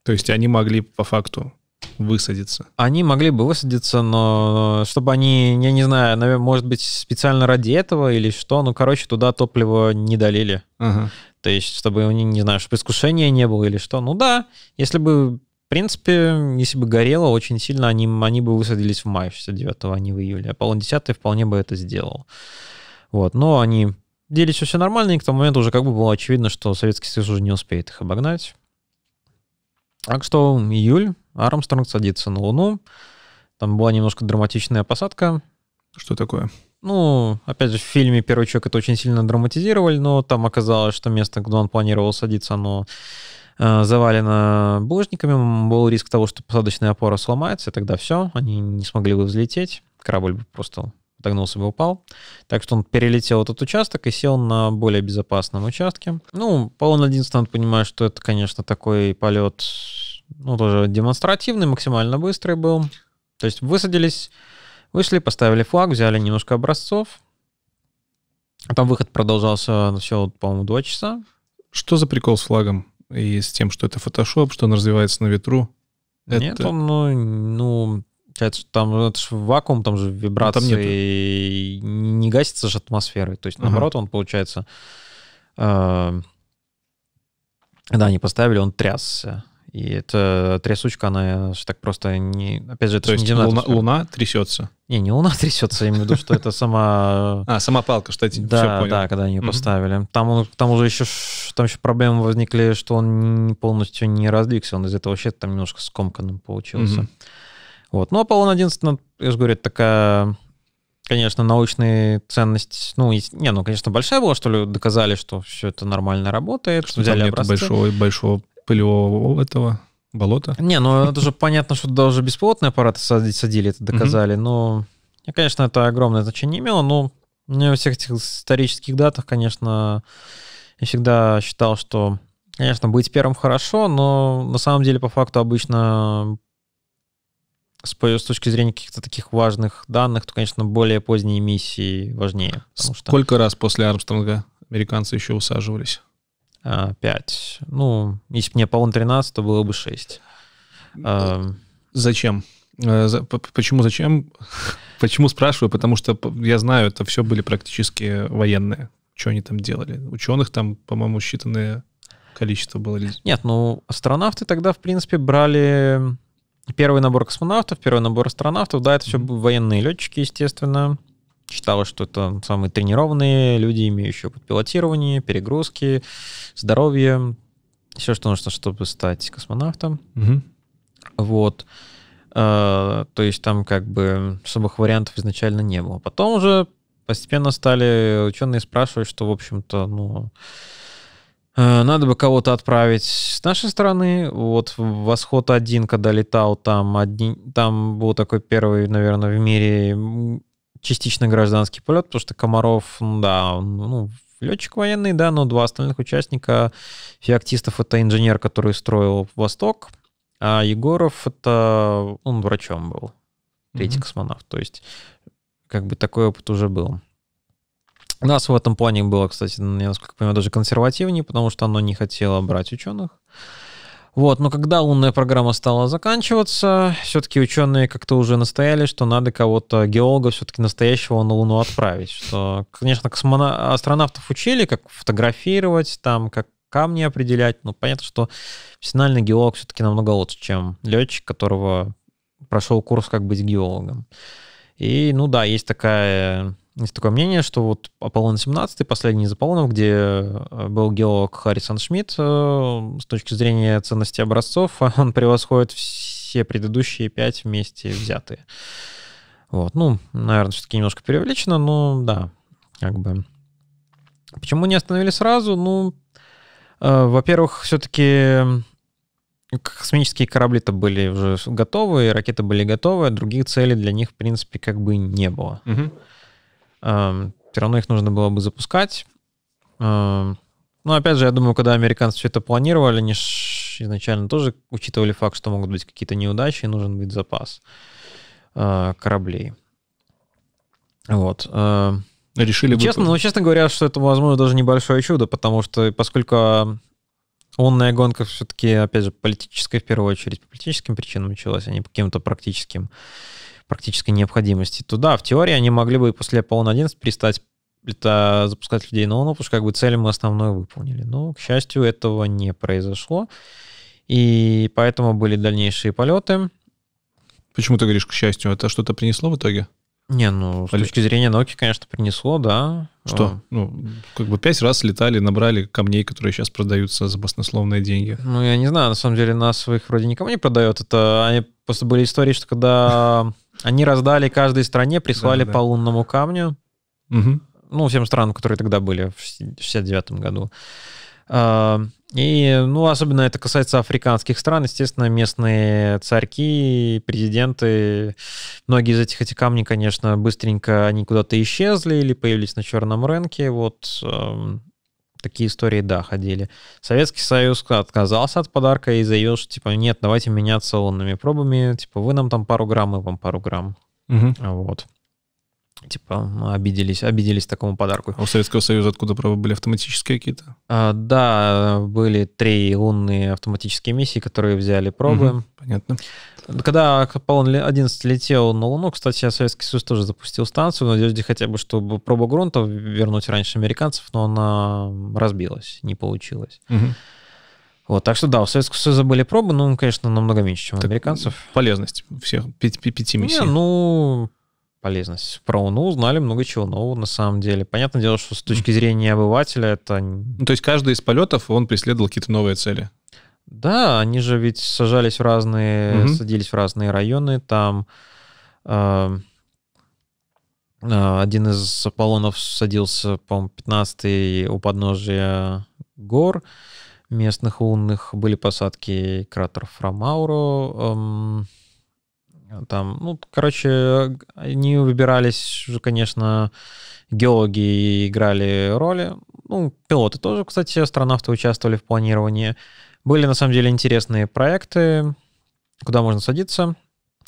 То есть они могли по факту высадиться? Они могли бы высадиться, но чтобы они, я не знаю, наверное, может быть, специально ради этого или что, ну, короче, туда топливо не долили. Ага. То есть, чтобы у ну, них, не знаю, чтобы искушения не было или что. Ну да, если бы, в принципе, если бы горело очень сильно, они, они бы высадились в мае 69-го, а не в июле. Аполлон 10 вполне бы это сделал. Вот, но они делись все нормально, и к тому моменту уже как бы было очевидно, что Советский Союз уже не успеет их обогнать. Так что июль Армстронг садится на Луну. Там была немножко драматичная посадка. Что такое? Ну, опять же, в фильме «Первый человек» это очень сильно драматизировали, но там оказалось, что место, куда он планировал садиться, оно э, завалено булыжниками. Был риск того, что посадочная опора сломается, и тогда все, они не смогли бы взлететь. Корабль бы просто подогнулся бы упал. Так что он перелетел этот участок и сел на более безопасном участке. Ну, по 11 надо понимать, что это, конечно, такой полет ну, тоже демонстративный, максимально быстрый был. То есть высадились, вышли, поставили флаг, взяли немножко образцов. А там выход продолжался ну, все, по-моему, два часа. Что за прикол с флагом и с тем, что это фотошоп, что он развивается на ветру? Это... Нет, он, ну, ну, там это же вакуум, там же вибрации, ну, там не гасится же атмосферой. То есть, наоборот, ага. он, получается, э, когда они поставили, он трясся. И эта трясучка, она так просто не... Опять же, это То есть луна, луна трясется? Не, не луна трясется, я имею в виду, что это сама... А, сама палка, что я все понял. Да, когда они ее поставили. Там, там уже еще, там еще проблемы возникли, что он полностью не раздвигся, он из этого вообще там немножко скомканным получился. Вот. Ну, а Аполлон 11, ну, я же говорю, это такая конечно, научная ценность, ну, не, ну, конечно, большая была, что ли, доказали, что все это нормально работает, что взяли образцы. Большого, большого пылевого этого болота. Не, ну это же понятно, что даже беспилотные аппараты садили, это доказали, но... Я, конечно, это огромное значение имело, но мне во всех этих исторических датах, конечно, я всегда считал, что, конечно, быть первым хорошо, но на самом деле по факту обычно с, с точки зрения каких-то таких важных данных, то, конечно, более поздние миссии важнее. Сколько что... раз после Армстронга американцы еще усаживались? А 5. Ну, если бы мне полон 13, то было бы 6. А, зачем? Э, почему зачем? Почему спрашиваю? Потому что я знаю, это все были практически военные. Что они там делали? Ученых там, по-моему, считанное количество было. Нет, ну, астронавты тогда, в принципе, брали первый набор космонавтов, первый набор астронавтов. Да, это все mm-hmm. военные летчики, естественно считалось, что это самые тренированные люди, имеющие опыт пилотирования, перегрузки, здоровье, все, что нужно, чтобы стать космонавтом. Угу. Вот. Э, то есть там как бы особых вариантов изначально не было. Потом уже постепенно стали ученые спрашивать, что, в общем-то, ну, э, надо бы кого-то отправить с нашей стороны. Вот восход один, когда летал, там, одни, там был такой первый, наверное, в мире частично гражданский полет, потому что Комаров, ну да, ну, летчик военный, да, но два остальных участника феоктистов это инженер, который строил Восток, а Егоров это он врачом был, третий mm-hmm. космонавт. То есть как бы такой опыт уже был. У нас в этом плане было, кстати, я насколько понимаю, даже консервативнее, потому что оно не хотело брать ученых. Вот, но когда лунная программа стала заканчиваться, все-таки ученые как-то уже настояли, что надо кого-то, геолога все-таки настоящего на Луну отправить. Что, конечно, космоно... астронавтов учили, как фотографировать, там, как камни определять. Но понятно, что профессиональный геолог все-таки намного лучше, чем летчик, которого прошел курс как быть геологом. И, ну да, есть такая есть такое мнение, что вот Аполлон-17, последний из Аполлонов, где э, был геолог Харрисон Шмидт, э, с точки зрения ценности образцов, он превосходит все предыдущие пять вместе взятые. Вот, ну, наверное, все-таки немножко преувеличено, но да, как бы. Почему не остановили сразу? Ну, э, во-первых, все-таки космические корабли-то были уже готовы, ракеты были готовы, а других целей для них, в принципе, как бы не было. Угу. Эм, все равно их нужно было бы запускать. Эм, Но ну, опять же, я думаю, когда американцы все это планировали, они изначально тоже учитывали факт, что могут быть какие-то неудачи, и нужен будет запас э, кораблей. Вот. Э, Решили бы... Ну, честно, ну, честно говоря, что это, возможно, даже небольшое чудо, потому что поскольку а, лунная гонка все-таки, опять же, политическая в первую очередь, по политическим причинам началась, а не по каким-то практическим. Uh, практической необходимости. Туда, в теории, они могли бы и после Apollo 11 перестать это запускать людей на Луну, потому как бы цель мы основную выполнили. Но, к счастью, этого не произошло. И поэтому были дальнейшие полеты. Почему ты говоришь, к счастью, это что-то принесло в итоге? Не, ну, с Или... точки зрения науки, конечно, принесло, да. Что? О. А. Ну, как бы пять раз летали, набрали камней, которые сейчас продаются за баснословные деньги. Ну, я не знаю, на самом деле нас своих вроде никому не продает. Это они просто были истории, что когда они раздали каждой стране, прислали да, да. по лунному камню. Угу. Ну, всем странам, которые тогда были в 69-м году. А, и, ну, особенно это касается африканских стран. Естественно, местные царьки, президенты, многие из этих этих камней, конечно, быстренько они куда-то исчезли или появились на черном рынке. Вот эм, такие истории, да, ходили. Советский Союз отказался от подарка и заявил, что, типа, нет, давайте меняться лунными пробами, типа, вы нам там пару грамм, и вам пару грамм. Угу. Вот типа ну, обиделись, обиделись такому подарку. А у Советского Союза откуда правда были автоматические какие-то? А, да, были три лунные автоматические миссии, которые взяли пробы. Угу, понятно. Когда Аполлон-11 летел на Луну, кстати, а Советский Союз тоже запустил станцию в надежде хотя бы, чтобы проба грунта вернуть раньше американцев, но она разбилась, не получилось. Угу. Вот, так что да, у Советского Союза были пробы, но, конечно, намного меньше, чем у американцев. Полезность всех пяти, пяти миссий. Не, ну, полезность. Про Уну узнали много чего нового, на самом деле. Понятное дело, что с точки зрения обывателя это... Ну, то есть каждый из полетов, он преследовал какие-то новые цели? Да, они же ведь сажались в разные, угу. садились в разные районы, там... Эм, э, один из Аполлонов садился, по-моему, 15-й у подножия гор местных лунных. Были посадки кратеров Ромауру. Эм, там, ну, короче, они выбирались, конечно, геологи играли роли. Ну, пилоты тоже, кстати, астронавты участвовали в планировании. Были, на самом деле, интересные проекты, куда можно садиться.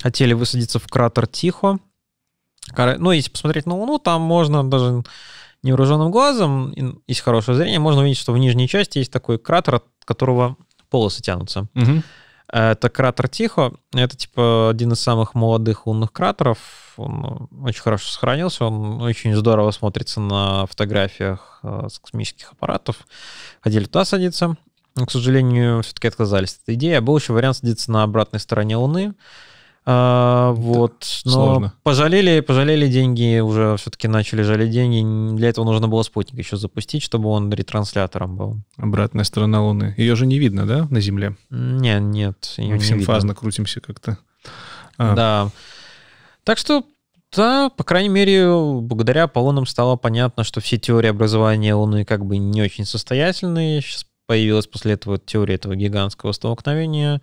Хотели высадиться в кратер Тихо. Ну, если посмотреть на Луну, там можно даже невооруженным глазом, есть хорошее зрение, можно увидеть, что в нижней части есть такой кратер, от которого полосы тянутся. Угу. Это кратер Тихо. Это, типа, один из самых молодых лунных кратеров. Он очень хорошо сохранился, он очень здорово смотрится на фотографиях э, с космических аппаратов. Хотели туда садиться. Но, к сожалению, все-таки отказались от этой идеи. А был еще вариант садиться на обратной стороне Луны. А, вот, но сложно. пожалели, пожалели деньги, уже все-таки начали жалеть деньги. Для этого нужно было спутник еще запустить, чтобы он ретранслятором был. Обратная сторона Луны. Ее же не видно, да, на Земле? Не, нет, ее Мы не симфазно видно. крутимся как-то. А. Да. Так что, да, по крайней мере, благодаря полонам стало понятно, что все теории образования Луны как бы не очень состоятельные. Сейчас появилась после этого теория этого гигантского столкновения.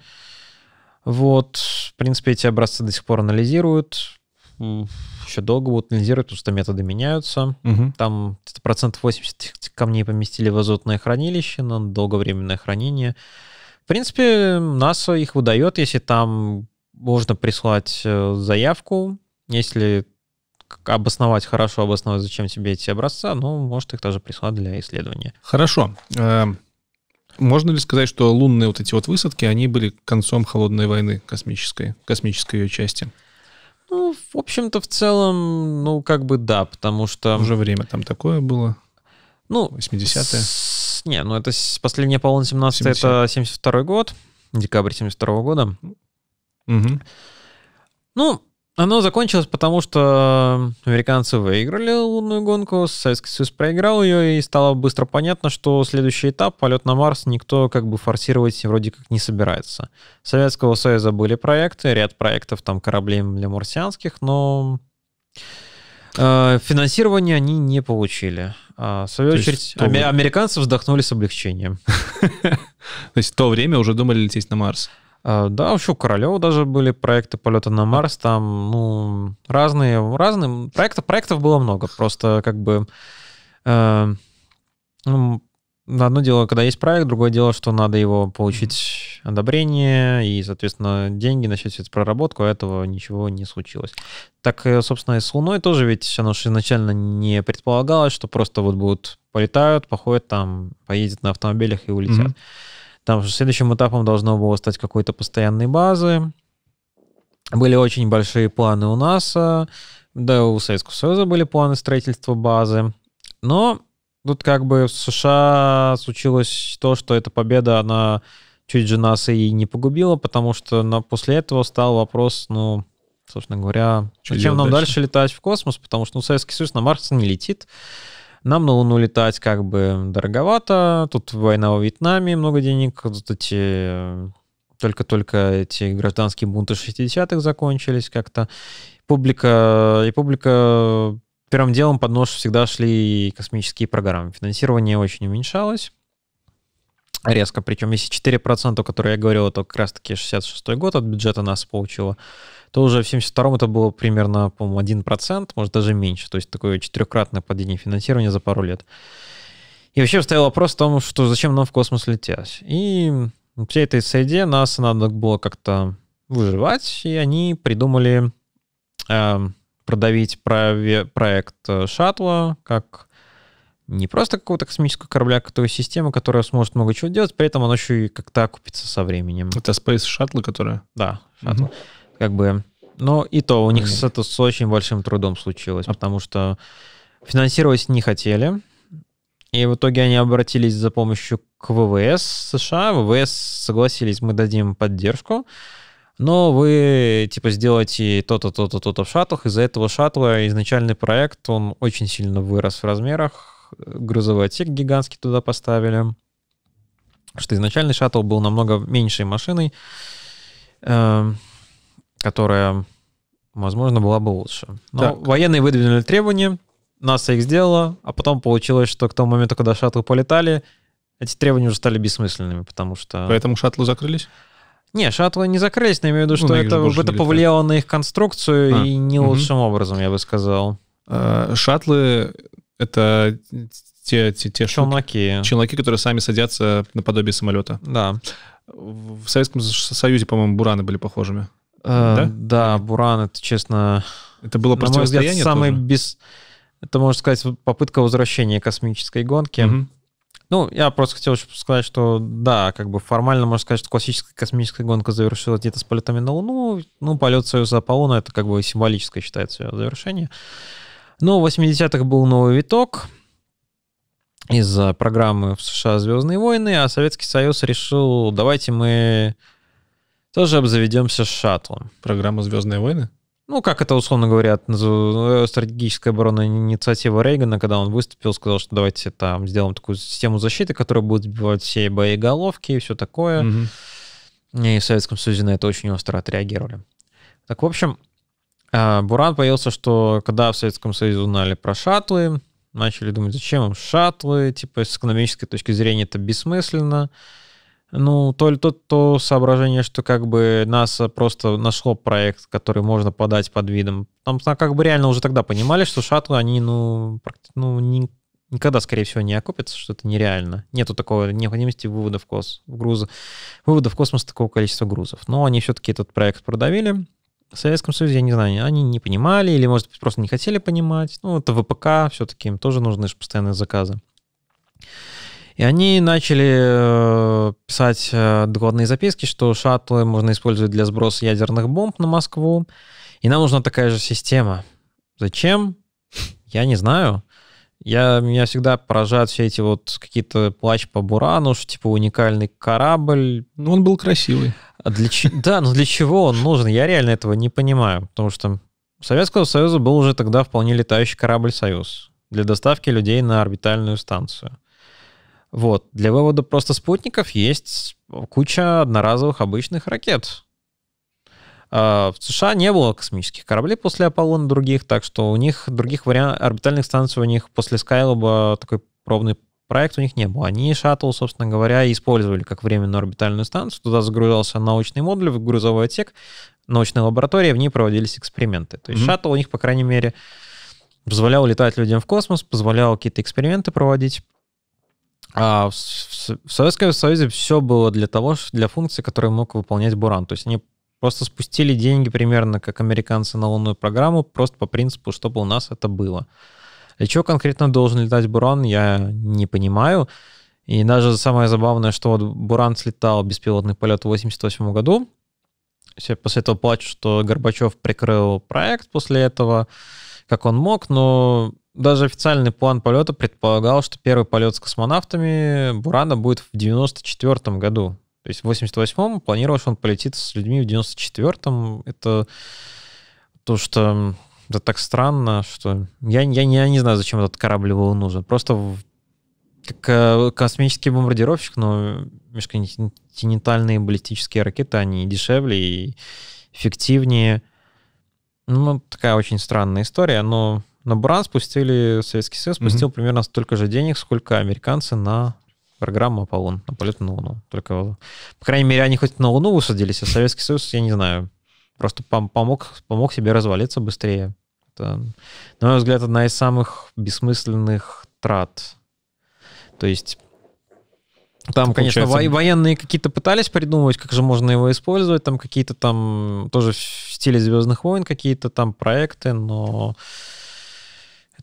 Вот, в принципе, эти образцы до сих пор анализируют. Еще долго будут анализировать, потому что методы меняются. Угу. Там процентов 80 камней поместили в азотное хранилище на долговременное хранение. В принципе, НАСА их выдает, если там можно прислать э, заявку, если обосновать, хорошо обосновать, зачем тебе эти образцы, ну, может их тоже прислать для исследования. Хорошо. Эм, можно ли сказать, что лунные вот эти вот высадки, они были концом холодной войны космической, космической ее части? Ну, в общем-то, в целом, ну, как бы да, потому что... Уже время там такое было? Ну... 80-е? С... Не, ну это последняя полон 17 это 72-й год, декабрь 72 -го года. Угу. Ну, оно закончилось потому, что э, американцы выиграли лунную гонку, Советский Союз проиграл ее, и стало быстро понятно, что следующий этап, полет на Марс, никто как бы форсировать вроде как не собирается. Советского Союза были проекты, ряд проектов там кораблей для марсианских, но э, финансирование они не получили. А, в свою То очередь, то... американцы вздохнули с облегчением. То есть в то время уже думали лететь на Марс? А, да, еще у Королева даже были проекты полета на Марс, там, ну, разные, разные, проектов, проектов было много, просто как бы, э, ну, одно дело, когда есть проект, другое дело, что надо его получить одобрение и, соответственно, деньги, начать всю эту проработку, а этого ничего не случилось. Так, э, собственно, и с Луной тоже ведь оно же изначально не предполагалось, что просто вот будут полетают, походят там, поедут на автомобилях и улетят. Mm-hmm. Там же следующим этапом должно было стать какой-то постоянной базы. Были очень большие планы у нас, да, у Советского Союза были планы строительства базы. Но тут как бы в США случилось то, что эта победа, она чуть же нас и не погубила, потому что на, после этого стал вопрос, ну, собственно говоря, что зачем нам дальше? дальше летать в космос, потому что ну, Советский Союз на Марс не летит. Нам на Луну летать как бы дороговато. Тут война во Вьетнаме, много денег. Тут эти только-только эти гражданские бунты 60-х закончились как-то. Публика, и публика первым делом под нож всегда шли космические программы. Финансирование очень уменьшалось резко. Причем если 4%, которые я говорил, это как раз-таки 66-й год от бюджета нас получило то уже в 72-м это было примерно, по-моему, 1%, может даже меньше. То есть такое четырехкратное падение финансирования за пару лет. И вообще стоял вопрос о том, что зачем нам в космос лететь. И всей этой среде нас надо было как-то выживать, и они придумали эм, э, продавить прове- проект шаттла как не просто какого-то космического корабля, а какой системы, которая сможет много чего делать, при этом она еще и как-то окупится со временем. Это Space Shuttle, которая? Да, шаттл. Угу как бы... Но и то у них с, это с очень большим трудом случилось, потому что финансировать не хотели. И в итоге они обратились за помощью к ВВС США. ВВС согласились, мы дадим поддержку. Но вы, типа, сделаете то-то, то-то, то-то в шаттлах. Из-за этого шаттла изначальный проект, он очень сильно вырос в размерах. Грузовой отсек гигантский туда поставили. Что изначальный шаттл был намного меньшей машиной. Эм, которая, возможно, была бы лучше. Но так. военные выдвинули требования, НАСА их сделала, а потом получилось, что к тому моменту, когда шаттлы полетали, эти требования уже стали бессмысленными, потому что... Поэтому шаттлы закрылись? Не, шаттлы не закрылись, но я имею в виду, ну, что ну, это, это повлияло на их конструкцию а, и не угу. лучшим образом, я бы сказал. А, шаттлы — это те, те, те челноки. Штуки, челноки, которые сами садятся наподобие самолета. Да. В Советском Союзе, по-моему, бураны были похожими. Э, да? да, Буран, это, честно... Это было на мой взгляд, самый без... Это, можно сказать, попытка возвращения космической гонки. Угу. Ну, я просто хотел сказать, что да, как бы формально можно сказать, что классическая космическая гонка завершилась где-то с полетами на Луну. Ну, полет Союза Аполлона — это как бы символическое считается ее завершение. Но в 80-х был новый виток из программы в США «Звездные войны», а Советский Союз решил, давайте мы тоже обзаведемся шаттлом. Программа «Звездные войны»? Ну, как это, условно говорят, э, стратегическая оборонная инициатива Рейгана, когда он выступил, сказал, что давайте там сделаем такую систему защиты, которая будет сбивать все боеголовки и все такое. Угу. И в Советском Союзе на это очень остро отреагировали. Так, в общем, а, Буран появился, что когда в Советском Союзе узнали про шаттлы, начали думать, зачем им шаттлы, типа с экономической точки зрения это бессмысленно. Ну, то, ли то, то соображение, что как бы нас просто нашло проект, который можно подать под видом. Там как бы реально уже тогда понимали, что шаттлы, они, ну, ну не, никогда, скорее всего, не окупятся, что это нереально. Нету такого необходимости вывода в, кос, груза, вывода в космос такого количества грузов. Но они все-таки этот проект продавили. В Советском Союзе, я не знаю, они не понимали или, может быть, просто не хотели понимать. Ну, это ВПК, все-таки им тоже нужны же постоянные заказы. И они начали э, писать э, докладные записки, что шаттлы можно использовать для сброса ядерных бомб на Москву, и нам нужна такая же система. Зачем? Я не знаю. Я, меня всегда поражают все эти вот какие-то плач по Бурану, что типа уникальный корабль. Ну, он был красивый. А для, да, но ну для чего он нужен? Я реально этого не понимаю, потому что у Советского Союза был уже тогда вполне летающий корабль «Союз» для доставки людей на орбитальную станцию. Вот. Для вывода просто спутников есть куча одноразовых обычных ракет. А, в США не было космических кораблей после Аполлона других, так что у них других вариантов орбитальных станций у них после Скайлоба такой пробный проект у них не было. Они шаттл, собственно говоря, использовали как временную орбитальную станцию. Туда загружался научный модуль, в грузовой отсек, научная лаборатория, в ней проводились эксперименты. То есть mm-hmm. шаттл у них, по крайней мере, позволял летать людям в космос, позволял какие-то эксперименты проводить. А в, в, в Советском Союзе все было для того, для функции, которую мог выполнять Буран. То есть они просто спустили деньги примерно как американцы на лунную программу, просто по принципу, чтобы у нас это было. Для чего конкретно должен летать Буран, я не понимаю. И даже самое забавное, что вот Буран слетал беспилотный полет в 1988 году. Все после этого плачут, что Горбачев прикрыл проект после этого, как он мог, но даже официальный план полета предполагал, что первый полет с космонавтами Бурана будет в 1994 году. То есть в 88-м планировалось, что он полетит с людьми в 94-м. Это то, что это так странно, что я, я, не я не знаю, зачем этот корабль был нужен. Просто как э, космический бомбардировщик, но межконтинентальные баллистические ракеты, они дешевле и эффективнее. Ну, такая очень странная история, но на Буран спустили, Советский Союз спустил mm-hmm. примерно столько же денег, сколько американцы на программу Аполлон, на полет на Луну. Только, по крайней мере, они хоть на Луну высадились, а Советский Союз, я не знаю, просто пом- помог, помог себе развалиться быстрее. Это, на мой взгляд, одна из самых бессмысленных трат. То есть там, это конечно, получается... военные какие-то пытались придумывать, как же можно его использовать, там какие-то там тоже в стиле Звездных войн какие-то там проекты, но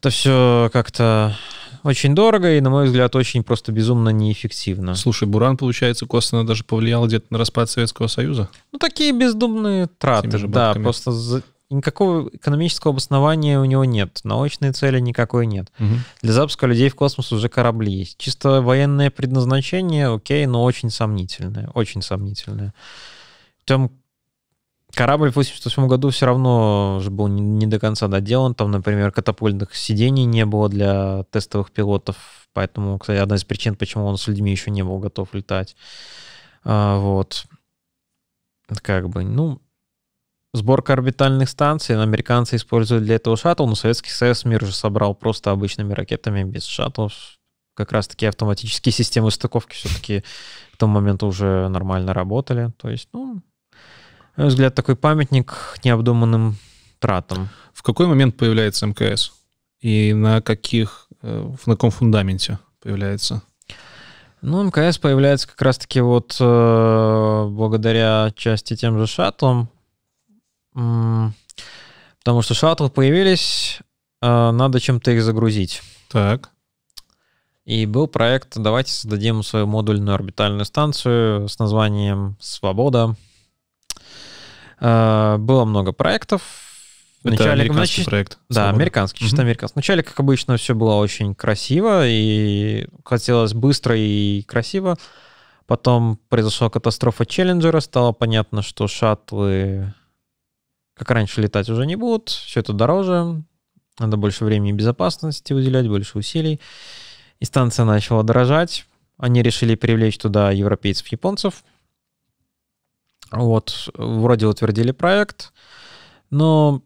это все как-то очень дорого и, на мой взгляд, очень просто безумно неэффективно. Слушай, Буран, получается, косвенно даже повлиял где-то на распад Советского Союза? Ну, такие бездумные траты, же да, просто за... никакого экономического обоснования у него нет, научной цели никакой нет. Угу. Для запуска людей в космос уже корабли есть. Чисто военное предназначение, окей, но очень сомнительное, очень сомнительное. Там Корабль в 88 году все равно же был не, не до конца доделан. Там, например, катапульных сидений не было для тестовых пилотов. Поэтому, кстати, одна из причин, почему он с людьми еще не был готов летать. А, вот. Как бы, ну, сборка орбитальных станций. Американцы используют для этого шаттл, но Советский Союз мир уже собрал просто обычными ракетами без шаттлов. Как раз-таки автоматические системы стыковки все-таки к тому моменту уже нормально работали. То есть, ну, взгляд, такой памятник необдуманным тратам. В какой момент появляется МКС? И на каких, э, на каком фундаменте появляется? Ну, МКС появляется как раз-таки вот э, благодаря части тем же шаттлам, потому что шаттлы появились, э, надо чем-то их загрузить. Так. И был проект «Давайте создадим свою модульную орбитальную станцию» с названием «Свобода». Э, было много проектов. Вначале, Это американский нач... проект. Да, свобода. американский, чисто угу. американский. Вначале, как обычно, все было очень красиво, и хотелось быстро и красиво. Потом произошла катастрофа Челленджера, стало понятно, что шаттлы как раньше летать уже не будут, все это дороже, надо больше времени безопасности уделять, больше усилий. И станция начала дорожать. Они решили привлечь туда европейцев, японцев. Вот, вроде утвердили проект, но,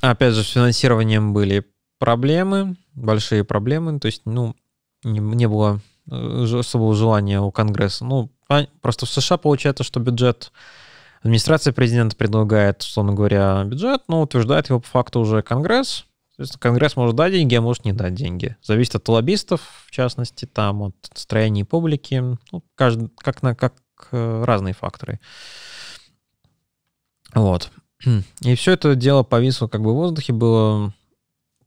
опять же, с финансированием были проблемы, большие проблемы, то есть, ну, не, не было э, особого желания у Конгресса. Ну, а, просто в США получается, что бюджет администрация президента предлагает, условно говоря, бюджет, но утверждает его по факту уже Конгресс. То есть Конгресс может дать деньги, а может не дать деньги. Зависит от лоббистов, в частности, там, от строения публики. Ну, каждый, как, на, как, Э, разные факторы. Вот. И все это дело повисло как бы в воздухе, было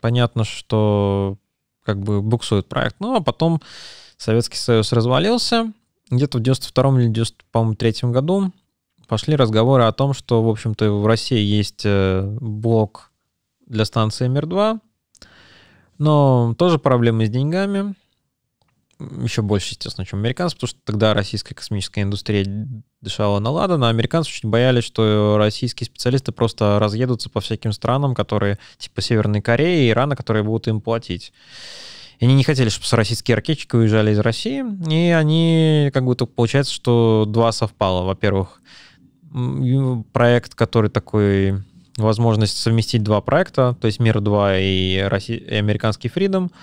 понятно, что как бы буксует проект. Ну, а потом Советский Союз развалился. Где-то в 92-м или 93-м году пошли разговоры о том, что, в общем-то, в России есть э, блок для станции МИР-2, но тоже проблемы с деньгами еще больше, естественно, чем американцы, потому что тогда российская космическая индустрия дышала на ладан, а американцы очень боялись, что российские специалисты просто разъедутся по всяким странам, которые типа Северной Кореи и Ирана, которые будут им платить. И они не хотели, чтобы российские ракетчики уезжали из России, и они, как бы, получается, что два совпало. Во-первых, проект, который такой возможность совместить два проекта, то есть Мир-2 и, Росси... и американский Freedom —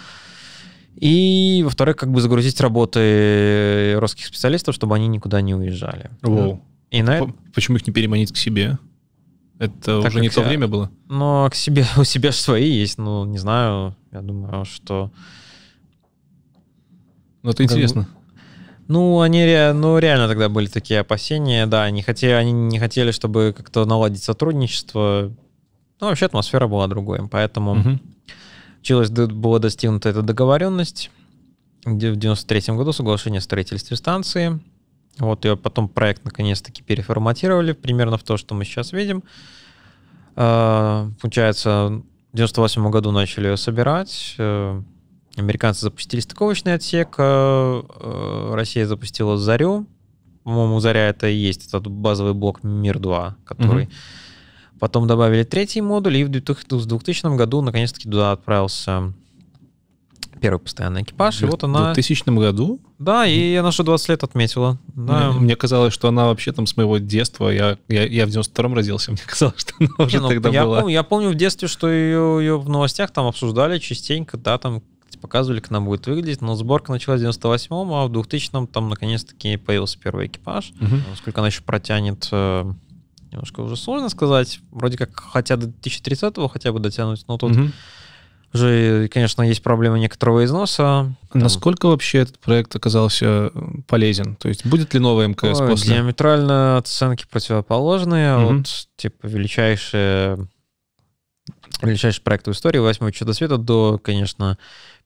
и, во-вторых, как бы загрузить работы э, русских специалистов, чтобы они никуда не уезжали. Воу. И на... Почему их не переманить к себе? Это так уже не то я... время было? Но к себе, у себя же свои есть, ну, не знаю, я думаю, что... Ну, это интересно. Ну, они ну, реально тогда были такие опасения, да, они, хотели, они не хотели, чтобы как-то наладить сотрудничество. Ну, вообще атмосфера была другой, поэтому... Угу. Чилось была достигнута эта договоренность где в 93 году соглашение о строительстве станции. Вот ее потом проект наконец-таки переформатировали примерно в то, что мы сейчас видим. А, получается, в 98 году начали ее собирать. Э, американцы запустили стыковочный отсек, а, э, Россия запустила «Зарю». По-моему, «Заря» — это и есть этот базовый блок «Мир-2», который mm-hmm Потом добавили третий модуль, и в 2000 году наконец-таки туда отправился первый постоянный экипаж, и вот она... В 2000 году? Да, и она же 20 лет отметила. Да. Мне, мне казалось, что она вообще там с моего детства, я, я, я в 92-м родился, мне казалось, что она уже Не, ну, тогда я была. Помню, я помню в детстве, что ее, ее в новостях там обсуждали частенько, да, там показывали, как она будет выглядеть, но сборка началась в 98-м, а в 2000-м там наконец-таки появился первый экипаж. Угу. Сколько она еще протянет э, немножко уже сложно сказать. Вроде как хотя до 2030-го хотя бы дотянуть, но тут угу. уже, конечно, есть проблема некоторого износа. Там... Насколько вообще этот проект оказался полезен? То есть будет ли новая МКС Ой, после? Диаметрально оценки противоположные. Угу. Вот, типа, величайшие величайший проект в истории, «Восьмое чудо света», до, конечно,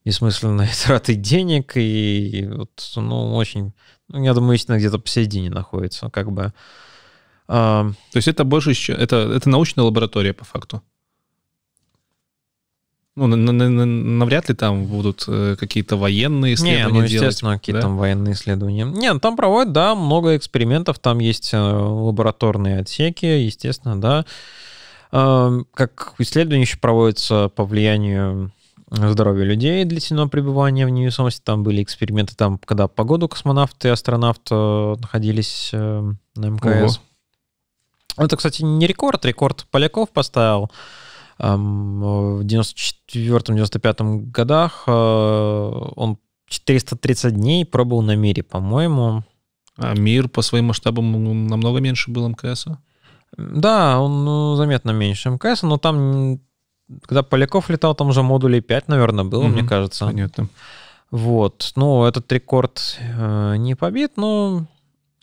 несмысленные траты денег, и вот, ну, очень, ну, я думаю, истина где-то посередине находится, как бы. То есть это больше, это, это научная лаборатория по факту. Ну, навряд ли там будут э, какие-то ну, военные исследования Не, ну, естественно, делать, какие-то да? там военные исследования. Нет, там проводят, да, много экспериментов, там есть э, лабораторные отсеки, естественно, да. Как исследования еще проводятся по влиянию э, здоровья людей длительного пребывания в невесомости. Там были эксперименты, там, когда погоду космонавты и астронавт находились на МКС. Ого. Ну, это, кстати, не рекорд. Рекорд Поляков поставил эм, в 94-95 годах. Э, он 430 дней пробовал на мире, по-моему. А мир по своим масштабам ну, намного меньше был МКС? Да, он ну, заметно меньше МКС, но там, когда Поляков летал, там уже модулей 5, наверное, было, угу, мне кажется. Понятно. Вот. Ну, этот рекорд э, не побит, но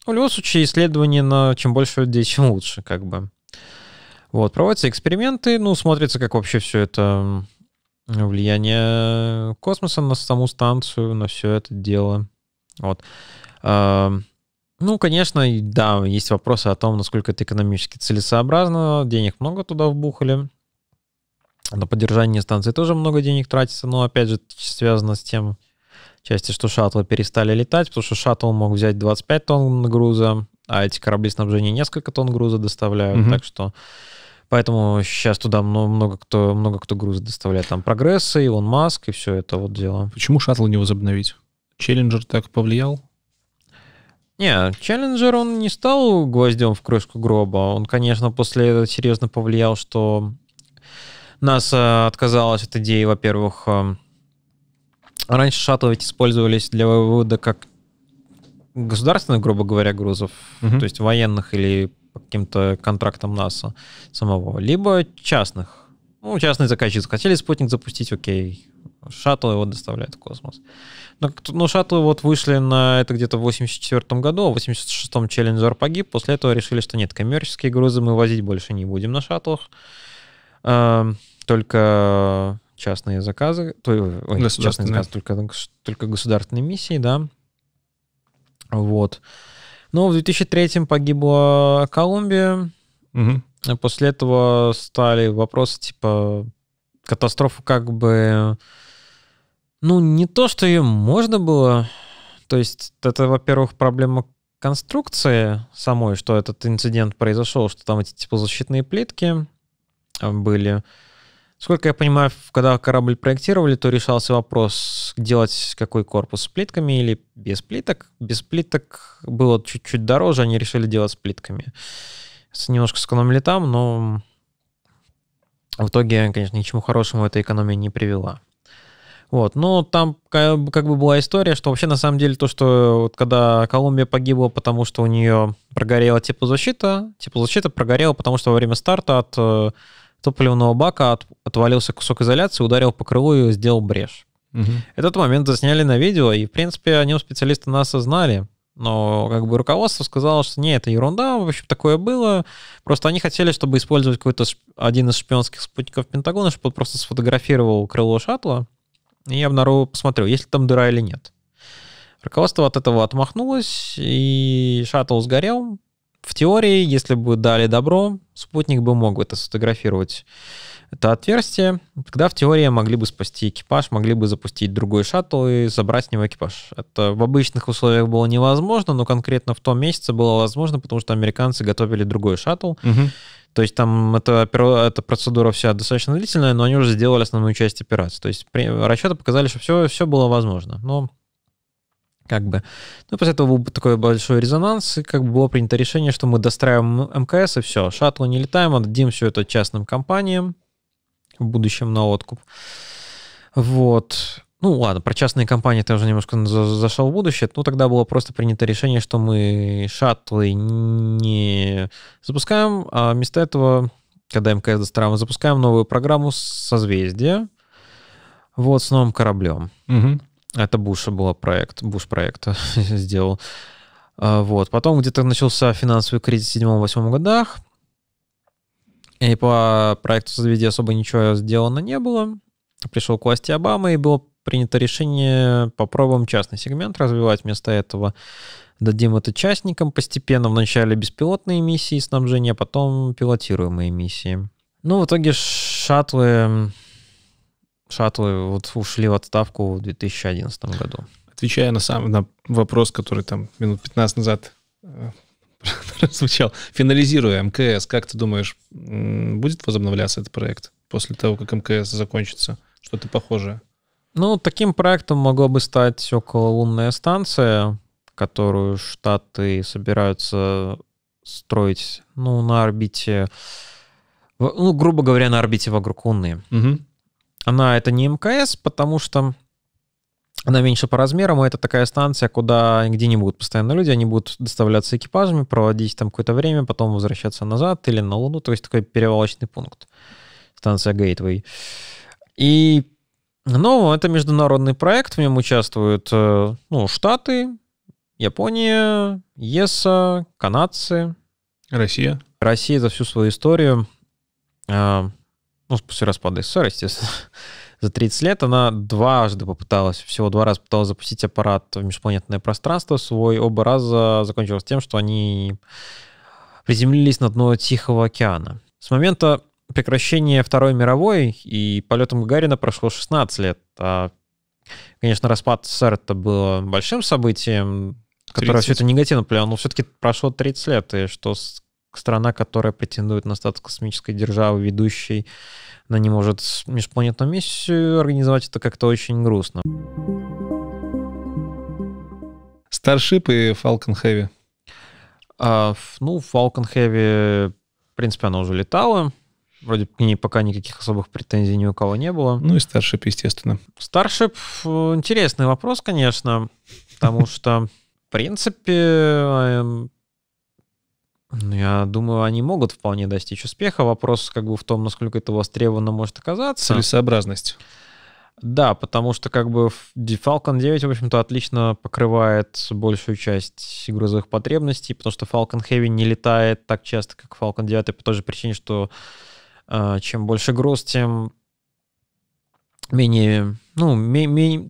ну, в любом случае, исследование на чем больше людей, чем лучше, как бы. Вот, проводятся эксперименты, ну, смотрится, как вообще все это влияние космоса на саму станцию, на все это дело. Вот. Ну, конечно, да, есть вопросы о том, насколько это экономически целесообразно. Денег много туда вбухали. На поддержание станции тоже много денег тратится, но опять же связано с тем, части, что шаттлы перестали летать, потому что шаттл мог взять 25 тонн груза, а эти корабли снабжения несколько тонн груза доставляют, угу. так что поэтому сейчас туда много, кто много кто груза доставляет, там прогрессы, Илон Маск и все это вот дело. Почему шаттл не возобновить? Челленджер так повлиял? Не, Челленджер, он не стал гвоздем в крышку гроба. Он, конечно, после этого серьезно повлиял, что нас э, отказалась от идеи, во-первых, э, Раньше шаттлы ведь использовались для вывода как государственных, грубо говоря, грузов, угу. то есть военных или по каким-то контрактам НАСА самого, либо частных. Ну, частные заказчики хотели спутник запустить, окей, шаттл его доставляет в космос. Но, ну, шаттлы вот вышли на это где-то в 84 году, а в 86-м Челленджер погиб, после этого решили, что нет, коммерческие грузы мы возить больше не будем на шаттлах, эм, только частные заказы, то, ой, частные заказы только, только государственные миссии, да. Вот. Но ну, в 2003 погибла Колумбия. Угу. После этого стали вопросы типа катастрофу как бы... Ну, не то, что ее можно было... То есть это, во-первых, проблема конструкции самой, что этот инцидент произошел, что там эти типа защитные плитки а, были. Сколько я понимаю, когда корабль проектировали, то решался вопрос, делать какой корпус с плитками или без плиток. Без плиток было чуть-чуть дороже, они решили делать с плитками. Немножко сэкономили там, но в итоге, конечно, ничему хорошему эта экономия не привела. Вот, но там как бы была история, что вообще на самом деле то, что вот когда Колумбия погибла, потому что у нее прогорела теплозащита, теплозащита прогорела, потому что во время старта от э, топливного бака от, отвалился кусок изоляции, ударил по крылу и сделал брешь. Угу. Этот момент засняли на видео, и, в принципе, о нем специалисты НАСА осознали. Но как бы руководство сказало, что не, это ерунда, в общем, такое было. Просто они хотели, чтобы использовать какой-то один из шпионских спутников Пентагона, чтобы он просто сфотографировал крыло шаттла и обнаружил, посмотрел, есть ли там дыра или нет. Руководство от этого отмахнулось, и шаттл сгорел, в теории, если бы дали добро, спутник бы мог это сфотографировать это отверстие. Тогда в теории могли бы спасти экипаж, могли бы запустить другой шаттл и забрать с него экипаж. Это в обычных условиях было невозможно, но конкретно в том месяце было возможно, потому что американцы готовили другой шаттл. Угу. То есть там это, эта процедура вся достаточно длительная, но они уже сделали основную часть операции. То есть расчеты показали, что все, все было возможно. Но как бы. Ну, после этого был такой большой резонанс, и как бы было принято решение, что мы достраиваем ну, МКС, и все, шаттлы не летаем, отдадим все это частным компаниям в будущем на откуп. Вот. Ну ладно, про частные компании ты уже немножко зашел в будущее. Ну тогда было просто принято решение, что мы шаттлы не запускаем, а вместо этого, когда МКС достраиваем, запускаем новую программу созвездия, вот с новым кораблем. Угу. Это Буша был проект, Буш проекта сделал. А, вот. Потом где-то начался финансовый кризис в 7-8 годах. И по проекту созвездия особо ничего сделано не было. Пришел к власти Обама, и было принято решение попробуем частный сегмент развивать вместо этого. Дадим это частникам постепенно, вначале беспилотные миссии снабжения, а потом пилотируемые миссии. Ну, в итоге шаттлы шаттлы вот ушли в отставку в 2011 году. Отвечая на, сам, на вопрос, который там минут 15 назад э, звучал, финализируя МКС, как ты думаешь, будет возобновляться этот проект после того, как МКС закончится? Что-то похожее? Ну, таким проектом могло бы стать окололунная станция, которую Штаты собираются строить ну, на орбите, ну, грубо говоря, на орбите вокруг Луны. Угу она это не МКС, потому что она меньше по размерам, и а это такая станция, куда где не будут постоянно люди, они будут доставляться экипажами, проводить там какое-то время, потом возвращаться назад или на Луну, то есть такой перевалочный пункт, станция Гейтвей. И, ну, это международный проект, в нем участвуют, э, ну, Штаты, Япония, ЕСА, канадцы. Россия. Россия за всю свою историю а, ну, после распада СССР, естественно, за 30 лет она дважды попыталась, всего два раза пыталась запустить аппарат в межпланетное пространство свой, оба раза закончилось тем, что они приземлились на дно Тихого океана. С момента прекращения Второй мировой и полетом Гагарина прошло 16 лет. А, конечно, распад СССР это было большим событием, которое 30. все это негативно повлияло, но все-таки прошло 30 лет, и что страна, которая претендует на статус космической державы, ведущей, она не может межпланетную миссию организовать, это как-то очень грустно. Starship и Falcon Heavy. А, ну, Falcon Heavy, в принципе, она уже летала. Вроде к ней пока никаких особых претензий ни у кого не было. Ну и Starship, естественно. Starship э, — интересный вопрос, конечно, потому что, в принципе, эм, ну, я думаю, они могут вполне достичь успеха. Вопрос как бы в том, насколько это востребовано может оказаться. Целесообразность. Да, потому что как бы Falcon 9, в общем-то, отлично покрывает большую часть грузовых потребностей, потому что Falcon Heavy не летает так часто, как Falcon 9, по той же причине, что э, чем больше груз, тем менее, ну, менее,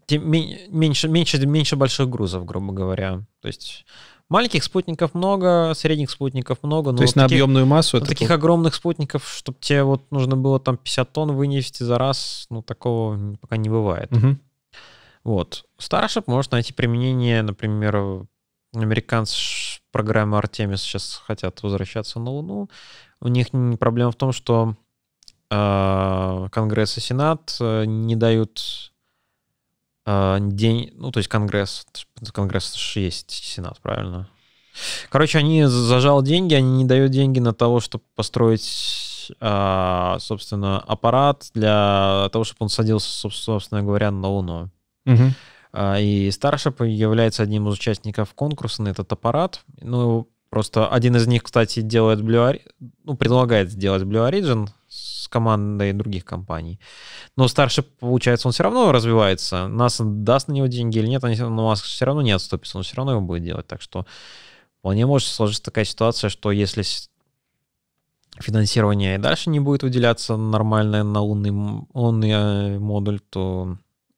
меньше, меньше, меньше больших грузов, грубо говоря. То есть Маленьких спутников много, средних спутников много. Но То вот есть таких, объемную массу? это таких был... огромных спутников, чтобы тебе вот нужно было там 50 тонн вынести за раз, ну, такого пока не бывает. Угу. Вот. Starship может найти применение, например, американцы программы Artemis сейчас хотят возвращаться на Луну. У них проблема в том, что э, Конгресс и Сенат э, не дают а, день, ну, то есть Конгресс, Конгресс есть Сенат, правильно? Короче, они зажал деньги, они не дают деньги на того, чтобы построить, а, собственно, аппарат для того, чтобы он садился, собственно говоря, на Луну. Угу. И Старшип является одним из участников конкурса на этот аппарат. Ну, просто один из них, кстати, делает Blue Origin, ну, предлагает сделать Blue Origin, командой других компаний. Но старший, получается, он все равно развивается. Нас даст на него деньги или нет, но Маск все равно не отступится, он все равно его будет делать. Так что вполне может сложиться такая ситуация, что если финансирование и дальше не будет выделяться нормально на лунный, лунный э, модуль, то,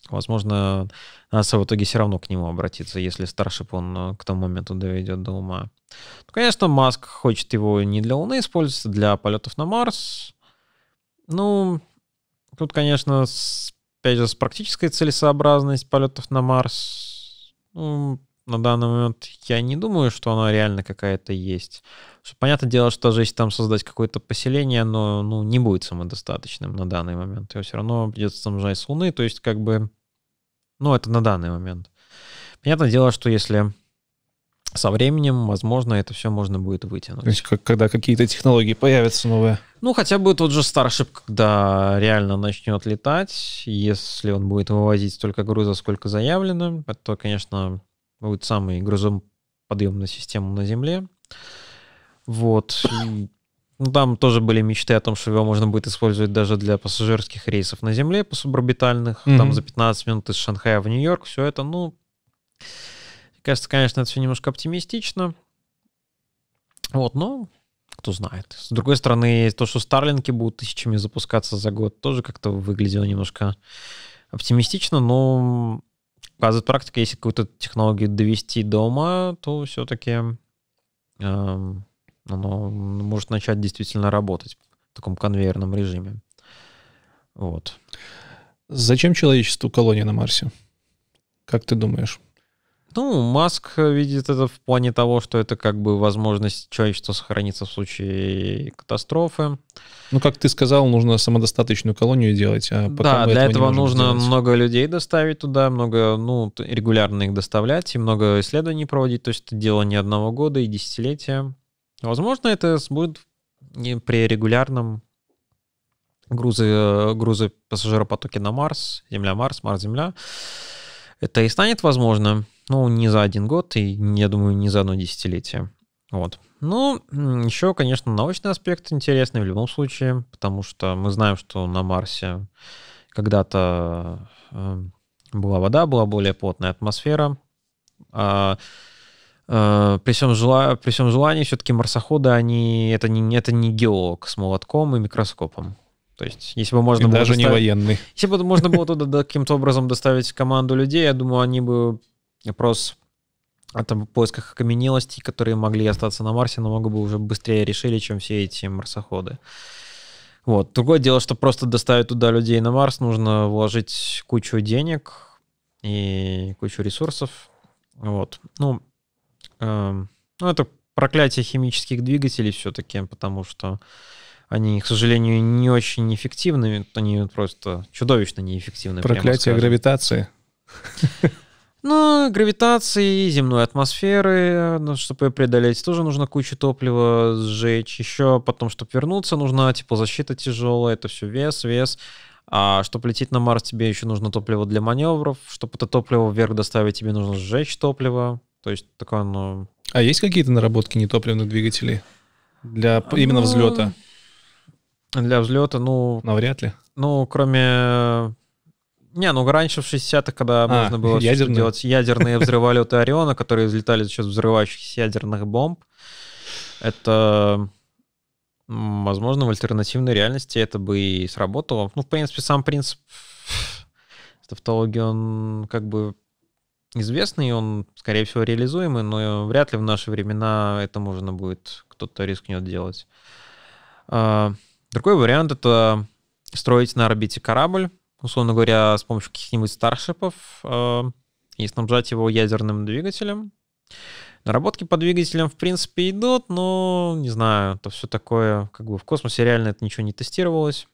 возможно, нас в итоге все равно к нему обратиться, если Starship он э, к тому моменту доведет до ума. Ну, конечно, Маск хочет его не для Луны использовать, а для полетов на Марс. Ну, тут, конечно, с, опять же, с практической целесообразность полетов на Марс, ну, на данный момент я не думаю, что она реально какая-то есть. Что, понятное дело, что даже если там создать какое-то поселение, оно ну, не будет самодостаточным на данный момент. Его все равно придется снабжать с Луны, то есть как бы... Ну, это на данный момент. Понятное дело, что если со временем, возможно, это все можно будет вытянуть. То есть, как, когда какие-то технологии появятся новые? Ну, хотя бы тот же Starship, когда реально начнет летать, если он будет вывозить столько груза, сколько заявлено, это, конечно, будет самый грузоподъемная система на Земле. Вот. ну, там тоже были мечты о том, что его можно будет использовать даже для пассажирских рейсов на Земле, по суборбитальных, mm-hmm. там за 15 минут из Шанхая в Нью-Йорк, все это, ну... Кажется, конечно, это все немножко оптимистично. Вот, но кто знает. С другой стороны, то, что Старлинки будут тысячами запускаться за год, тоже как-то выглядело немножко оптимистично, но показывает практика, если какую-то технологию довести до ума, то все-таки э, эм, оно может начать действительно работать в таком конвейерном режиме. Вот. Зачем человечеству колония на Марсе? Как ты думаешь? Ну, Маск э, видит это в плане того, что это как бы возможность человечества сохраниться в случае катастрофы. Ну, как ты сказал, нужно самодостаточную колонию делать, а потом Да, для этого, этого нужно сделать. много людей доставить туда, много, ну, регулярно их доставлять и много исследований проводить, то есть это дело не одного года и десятилетия. Возможно, это будет не при регулярном грузы, э, грузы пассажиропотоки на Марс, Земля-Марс, Марс-Земля. Это и станет возможно. Ну, не за один год и, я думаю, не за одно десятилетие. Вот. Ну, еще, конечно, научный аспект интересный в любом случае, потому что мы знаем, что на Марсе когда-то эм, была вода, была более плотная атмосфера. А, а, при, всем жела... при всем желании все-таки марсоходы, они это не, это не геолог с молотком и микроскопом. То есть, если бы можно и было... даже доставить... не военный. Если бы можно было туда каким-то образом доставить команду людей, я думаю, они бы вопрос о том поисках окаменелостей, которые могли остаться на Марсе, намного бы уже быстрее решили, чем все эти марсоходы. Вот. Другое дело, что просто доставить туда людей на Марс, нужно вложить кучу денег и кучу ресурсов. Вот. Ну, э, ну это проклятие химических двигателей все-таки, потому что они, к сожалению, не очень эффективны, они просто чудовищно неэффективны. Проклятие гравитации. Ну, гравитации, земной атмосферы, ну, чтобы ее преодолеть, тоже нужно кучу топлива сжечь. Еще потом, чтобы вернуться, нужна типа защита тяжелая, это все вес, вес. А чтобы лететь на Марс, тебе еще нужно топливо для маневров. Чтобы это топливо вверх доставить, тебе нужно сжечь топливо. То есть такое, ну... А есть какие-то наработки нетопливных двигателей для именно ну, взлета? Для взлета, ну... Навряд ли. Ну, кроме не, ну раньше в 60-х, когда а, можно было ядерные. делать ядерные взрывалеты Ориона, которые взлетали за счет взрывающихся ядерных бомб, это, возможно, в альтернативной реальности это бы и сработало. Ну, в принципе, сам принцип тавтологии, он как бы известный, он, скорее всего, реализуемый, но вряд ли в наши времена это можно будет, кто-то рискнет делать. А, другой вариант — это строить на орбите корабль, условно говоря, с помощью каких-нибудь старшипов э, и снабжать его ядерным двигателем. Наработки по двигателям, в принципе, идут, но, не знаю, это все такое, как бы в космосе реально это ничего не тестировалось.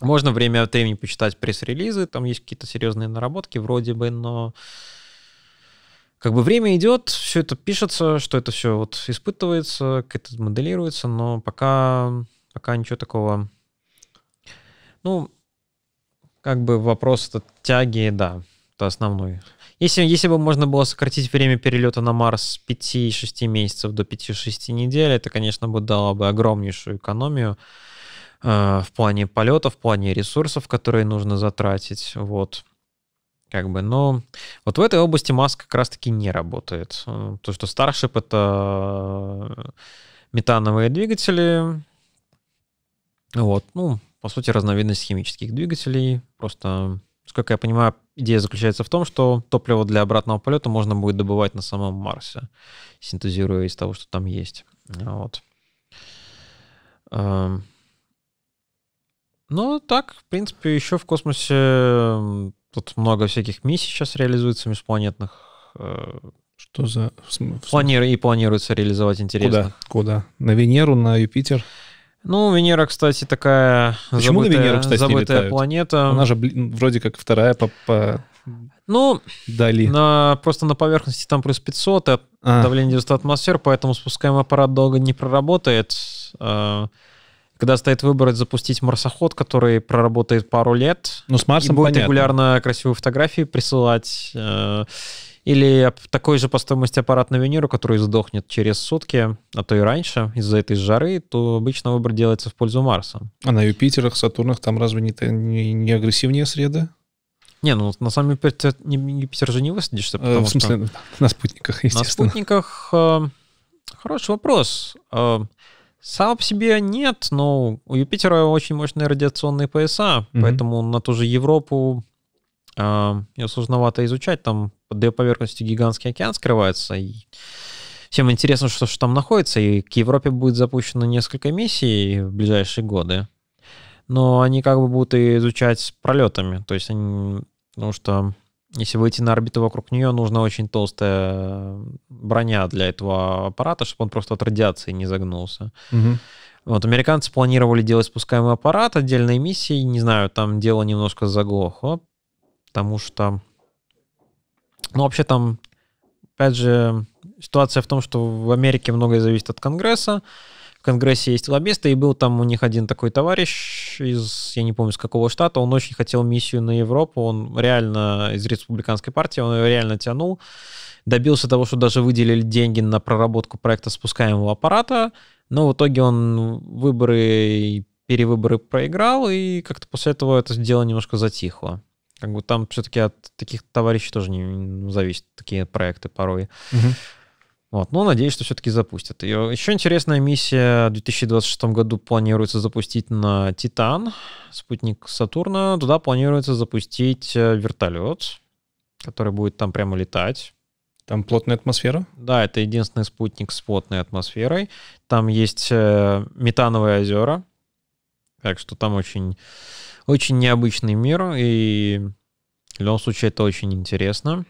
Можно время от времени почитать пресс-релизы, там есть какие-то серьезные наработки вроде бы, но как бы время идет, все это пишется, что это все вот испытывается, как это моделируется, но пока, пока ничего такого. Ну, как бы вопрос тяги, да, это основной. Если, если бы можно было сократить время перелета на Марс с 5-6 месяцев до 5-6 недель, это, конечно, бы дало бы огромнейшую экономию э, в плане полета, в плане ресурсов, которые нужно затратить. Вот. Как бы, но вот в этой области Маск как раз-таки не работает. Э, то, что Starship — это э, метановые двигатели, вот, ну, по сути, разновидность химических двигателей. Просто, сколько я понимаю, идея заключается в том, что топливо для обратного полета можно будет добывать на самом Марсе, синтезируя из того, что там есть. Вот. Эм. Ну, так, в принципе, еще в космосе тут много всяких миссий сейчас реализуется межпланетных. Э, что за... Планиру... И планируется реализовать интересно? Куда? Куда? На Венеру, на Юпитер? Ну, Венера, кстати, такая Почему забытая, на Венеру, кстати, забытая планета. Она же блин, вроде как вторая по, по... Ну, Дали. На, просто на поверхности там плюс 500, а, а. давление 90 атмосфер, поэтому спускаемый аппарат долго не проработает. А, когда стоит выбор запустить марсоход, который проработает пару лет, ну, с Марсом и будет понятно. регулярно красивые фотографии присылать, а, или такой же по стоимости аппарат на Венеру, который сдохнет через сутки, а то и раньше, из-за этой жары, то обычно выбор делается в пользу Марса. А на Юпитерах, Сатурнах там разве не, не, не агрессивнее среда? Не, ну на самом деле Юпитер, же не высадишься, э, потому э, в смысле, что... На спутниках, естественно. На спутниках... Э, хороший вопрос. Э, сам по себе нет, но у Юпитера очень мощные радиационные пояса, mm-hmm. поэтому на ту же Европу э, ее сложновато изучать, там под ее поверхностью гигантский океан скрывается. И всем интересно, что, что там находится. И к Европе будет запущено несколько миссий в ближайшие годы. Но они как бы будут изучать пролетами. То есть они... Потому что если выйти на орбиту вокруг нее, нужна очень толстая э, броня для этого аппарата, чтобы он просто от радиации не загнулся. Угу. Вот американцы планировали делать спускаемый аппарат, отдельной миссии, не знаю, там дело немножко заглохло, потому что ну, вообще там, опять же, ситуация в том, что в Америке многое зависит от Конгресса. В Конгрессе есть лоббисты, и был там у них один такой товарищ из, я не помню, с какого штата, он очень хотел миссию на Европу, он реально из республиканской партии, он ее реально тянул, добился того, что даже выделили деньги на проработку проекта спускаемого аппарата, но в итоге он выборы и перевыборы проиграл, и как-то после этого это дело немножко затихло. Как бы там все-таки от таких товарищей тоже не, не ну, зависят такие проекты порой. Угу. Вот, но надеюсь, что все-таки запустят ее. Еще интересная миссия в 2026 году планируется запустить на Титан, спутник Сатурна. Туда планируется запустить э, вертолет, который будет там прямо летать. Там плотная атмосфера? Да, это единственный спутник с плотной атмосферой. Там есть э, метановые озера, так что там очень очень необычный мир, и в любом случае это очень интересно.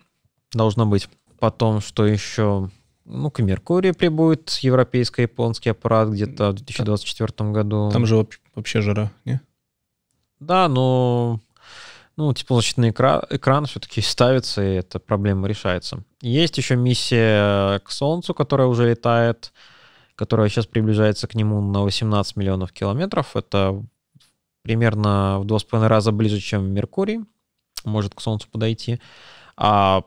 Должно быть потом, что еще ну, к Меркурию прибудет европейско-японский аппарат где-то в 2024 году. Там же вообще жара, не? Да, но ну, теплозащитный типа, экран, экран все-таки ставится, и эта проблема решается. Есть еще миссия к Солнцу, которая уже летает, которая сейчас приближается к нему на 18 миллионов километров. Это примерно в 2,5 раза ближе, чем Меркурий, может к Солнцу подойти. А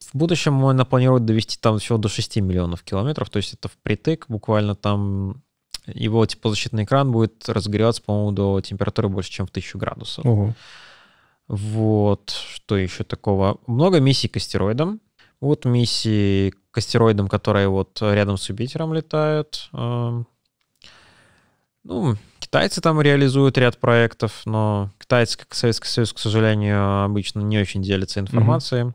в будущем он планирует довести там всего до 6 миллионов километров, то есть это впритык, буквально там его теплозащитный экран будет разогреваться, по-моему, до температуры больше, чем в 1000 градусов. Угу. Вот, что еще такого? Много миссий к астероидам. Вот миссии к астероидам, которые вот рядом с Юпитером летают. Эм, ну, Китайцы там реализуют ряд проектов, но китайцы, как Советский Союз, к сожалению, обычно не очень делятся информацией.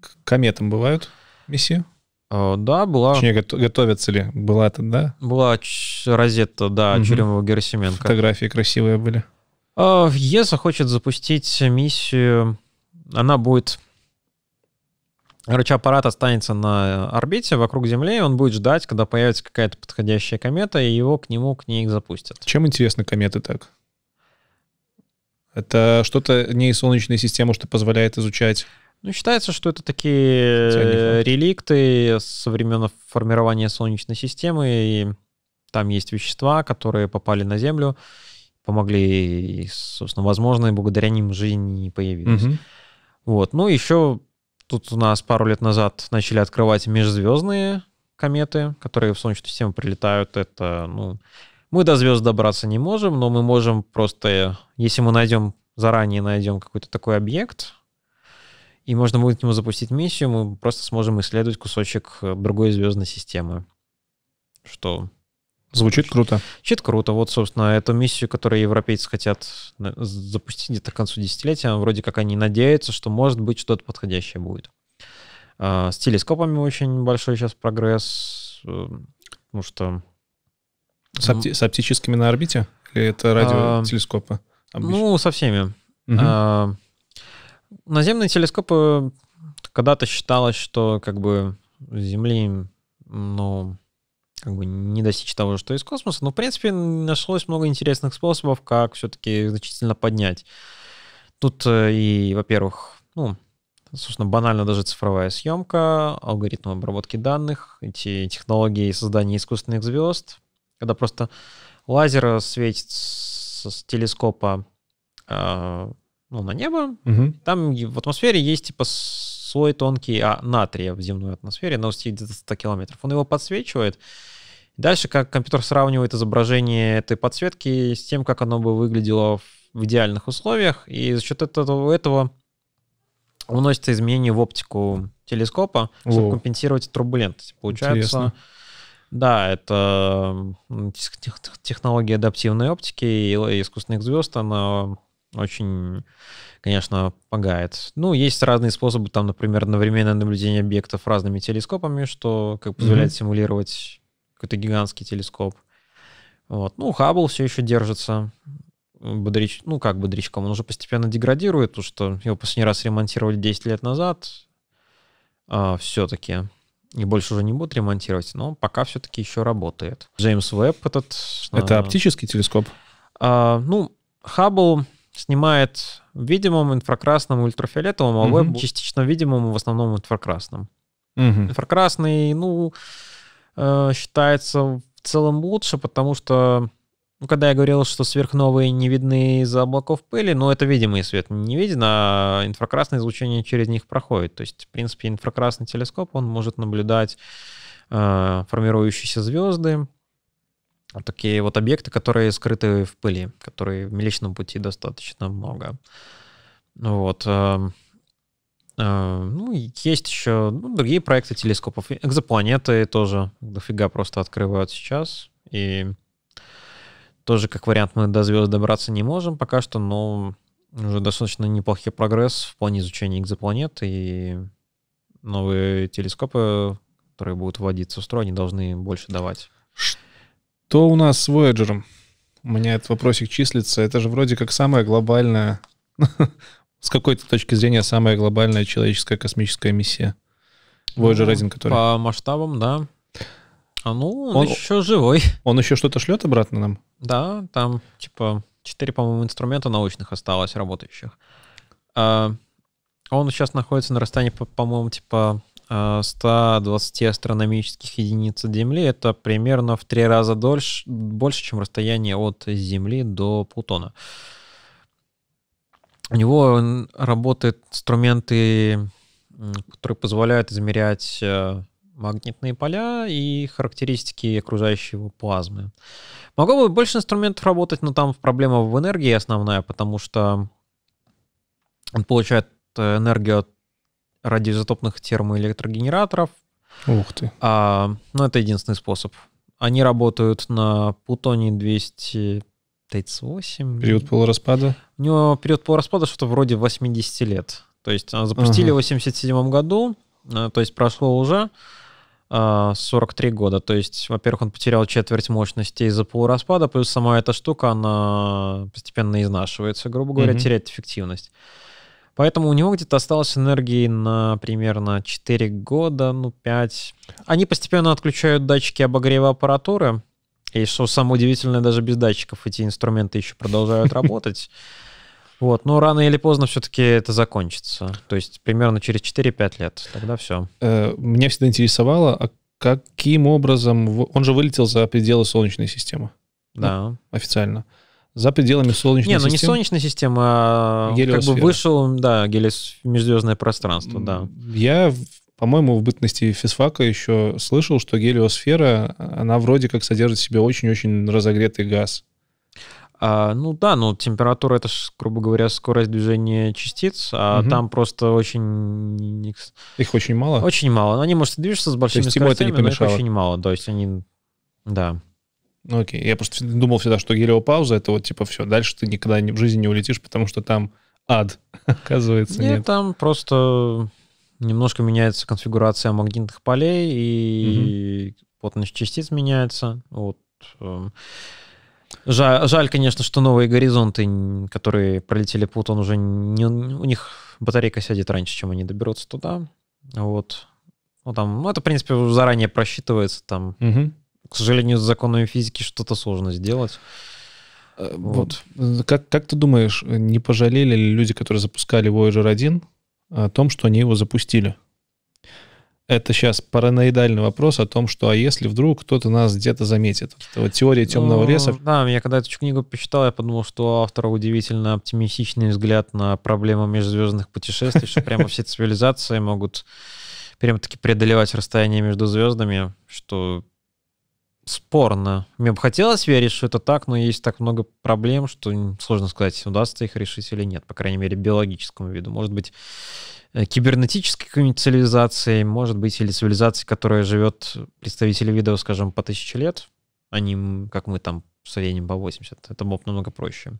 К кометам бывают миссии? Э, да, была. Точнее, готовятся ли? Была это, да? Была розетта, да, угу. Черемова Герасименко. Фотографии красивые были. Э, ЕСА хочет запустить миссию. Она будет Короче, аппарат останется на орбите вокруг Земли, он будет ждать, когда появится какая-то подходящая комета, и его к нему, к ней запустят. Чем интересны кометы так? Это что-то не из Солнечной системы, что позволяет изучать ну, считается, что это такие реликты со времен формирования Солнечной системы, и там есть вещества, которые попали на Землю, помогли, и, собственно, возможно, и благодаря ним жизнь не появилась. Угу. Вот. Ну, еще тут у нас пару лет назад начали открывать межзвездные кометы, которые в Солнечную систему прилетают. Это, ну, мы до звезд добраться не можем, но мы можем просто, если мы найдем, заранее найдем какой-то такой объект, и можно будет к нему запустить миссию, мы просто сможем исследовать кусочек другой звездной системы. Что Звучит круто. Звучит круто. Вот, собственно, эту миссию, которую европейцы хотят э, запустить где-то к концу десятилетия, вроде как они надеются, что может быть что-то подходящее будет. А, с телескопами очень большой сейчас прогресс, э, потому что... С, опти- с оптическими на орбите? Или это а, радиотелескопы? А, ну, со всеми. Угу. наземные телескопы когда-то считалось, что как бы Земли, ну, как бы не достичь того, что из космоса, но, в принципе, нашлось много интересных способов, как все-таки значительно поднять. Тут э, и, во-первых, ну, собственно, банально даже цифровая съемка, алгоритм обработки данных, эти технологии создания искусственных звезд, когда просто лазер светит с телескопа э, ну, на небо, угу. там в атмосфере есть типа слой тонкий а, натрия в земной атмосфере, но где-то 100 километров. Он его подсвечивает, Дальше как компьютер сравнивает изображение этой подсветки с тем, как оно бы выглядело в идеальных условиях, и за счет этого, этого вносятся изменения в оптику телескопа, Воу. чтобы компенсировать турбулентность. Получается, Интересно. да, это технология адаптивной оптики и искусственных звезд, она очень, конечно, помогает. Ну, есть разные способы, там, например, одновременное наблюдение объектов разными телескопами, что как позволяет mm-hmm. симулировать какой-то гигантский телескоп. Вот. Ну, Хаббл все еще держится. Бодрич, ну, как бодрячком, он уже постепенно деградирует, потому что его последний раз ремонтировали 10 лет назад. А, все-таки. И больше уже не будут ремонтировать, но пока все-таки еще работает. Джеймс Веб этот... А, Это а, оптический телескоп? А, ну, Хаббл снимает видимым, инфракрасным, ультрафиолетовым, а угу. Веб частично видимым, в основном инфракрасным. Угу. Инфракрасный, ну, Э, считается в целом лучше, потому что, ну, когда я говорил, что сверхновые не видны из-за облаков пыли, но ну, это видимый свет не виден, а инфракрасное излучение через них проходит. То есть, в принципе, инфракрасный телескоп, он может наблюдать э, формирующиеся звезды, вот такие вот объекты, которые скрыты в пыли, которые в Млечном пути достаточно много. Ну вот. Эм, а, ну, есть еще ну, другие проекты телескопов. Экзопланеты тоже дофига просто открывают сейчас. И тоже как вариант мы до звезд добраться не можем пока что, но уже достаточно неплохий прогресс в плане изучения экзопланет и новые телескопы, которые будут вводиться в строй, они должны больше давать. Что у нас с Voyager? У меня этот вопросик числится. Это же вроде как самая глобальная с какой-то точки зрения самая глобальная человеческая космическая миссия? Voyager ну, 1, который... По масштабам, да. А ну, он, он еще живой. Он еще что-то шлет обратно нам? Да, там типа 4, по-моему, инструмента научных осталось, работающих. А, он сейчас находится на расстоянии, по-моему, типа 120 а, астрономических единиц от Земли. Это примерно в три раза дольше, больше, чем расстояние от Земли до Плутона. Uh, у него работают инструменты, которые позволяют измерять э, магнитные поля и характеристики окружающей его плазмы. Могло бы больше инструментов работать, но там проблема в энергии основная, потому что он получает э, энергию от радиоизотопных термоэлектрогенераторов. Ух ты. А, ну, это единственный способ. Они работают на плутоне 200 38. Период полураспада? У него период полураспада что-то вроде 80 лет. То есть а, запустили ага. в 87 году, а, то есть прошло уже 43 а, года. То есть, во-первых, он потерял четверть мощности из-за полураспада, плюс сама эта штука, она постепенно изнашивается, грубо говоря, угу. теряет эффективность. Поэтому у него где-то осталось энергии на примерно 4 года, ну 5. Они постепенно отключают датчики обогрева аппаратуры, и что самое удивительное, даже без датчиков эти инструменты еще продолжают работать. Вот, но рано или поздно все-таки это закончится. То есть примерно через 4-5 лет. Тогда все. Э, меня всегда интересовало, а каким образом... Он же вылетел за пределы Солнечной системы. Да. Официально за пределами Солнечной системы. Не, ну не Солнечная система, а как бы вышел, да, гелис, межзвездное пространство, да. Я по-моему, в бытности физфака еще слышал, что гелиосфера, она вроде как содержит в себе очень-очень разогретый газ. А, ну да, но температура это, грубо говоря, скорость движения частиц, а угу. там просто очень... Их очень мало? Очень мало. Они, может, движутся с большими скоростями, это не помешало. но их очень мало. То есть они... Да. Ну окей, я просто думал всегда, что гелиопауза это вот типа все, дальше ты никогда в жизни не улетишь, потому что там ад, оказывается. Нет, нет. там просто немножко меняется конфигурация магнитных полей, и угу. плотность частиц меняется. Вот. Эм, жаль, жаль, конечно, что новые горизонты, которые пролетели Плутон, уже не, у них батарейка сядет раньше, чем они доберутся туда. Вот. Ну, там, ну, это, в принципе, заранее просчитывается. Там, угу. К сожалению, с законами физики что-то сложно сделать. Э, вот. Э, как, как ты думаешь, э, не пожалели ли люди, которые запускали Voyager 1, о том, что они его запустили. Это сейчас параноидальный вопрос о том, что а если вдруг кто-то нас где-то заметит? Вот теория темного ну, леса. Да, я когда эту книгу почитал, я подумал, что автор удивительно оптимистичный взгляд на проблему межзвездных путешествий, что прямо все цивилизации могут прямо таки преодолевать расстояние между звездами, что спорно. Мне бы хотелось верить, что это так, но есть так много проблем, что сложно сказать, удастся их решить или нет, по крайней мере, биологическому виду. Может быть, э, кибернетической какой-нибудь цивилизацией, может быть, или цивилизацией, которая живет, представители вида, скажем, по тысяче лет, а не как мы там в среднем по 80. Это было намного проще.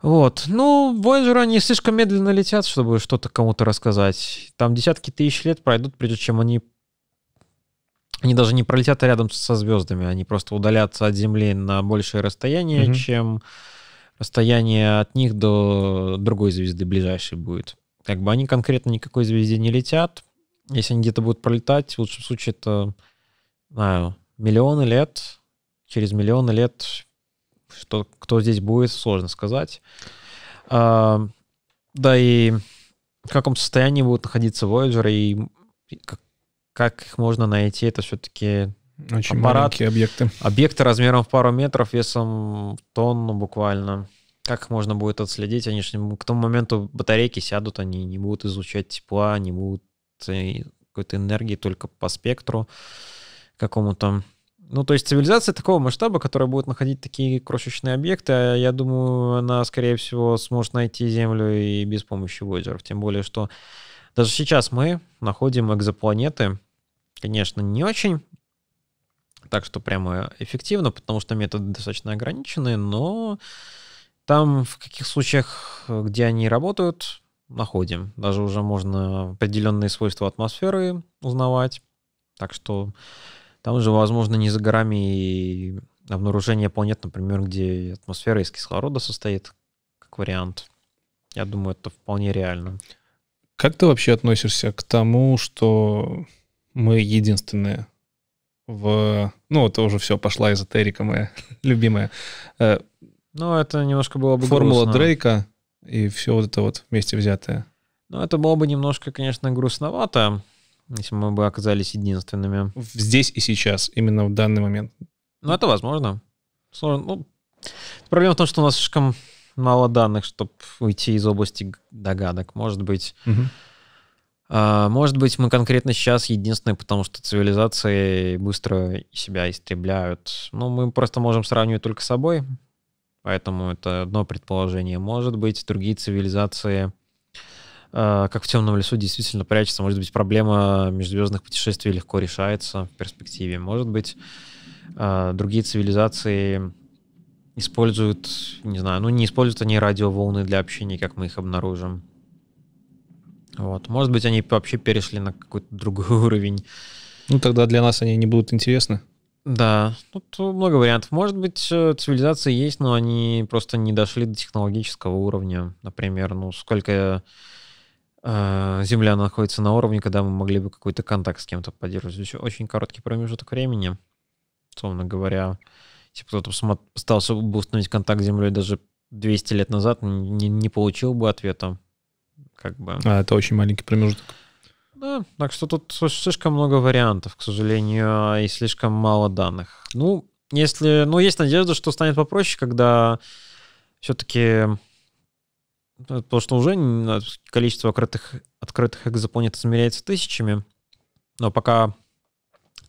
Вот. Ну, Voyager они слишком медленно летят, чтобы что-то кому-то рассказать. Там десятки тысяч лет пройдут, прежде чем они они даже не пролетят рядом со звездами, они просто удалятся от Земли на большее расстояние, угу. чем расстояние от них до другой звезды ближайшей будет. Как бы они конкретно никакой звезде не летят. Если они где-то будут пролетать, в лучшем случае это, знаю, миллионы лет, через миллионы лет, что, кто здесь будет, сложно сказать. А, да и в каком состоянии будут находиться Voyager и как, как их можно найти? Это все-таки очень аппарат, маленькие объекты. Объекты размером в пару метров, весом в тонну буквально. Как их можно будет отследить? Они же к тому моменту батарейки сядут, они не будут излучать тепла, не будут э, какой-то энергии только по спектру какому-то. Ну, то есть цивилизация такого масштаба, которая будет находить такие крошечные объекты, а я думаю, она, скорее всего, сможет найти Землю и без помощи Voyager. Тем более, что даже сейчас мы находим экзопланеты, конечно, не очень. Так что прямо эффективно, потому что методы достаточно ограничены, но там в каких случаях, где они работают, находим. Даже уже можно определенные свойства атмосферы узнавать. Так что там уже, возможно, не за горами и обнаружение планет, например, где атмосфера из кислорода состоит, как вариант. Я думаю, это вполне реально. Как ты вообще относишься к тому, что мы единственные в... Ну, это уже все, пошла эзотерика моя любимая. Э, ну, это немножко было бы Формула грустно. Дрейка и все вот это вот вместе взятое. Ну, это было бы немножко, конечно, грустновато, если мы бы оказались единственными. Здесь и сейчас, именно в данный момент. Ну, это возможно. Сложно. Ну, проблема в том, что у нас слишком мало данных, чтобы уйти из области догадок. Может быть, угу. А, может быть, мы конкретно сейчас единственные, потому что цивилизации быстро себя истребляют. Но ну, мы просто можем сравнивать только с собой, поэтому это одно предположение. Может быть, другие цивилизации, а, как в темном лесу, действительно прячутся. Может быть, проблема межзвездных путешествий легко решается в перспективе. Может быть, а, другие цивилизации используют, не знаю, ну не используют они радиоволны для общения, как мы их обнаружим. Вот. Может быть, они вообще перешли на какой-то другой уровень. Ну, тогда для нас они не будут интересны. Да, ну, тут много вариантов. Может быть, э, цивилизации есть, но они просто не дошли до технологического уровня. Например, ну, сколько э, Земля находится на уровне, когда мы могли бы какой-то контакт с кем-то поддерживать. Очень короткий промежуток времени, словно говоря. Если кто-то пытался бы установить контакт с Землей даже 200 лет назад, не, не получил бы ответа как бы. А, это очень маленький промежуток. Да, так что тут слишком много вариантов, к сожалению, а, и слишком мало данных. Ну, если, ну, есть надежда, что станет попроще, когда все-таки э, потому что уже э, количество открытых, открытых экзопланет измеряется тысячами, но пока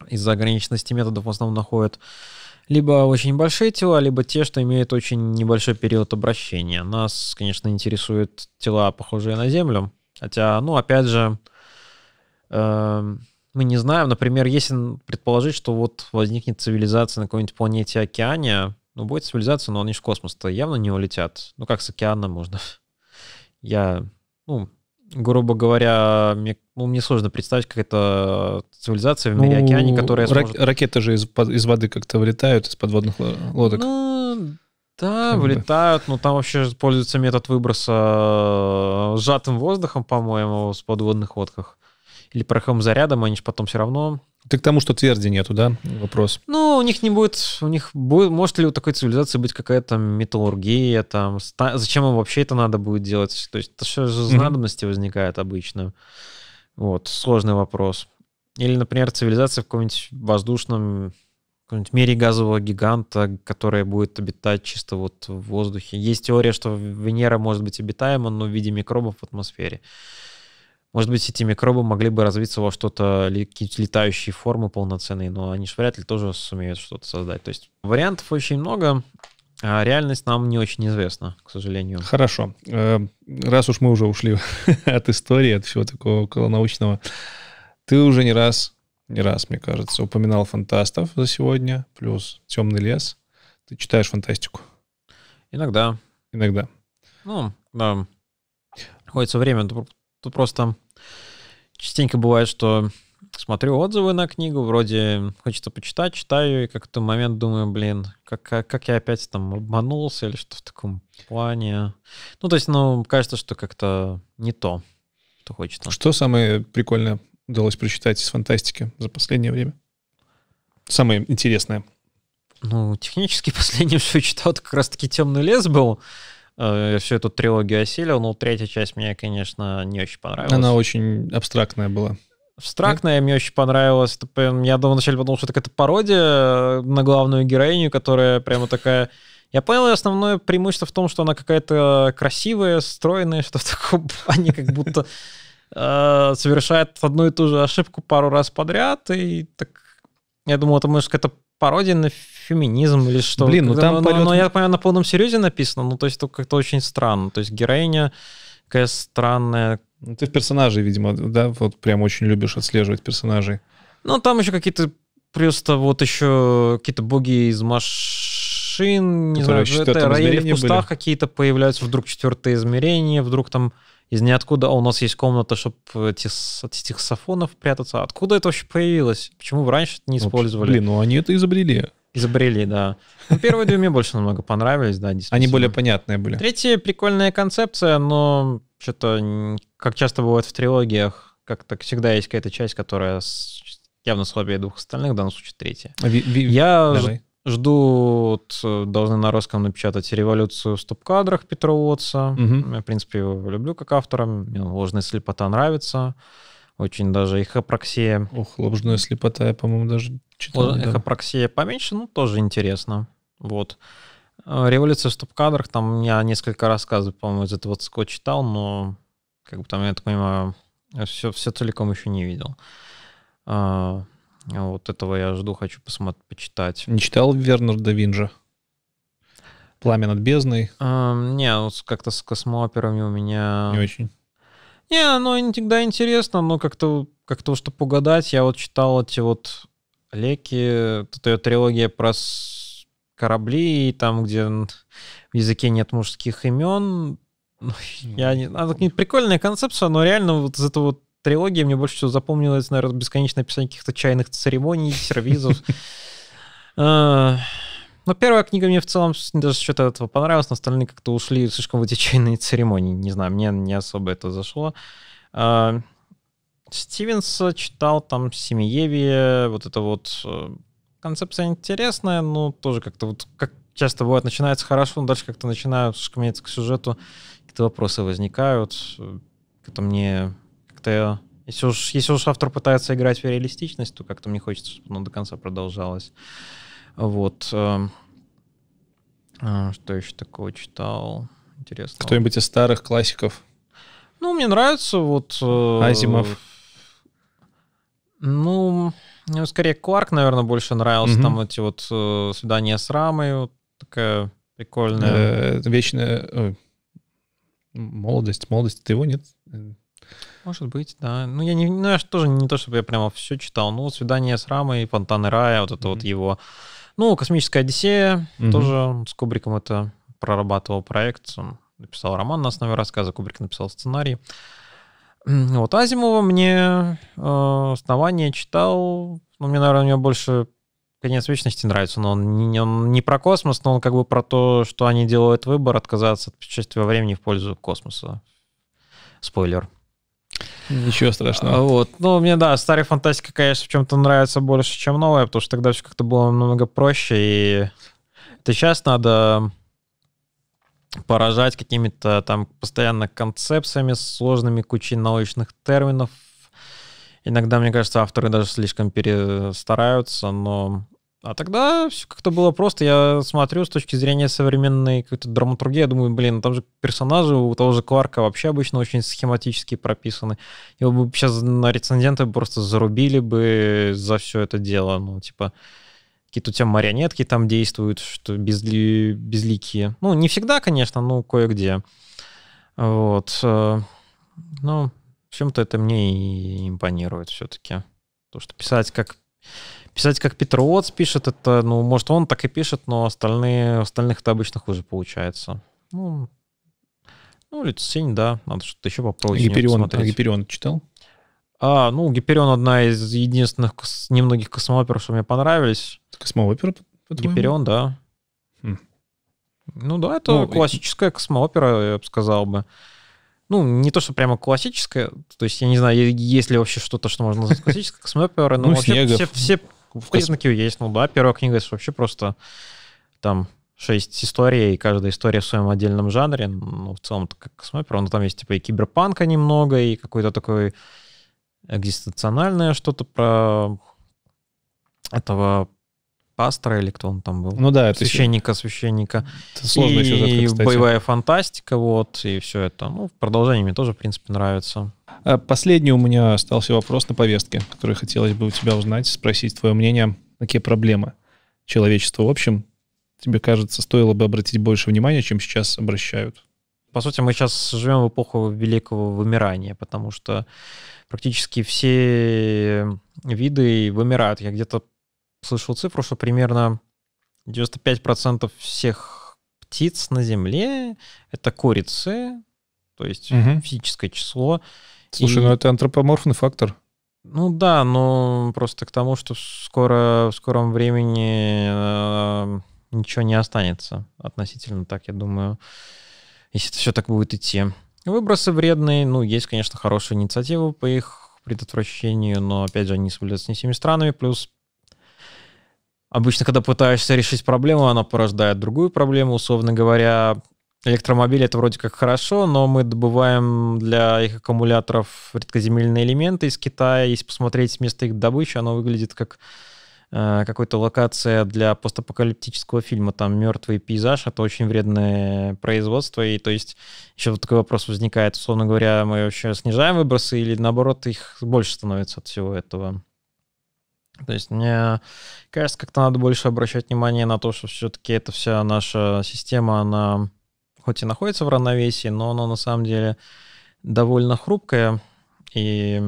из-за ограниченности методов в основном находят либо очень большие тела, либо те, что имеют очень небольшой период обращения. Нас, конечно, интересуют тела, похожие на Землю. Хотя, ну, опять же, э, мы не знаем. Например, если предположить, что вот возникнет цивилизация на какой-нибудь планете океане, ну, будет цивилизация, но они же в космос-то явно не улетят. Ну, как с океана можно? Я, ну, грубо говоря, мне, ну, мне сложно представить, как это э, цивилизация в мире ну, океане, которая рак, сможет... Ракеты же из, из воды как-то вылетают, из подводных лодок. Ну, да, как вылетают, бы. но там вообще используется метод выброса э, сжатым воздухом, по-моему, с подводных лодках. Или пороховым зарядом, они же потом все равно ты к тому, что тверди нету, да? Вопрос. Ну, у них не будет, у них будет, может ли у такой цивилизации быть какая-то металлургия, там, ста, зачем им вообще это надо будет делать? То есть это все же из mm надобности возникает обычно. Вот, сложный вопрос. Или, например, цивилизация в каком-нибудь воздушном, каком-нибудь мире газового гиганта, которая будет обитать чисто вот в воздухе. Есть теория, что Венера может быть обитаема, но в виде микробов в атмосфере. Может быть, эти микробы могли бы развиться во что-то, какие-то летающие формы полноценные, но они же вряд ли тоже сумеют что-то создать. То есть вариантов очень много, а реальность нам не очень известна, к сожалению. Хорошо. Э, раз уж мы уже ушли от истории, от всего такого околонаучного, ты уже не раз, не раз, мне кажется, упоминал фантастов за сегодня, плюс «Темный лес». Ты читаешь фантастику? Иногда. Иногда. Ну, да. Приходится время Тут просто частенько бывает, что смотрю отзывы на книгу, вроде хочется почитать, читаю, и как-то момент думаю, блин, как, как, как я опять там обманулся или что в таком плане. Ну, то есть, ну, кажется, что как-то не то, что хочется. Что самое прикольное удалось прочитать из фантастики за последнее время? Самое интересное. Ну, технически последнее, что я читал, это как раз-таки «Темный лес» был. Э, всю эту трилогию осилил, но третья часть мне, конечно, не очень понравилась. Она очень абстрактная была. Абстрактная мне очень понравилась. я думал вначале подумал, что это какая-то пародия э, на главную героиню, которая прямо такая... Я понял, основное преимущество в том, что она какая-то красивая, стройная, что в таком плане, как будто э, совершают одну и ту же ошибку пару раз подряд. И так... Я думал, это, может, какая-то пародия на феминизм или что. Блин, ну там но, полет... но, я понимаю, на полном серьезе написано, ну то есть только как-то очень странно. То есть героиня какая странная. Ну, ты в персонажей, видимо, да, вот прям очень любишь отслеживать персонажей. Ну там еще какие-то просто вот еще какие-то боги из машин, не Которые знаю, это раи в кустах какие-то появляются, вдруг четвертое измерение, вдруг там из ниоткуда, а у нас есть комната, чтобы от этих стихсофонов прятаться. Откуда это вообще появилось? Почему вы раньше это не ну, использовали? Блин, ну они это изобрели. Изобрели, да. Ну, первые две мне больше намного понравились, да, действительно. Они более понятные были. Третья прикольная концепция, но что-то, как часто бывает в трилогиях, как-то всегда есть какая-то часть, которая явно слабее двух остальных, в данном случае третья. А ви, ви, Я давай. жду, вот, э, должны на русском напечатать «Революцию в стоп-кадрах» Петра Уотса. Угу. Я, в принципе, его люблю как автора, мне «Ложная слепота» нравится. Очень даже эхопроксия. Ох, лобжная слепота, я, по-моему, даже читал. Эхопроксия поменьше, ну, тоже интересно. Вот. Революция в стоп-кадрах, там я несколько рассказов, по-моему, из этого ЦКО читал, но, как бы там, я так понимаю, все, все целиком еще не видел. А, вот этого я жду, хочу посмотреть, почитать. Не читал Вернер да Винджа? «Пламя над бездной»? А, не, вот как-то с космооперами у меня... Не очень. Не, оно иногда интересно, но как-то как то, чтобы погадать, я вот читал эти вот леки, вот эта трилогия про корабли, и там, где в языке нет мужских имен. Ну, я не... Она не прикольная концепция, но реально вот из этого вот трилогии мне больше всего запомнилось, наверное, бесконечное описание каких-то чайных церемоний, сервизов. А, но первая книга мне в целом даже что-то этого понравилась, но остальные как-то ушли слишком в эти церемонии. Не знаю, мне не особо это зашло. А, Стивенса читал там Семиеве, вот это вот э, концепция интересная, но тоже как-то вот как часто бывает, начинается хорошо, но дальше как-то начинают склоняться к сюжету, какие-то вопросы возникают, как-то мне как-то если уж, если уж автор пытается играть в реалистичность, то как-то мне хочется, чтобы оно до конца продолжалось. Вот. Эм, э, что еще такого читал? Интересно. Кто-нибудь из старых классиков? Ну, мне нравится вот... Э, Азимов. Ну, скорее Кварк, наверное, больше нравился. Угу. Там эти вот э, свидания с Рамой, вот такая прикольная. Э, вечная ой. молодость. Молодость ты его нет? Может быть, да. Ну, я не, ну, я тоже не то, чтобы я прямо все читал. Ну, свидание с Рамой, фонтаны рая, вот это угу. вот его ну, «Космическая Одиссея» угу. тоже с Кубриком это прорабатывал проект. Он написал роман на основе рассказа, Кубрик написал сценарий. Вот Азимова мне э, «Основание» читал. Ну, мне, наверное, у него больше «Конец вечности» нравится, но он не, он не про космос, но он как бы про то, что они делают выбор отказаться от путешествия во времени в пользу космоса. Спойлер. Ничего страшного. А, вот. Ну, мне, да, старая фантастика, конечно, в чем-то нравится больше, чем новая, потому что тогда все как-то было намного проще, и это сейчас надо поражать какими-то там постоянно концепциями, сложными кучей научных терминов. Иногда, мне кажется, авторы даже слишком перестараются, но а тогда все как-то было просто. Я смотрю с точки зрения современной какой-то драматургии, я думаю, блин, ну там же персонажи у того же Кварка вообще обычно очень схематически прописаны. Его бы сейчас на рецензенты просто зарубили бы за все это дело. Ну, типа, какие-то у тебя марионетки там действуют, что безли... безликие. Ну, не всегда, конечно, но кое-где. Вот. Э, ну, в чем-то это мне и импонирует все-таки. То, что писать как Писать, как Петровоц пишет, это, ну, может, он так и пишет, но остальные, остальных это обычно хуже получается. Ну, ну Люцисень, да, надо что-то еще попробовать. Гиперион, а Гиперион читал? А, ну, Гиперион одна из единственных кос... немногих космооперов, что мне понравились. Космоопера, по-твоему? Гиперион, да. Хм. Ну да, это ну, классическая и... космоопера, я бы сказал бы. Ну, не то, что прямо классическая, то есть я не знаю, есть ли вообще что-то, что можно назвать классической космооперой, но ну, вообще все в признаки есть, ну да, первая книга это вообще просто там шесть историй, и каждая история в своем отдельном жанре. Ну, в целом, как смотри но там есть типа и киберпанка немного, и какой-то такой экзистенциональное что-то про этого пастора или кто он там был. Ну да, священника, это священника. Это сложный и, сюжет, кстати. боевая фантастика, вот, и все это. Ну, продолжение мне тоже, в принципе, нравится. А последний у меня остался вопрос на повестке, который хотелось бы у тебя узнать, спросить твое мнение, какие проблемы человечества в общем, тебе кажется, стоило бы обратить больше внимания, чем сейчас обращают? По сути, мы сейчас живем в эпоху великого вымирания, потому что практически все виды вымирают. Я где-то слышал цифру, что примерно 95% всех птиц на Земле — это курицы, то есть угу. физическое число. Слушай, и... ну это антропоморфный фактор. Ну да, но просто к тому, что скоро, в скором времени э, ничего не останется относительно так, я думаю, если это все так будет идти. Выбросы вредные, ну, есть, конечно, хорошие инициативы по их предотвращению, но, опять же, они соблюдаются не всеми странами, плюс Обычно, когда пытаешься решить проблему, она порождает другую проблему, условно говоря. Электромобили это вроде как хорошо, но мы добываем для их аккумуляторов редкоземельные элементы из Китая. Если посмотреть место их добычи, оно выглядит как э, какой-то локация для постапокалиптического фильма, там мертвый пейзаж, это очень вредное производство, и то есть еще вот такой вопрос возникает, условно говоря, мы вообще снижаем выбросы или наоборот их больше становится от всего этого? То есть мне кажется, как-то надо больше обращать внимание на то, что все-таки эта вся наша система, она хоть и находится в равновесии, но она на самом деле довольно хрупкая, и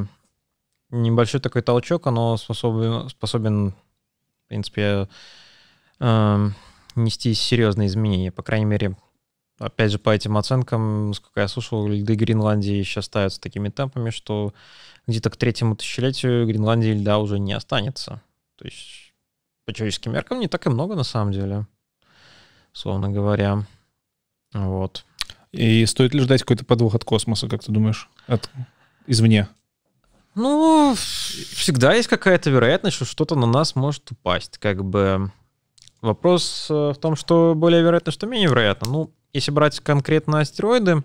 небольшой такой толчок, оно способен, способен в принципе, э, нести серьезные изменения. По крайней мере, опять же, по этим оценкам, сколько я слушал, льды Гренландии сейчас ставятся такими темпами, что где-то к третьему тысячелетию Гренландии льда уже не останется. То есть по человеческим меркам не так и много на самом деле, словно говоря. Вот. И стоит ли ждать какой-то подвох от космоса, как ты думаешь, от извне? Ну, всегда есть какая-то вероятность, что что-то на нас может упасть. Как бы вопрос э, в том, что более вероятно, что менее вероятно. Ну, если брать конкретно астероиды,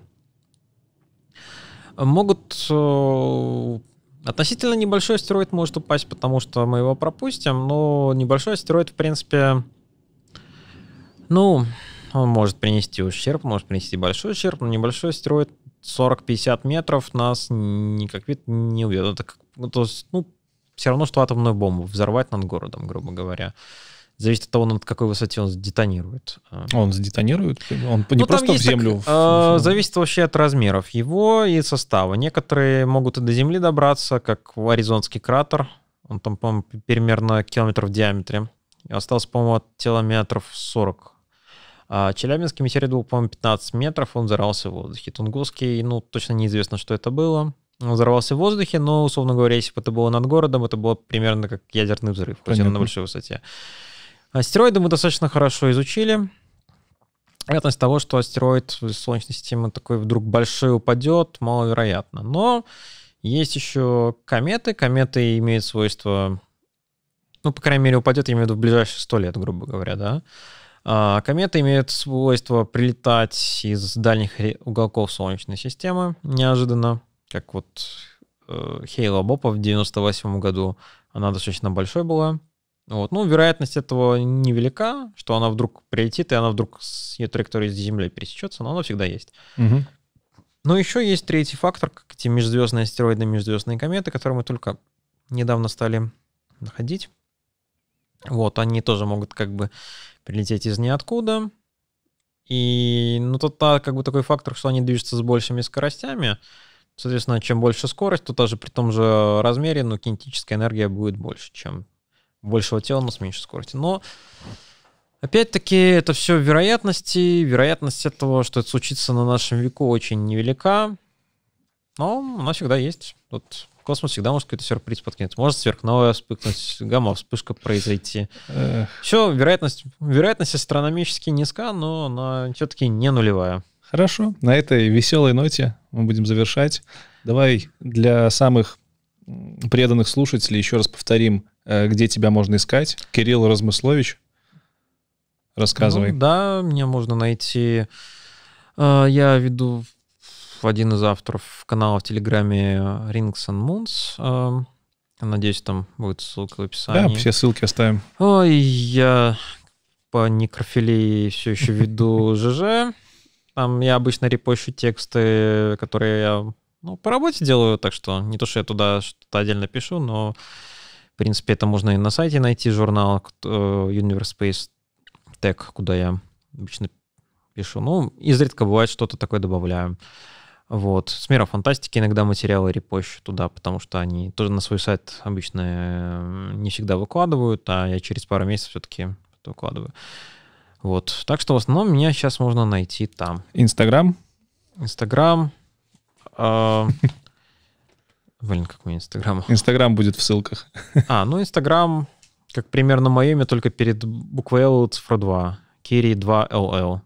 могут э, Относительно небольшой астероид может упасть, потому что мы его пропустим, но небольшой астероид, в принципе, ну, он может принести ущерб, может принести большой ущерб, но небольшой астероид 40-50 метров нас никак вид не убьет. Это как, ну, то есть, ну, все равно, что атомную бомбу взорвать над городом, грубо говоря. Зависит от того, на какой высоте он детонирует. А. Он детонирует? Он не ну, просто в землю? Так, э, зависит вообще от размеров его и состава. Некоторые могут и до земли добраться, как в Аризонский кратер. Он там, по-моему, примерно километр в диаметре. И остался, по-моему, от метров 40. А Челябинский метеорит был, по-моему, 15 метров, он взорвался в воздухе. Тунгусский, ну, точно неизвестно, что это было. Он взорвался в воздухе, но, условно говоря, если бы это было над городом, это было примерно как ядерный взрыв, хоть на большой высоте. Астероиды мы достаточно хорошо изучили. Вероятность того, что астероид в Солнечной системы такой вдруг большой упадет, маловероятно. Но есть еще кометы. Кометы имеют свойство, ну, по крайней мере, упадет, я имею в виду, в ближайшие сто лет, грубо говоря, да. А кометы имеют свойство прилетать из дальних уголков Солнечной системы неожиданно, как вот э, Хейла Бопа в 98 году. Она достаточно большой была. Вот. Ну, вероятность этого невелика, что она вдруг прилетит, и она вдруг с ее траекторией с Землей пересечется, но она всегда есть. Угу. Но еще есть третий фактор, как эти межзвездные астероиды, межзвездные кометы, которые мы только недавно стали находить. Вот, они тоже могут как бы прилететь из ниоткуда. И, ну, тут а, как бы такой фактор, что они движутся с большими скоростями. Соответственно, чем больше скорость, то даже при том же размере, ну, кинетическая энергия будет больше, чем большего тела, но с меньшей скоростью. Но Опять-таки, это все вероятности. Вероятность этого, что это случится на нашем веку, очень невелика. Но она всегда есть. Вот космос всегда может какой-то сюрприз подкинуть. Может сверхновая вспыхнуть, гамма-вспышка произойти. Все, вероятность, вероятность астрономически низка, но она все-таки не нулевая. Хорошо. На этой веселой ноте мы будем завершать. Давай для самых преданных слушателей еще раз повторим Э, где тебя можно искать. Кирилл Размыслович, рассказывай. Ну, да, меня можно найти. Э, я веду один из авторов канала в Телеграме э, Rings and Moons. Надеюсь, там будет ссылка в описании. Да, все ссылки оставим. Ой, я по некрофилии все еще веду ЖЖ. Там я обычно репощу тексты, которые я ну, по работе делаю, так что не то, что я туда что-то отдельно пишу, но в принципе, это можно и на сайте найти журнал э, Universe Space Tech, куда я обычно пишу. Ну, изредка бывает что-то такое добавляю. Вот. С мира фантастики иногда материалы репощу туда, потому что они тоже на свой сайт обычно э, не всегда выкладывают, а я через пару месяцев все-таки выкладываю. Вот. Так что в основном меня сейчас можно найти там. Инстаграм? Инстаграм. А, Блин, какой Инстаграм? Инстаграм будет в ссылках. А, ну Инстаграм, как примерно мое имя, только перед буквой L цифра 2. Кири 2LL.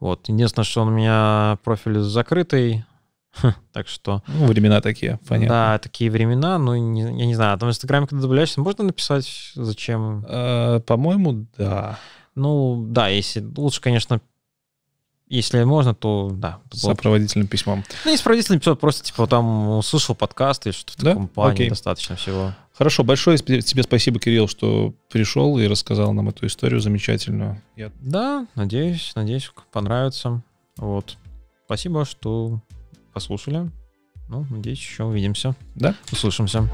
Вот. Единственное, что он у меня профиль закрытый, так что... Ну, времена такие, понятно. Да, такие времена, ну, не, я не знаю, там в Инстаграме, когда добавляешься, можно написать, зачем? Э, по-моему, да. Ну, да, если... Лучше, конечно, если можно, то да. сопроводительным письмом. Ну, не сопроводительным письмом, просто типа там услышал подкаст и что-то да? в таком плане Окей. достаточно всего. Хорошо, большое тебе спасибо, Кирилл, что пришел и рассказал нам эту историю замечательную. Я... Да, надеюсь, надеюсь, понравится. Вот. Спасибо, что послушали. Ну, надеюсь, еще увидимся. Да? Услышимся.